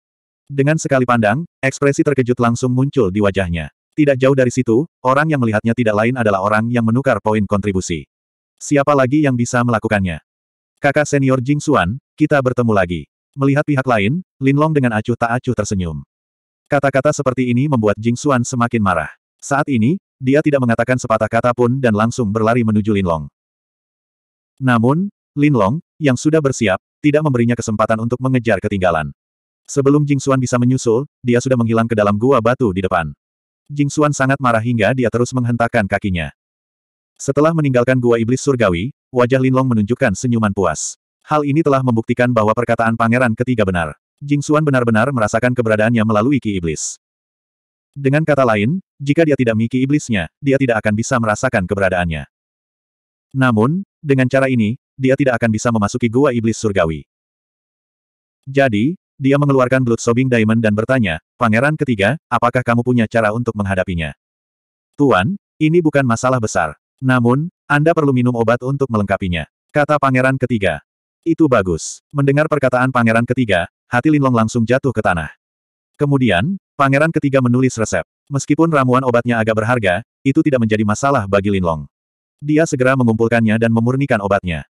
Dengan sekali pandang, ekspresi terkejut langsung muncul di wajahnya. Tidak jauh dari situ, orang yang melihatnya tidak lain adalah orang yang menukar poin kontribusi. Siapa lagi yang bisa melakukannya? Kakak senior Jing Xuan, kita bertemu lagi. Melihat pihak lain, Linlong dengan acuh tak acuh tersenyum. Kata-kata seperti ini membuat Jing Xuan semakin marah. Saat ini, dia tidak mengatakan sepatah kata pun dan langsung berlari menuju Linlong. Namun, Linlong, yang sudah bersiap, tidak memberinya kesempatan untuk mengejar ketinggalan. Sebelum Jing Xuan bisa menyusul, dia sudah menghilang ke dalam gua batu di depan. Jing Xuan sangat marah hingga dia terus menghentakkan kakinya. Setelah meninggalkan gua iblis surgawi, wajah Linlong menunjukkan senyuman puas. Hal ini telah membuktikan bahwa perkataan pangeran ketiga benar. Jing Xuan benar-benar merasakan keberadaannya melalui ki iblis. Dengan kata lain, jika dia tidak miki iblisnya, dia tidak akan bisa merasakan keberadaannya. Namun, dengan cara ini, dia tidak akan bisa memasuki gua iblis surgawi. Jadi, dia mengeluarkan Blood Sobbing Diamond dan bertanya, Pangeran ketiga, apakah kamu punya cara untuk menghadapinya? Tuan, ini bukan masalah besar. Namun, Anda perlu minum obat untuk melengkapinya. Kata pangeran ketiga. Itu bagus. Mendengar perkataan pangeran ketiga, hati Linlong langsung jatuh ke tanah. Kemudian, pangeran ketiga menulis resep. Meskipun ramuan obatnya agak berharga, itu tidak menjadi masalah bagi Linlong. Dia segera mengumpulkannya dan memurnikan obatnya.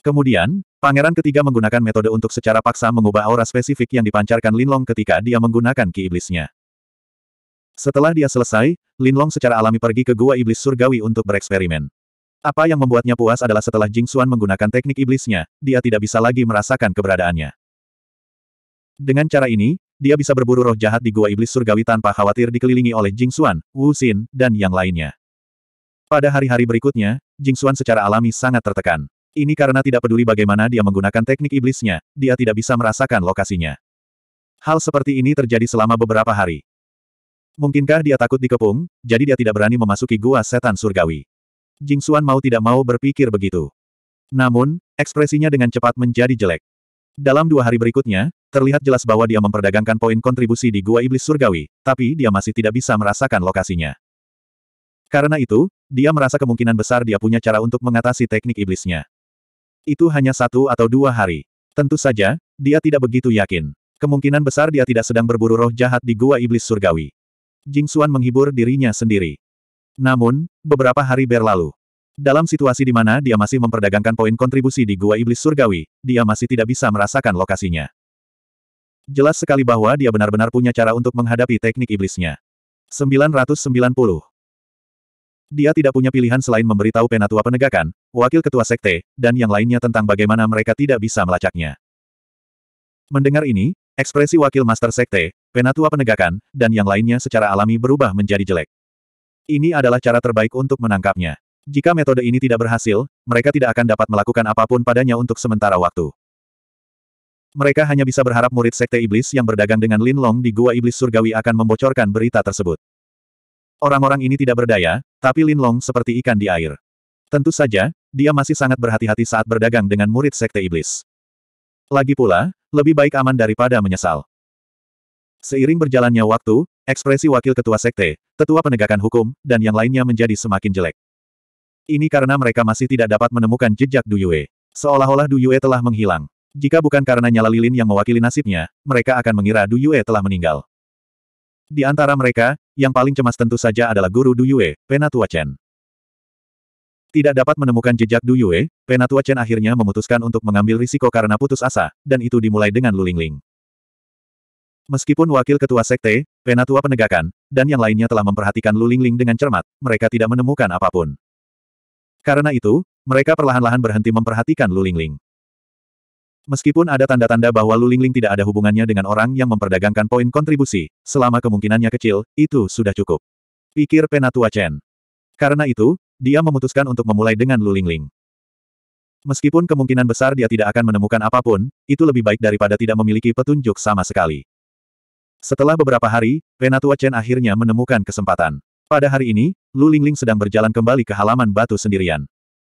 Kemudian, pangeran ketiga menggunakan metode untuk secara paksa mengubah aura spesifik yang dipancarkan Linlong ketika dia menggunakan ki iblisnya. Setelah dia selesai, Linlong secara alami pergi ke gua iblis surgawi untuk bereksperimen. Apa yang membuatnya puas adalah setelah Jing Xuan menggunakan teknik iblisnya, dia tidak bisa lagi merasakan keberadaannya. Dengan cara ini, dia bisa berburu roh jahat di gua iblis surgawi tanpa khawatir dikelilingi oleh Jing Xuan, Wu Xin, dan yang lainnya. Pada hari-hari berikutnya, Jing Xuan secara alami sangat tertekan. Ini karena tidak peduli bagaimana dia menggunakan teknik iblisnya, dia tidak bisa merasakan lokasinya. Hal seperti ini terjadi selama beberapa hari. Mungkinkah dia takut dikepung, jadi dia tidak berani memasuki gua setan surgawi. Jing Xuan mau tidak mau berpikir begitu. Namun, ekspresinya dengan cepat menjadi jelek. Dalam dua hari berikutnya, terlihat jelas bahwa dia memperdagangkan poin kontribusi di Gua Iblis Surgawi, tapi dia masih tidak bisa merasakan lokasinya. Karena itu, dia merasa kemungkinan besar dia punya cara untuk mengatasi teknik iblisnya. Itu hanya satu atau dua hari. Tentu saja, dia tidak begitu yakin. Kemungkinan besar dia tidak sedang berburu roh jahat di Gua Iblis Surgawi. Jing Xuan menghibur dirinya sendiri. Namun, beberapa hari berlalu. Dalam situasi di mana dia masih memperdagangkan poin kontribusi di Gua Iblis Surgawi, dia masih tidak bisa merasakan lokasinya. Jelas sekali bahwa dia benar-benar punya cara untuk menghadapi teknik iblisnya. 990. Dia tidak punya pilihan selain memberitahu penatua penegakan, wakil ketua sekte, dan yang lainnya tentang bagaimana mereka tidak bisa melacaknya. Mendengar ini, ekspresi wakil master sekte, penatua penegakan, dan yang lainnya secara alami berubah menjadi jelek. Ini adalah cara terbaik untuk menangkapnya. Jika metode ini tidak berhasil, mereka tidak akan dapat melakukan apapun padanya untuk sementara waktu. Mereka hanya bisa berharap murid sekte iblis yang berdagang dengan Lin Long di Gua Iblis Surgawi akan membocorkan berita tersebut. Orang-orang ini tidak berdaya, tapi Lin Long seperti ikan di air. Tentu saja, dia masih sangat berhati-hati saat berdagang dengan murid sekte iblis. Lagi pula, lebih baik aman daripada menyesal. Seiring berjalannya waktu, Ekspresi wakil ketua sekte, tetua penegakan hukum, dan yang lainnya menjadi semakin jelek. Ini karena mereka masih tidak dapat menemukan jejak Du Yue, Seolah-olah Du Yue telah menghilang. Jika bukan karena nyala lilin yang mewakili nasibnya, mereka akan mengira Du Yue telah meninggal. Di antara mereka, yang paling cemas tentu saja adalah guru Du Yue, Penatua Chen. Tidak dapat menemukan jejak Du Yue, Penatua Chen akhirnya memutuskan untuk mengambil risiko karena putus asa, dan itu dimulai dengan Lulingling. Meskipun wakil ketua sekte, penatua penegakan, dan yang lainnya telah memperhatikan Lulingling dengan cermat, mereka tidak menemukan apapun. Karena itu, mereka perlahan-lahan berhenti memperhatikan Lulingling. Meskipun ada tanda-tanda bahwa Lulingling tidak ada hubungannya dengan orang yang memperdagangkan poin kontribusi, selama kemungkinannya kecil, itu sudah cukup. Pikir penatua Chen. Karena itu, dia memutuskan untuk memulai dengan Lulingling. Meskipun kemungkinan besar dia tidak akan menemukan apapun, itu lebih baik daripada tidak memiliki petunjuk sama sekali. Setelah beberapa hari, Penatua Chen akhirnya menemukan kesempatan. Pada hari ini, Lu Lingling sedang berjalan kembali ke halaman batu sendirian.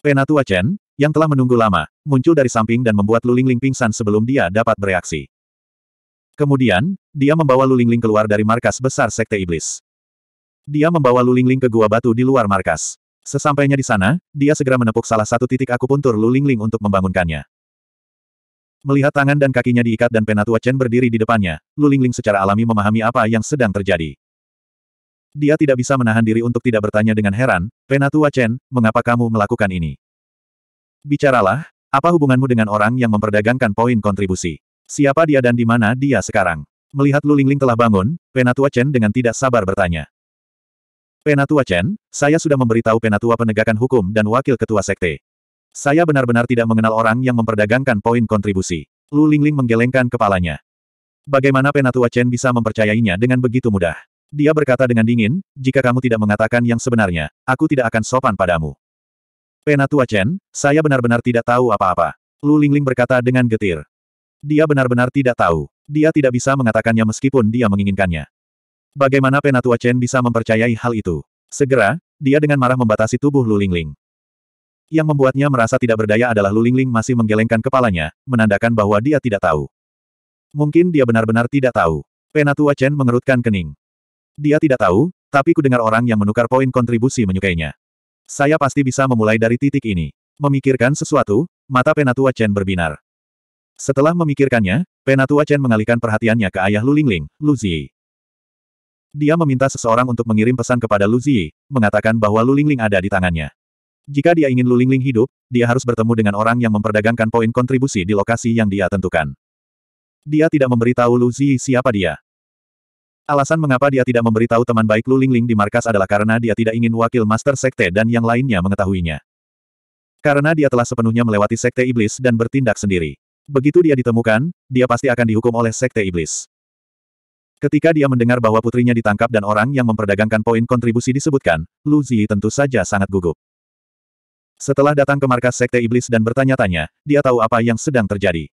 Penatua Chen, yang telah menunggu lama, muncul dari samping dan membuat Lu Lingling pingsan sebelum dia dapat bereaksi. Kemudian, dia membawa Lu Lingling keluar dari markas besar Sekte Iblis. Dia membawa Lu Lingling ke gua batu di luar markas. Sesampainya di sana, dia segera menepuk salah satu titik akupuntur Lu Lingling untuk membangunkannya. Melihat tangan dan kakinya diikat dan Penatua Chen berdiri di depannya, Lu Lingling secara alami memahami apa yang sedang terjadi. Dia tidak bisa menahan diri untuk tidak bertanya dengan heran, Penatua Chen, mengapa kamu melakukan ini? Bicaralah, apa hubunganmu dengan orang yang memperdagangkan poin kontribusi? Siapa dia dan di mana dia sekarang? Melihat Lu Lingling telah bangun, Penatua Chen dengan tidak sabar bertanya. Penatua Chen, saya sudah memberitahu Penatua Penegakan Hukum dan Wakil Ketua Sekte. Saya benar-benar tidak mengenal orang yang memperdagangkan poin kontribusi. Lu Lingling menggelengkan kepalanya. Bagaimana Penatua Chen bisa mempercayainya dengan begitu mudah? Dia berkata dengan dingin, jika kamu tidak mengatakan yang sebenarnya, aku tidak akan sopan padamu. Penatua Chen, saya benar-benar tidak tahu apa-apa. Lu Lingling berkata dengan getir. Dia benar-benar tidak tahu. Dia tidak bisa mengatakannya meskipun dia menginginkannya. Bagaimana Penatua Chen bisa mempercayai hal itu? Segera, dia dengan marah membatasi tubuh Lu Lingling. Yang membuatnya merasa tidak berdaya adalah Lulingling masih menggelengkan kepalanya, menandakan bahwa dia tidak tahu. Mungkin dia benar-benar tidak tahu. Penatua Chen mengerutkan kening. Dia tidak tahu, tapi ku dengar orang yang menukar poin kontribusi menyukainya. Saya pasti bisa memulai dari titik ini. Memikirkan sesuatu, mata Penatua Chen berbinar. Setelah memikirkannya, Penatua Chen mengalihkan perhatiannya ke ayah Lulingling, Lu Zi. Dia meminta seseorang untuk mengirim pesan kepada Lu Zi, mengatakan bahwa Lulingling ada di tangannya. Jika dia ingin Lulingling hidup, dia harus bertemu dengan orang yang memperdagangkan poin kontribusi di lokasi yang dia tentukan. Dia tidak memberitahu Lu Zi siapa dia. Alasan mengapa dia tidak memberitahu teman baik Lu Lulingling di markas adalah karena dia tidak ingin wakil Master Sekte dan yang lainnya mengetahuinya. Karena dia telah sepenuhnya melewati Sekte Iblis dan bertindak sendiri. Begitu dia ditemukan, dia pasti akan dihukum oleh Sekte Iblis. Ketika dia mendengar bahwa putrinya ditangkap dan orang yang memperdagangkan poin kontribusi disebutkan, Lu Zi tentu saja sangat gugup. Setelah datang ke markas Sekte Iblis dan bertanya-tanya, dia tahu apa yang sedang terjadi.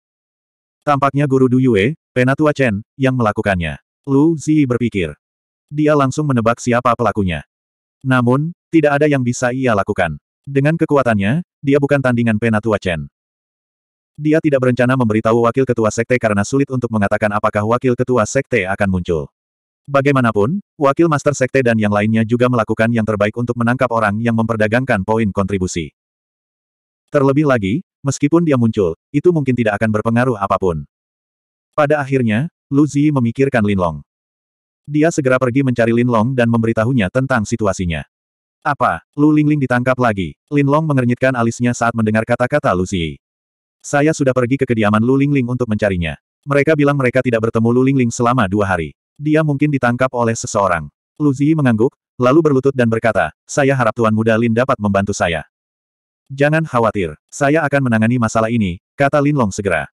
Tampaknya Guru Duyue, Penatua Chen, yang melakukannya. Lu Zi berpikir. Dia langsung menebak siapa pelakunya. Namun, tidak ada yang bisa ia lakukan. Dengan kekuatannya, dia bukan tandingan Penatua Chen. Dia tidak berencana memberitahu wakil ketua sekte karena sulit untuk mengatakan apakah wakil ketua sekte akan muncul. Bagaimanapun, wakil Master Sekte dan yang lainnya juga melakukan yang terbaik untuk menangkap orang yang memperdagangkan poin kontribusi. Terlebih lagi, meskipun dia muncul, itu mungkin tidak akan berpengaruh apapun. Pada akhirnya, Lu Zi memikirkan Linlong. Dia segera pergi mencari Linlong dan memberitahunya tentang situasinya. Apa, Lu Lingling ditangkap lagi? Linlong mengernyitkan alisnya saat mendengar kata-kata Lu Zi. Saya sudah pergi ke kediaman Lu Lingling untuk mencarinya. Mereka bilang mereka tidak bertemu Lu Lingling selama dua hari. Dia mungkin ditangkap oleh seseorang. Lu Ziyi mengangguk, lalu berlutut dan berkata, saya harap Tuan Muda Lin dapat membantu saya. Jangan khawatir, saya akan menangani masalah ini, kata Lin Long segera.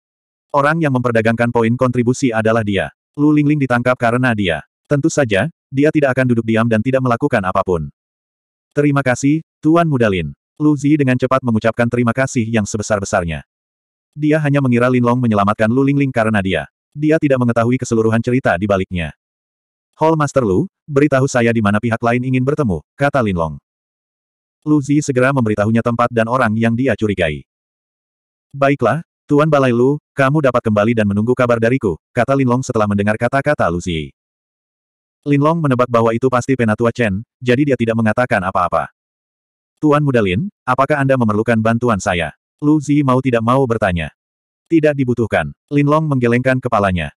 Orang yang memperdagangkan poin kontribusi adalah dia. Lu Lingling ditangkap karena dia. Tentu saja, dia tidak akan duduk diam dan tidak melakukan apapun. Terima kasih, Tuan Muda Lin. Lu Zi dengan cepat mengucapkan terima kasih yang sebesar-besarnya. Dia hanya mengira Lin Long menyelamatkan Lu Lingling karena dia. Dia tidak mengetahui keseluruhan cerita di baliknya. Hall Master Lu, beritahu saya di mana pihak lain ingin bertemu, kata Linlong. Lu Zi segera memberitahunya tempat dan orang yang dia curigai. Baiklah, Tuan Balai Lu, kamu dapat kembali dan menunggu kabar dariku, kata Lin Long setelah mendengar kata-kata Lu Zi. Long menebak bahwa itu pasti Penatua Chen, jadi dia tidak mengatakan apa-apa. Tuan Muda Lin, apakah Anda memerlukan bantuan saya? Lu Zi mau tidak mau bertanya. Tidak dibutuhkan. Linlong menggelengkan kepalanya.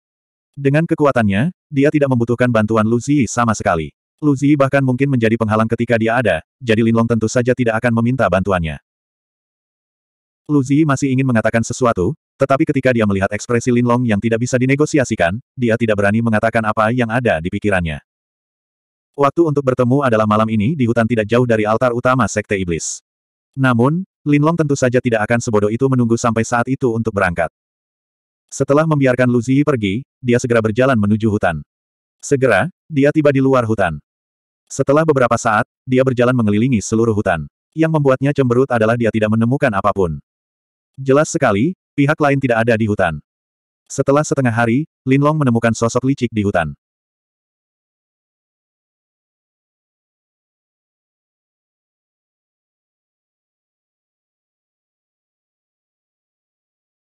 Dengan kekuatannya, dia tidak membutuhkan bantuan Luzi sama sekali. Luzi bahkan mungkin menjadi penghalang ketika dia ada, jadi Linlong tentu saja tidak akan meminta bantuannya. Luzi masih ingin mengatakan sesuatu, tetapi ketika dia melihat ekspresi Linlong yang tidak bisa dinegosiasikan, dia tidak berani mengatakan apa yang ada di pikirannya. Waktu untuk bertemu adalah malam ini di hutan tidak jauh dari altar utama Sekte Iblis. Namun, Linlong tentu saja tidak akan sebodoh itu menunggu sampai saat itu untuk berangkat. Setelah membiarkan Lu Luzi pergi, dia segera berjalan menuju hutan. Segera, dia tiba di luar hutan. Setelah beberapa saat, dia berjalan mengelilingi seluruh hutan. Yang membuatnya cemberut adalah dia tidak menemukan apapun. Jelas sekali, pihak lain tidak ada di hutan. Setelah setengah hari, Linlong menemukan sosok licik di hutan.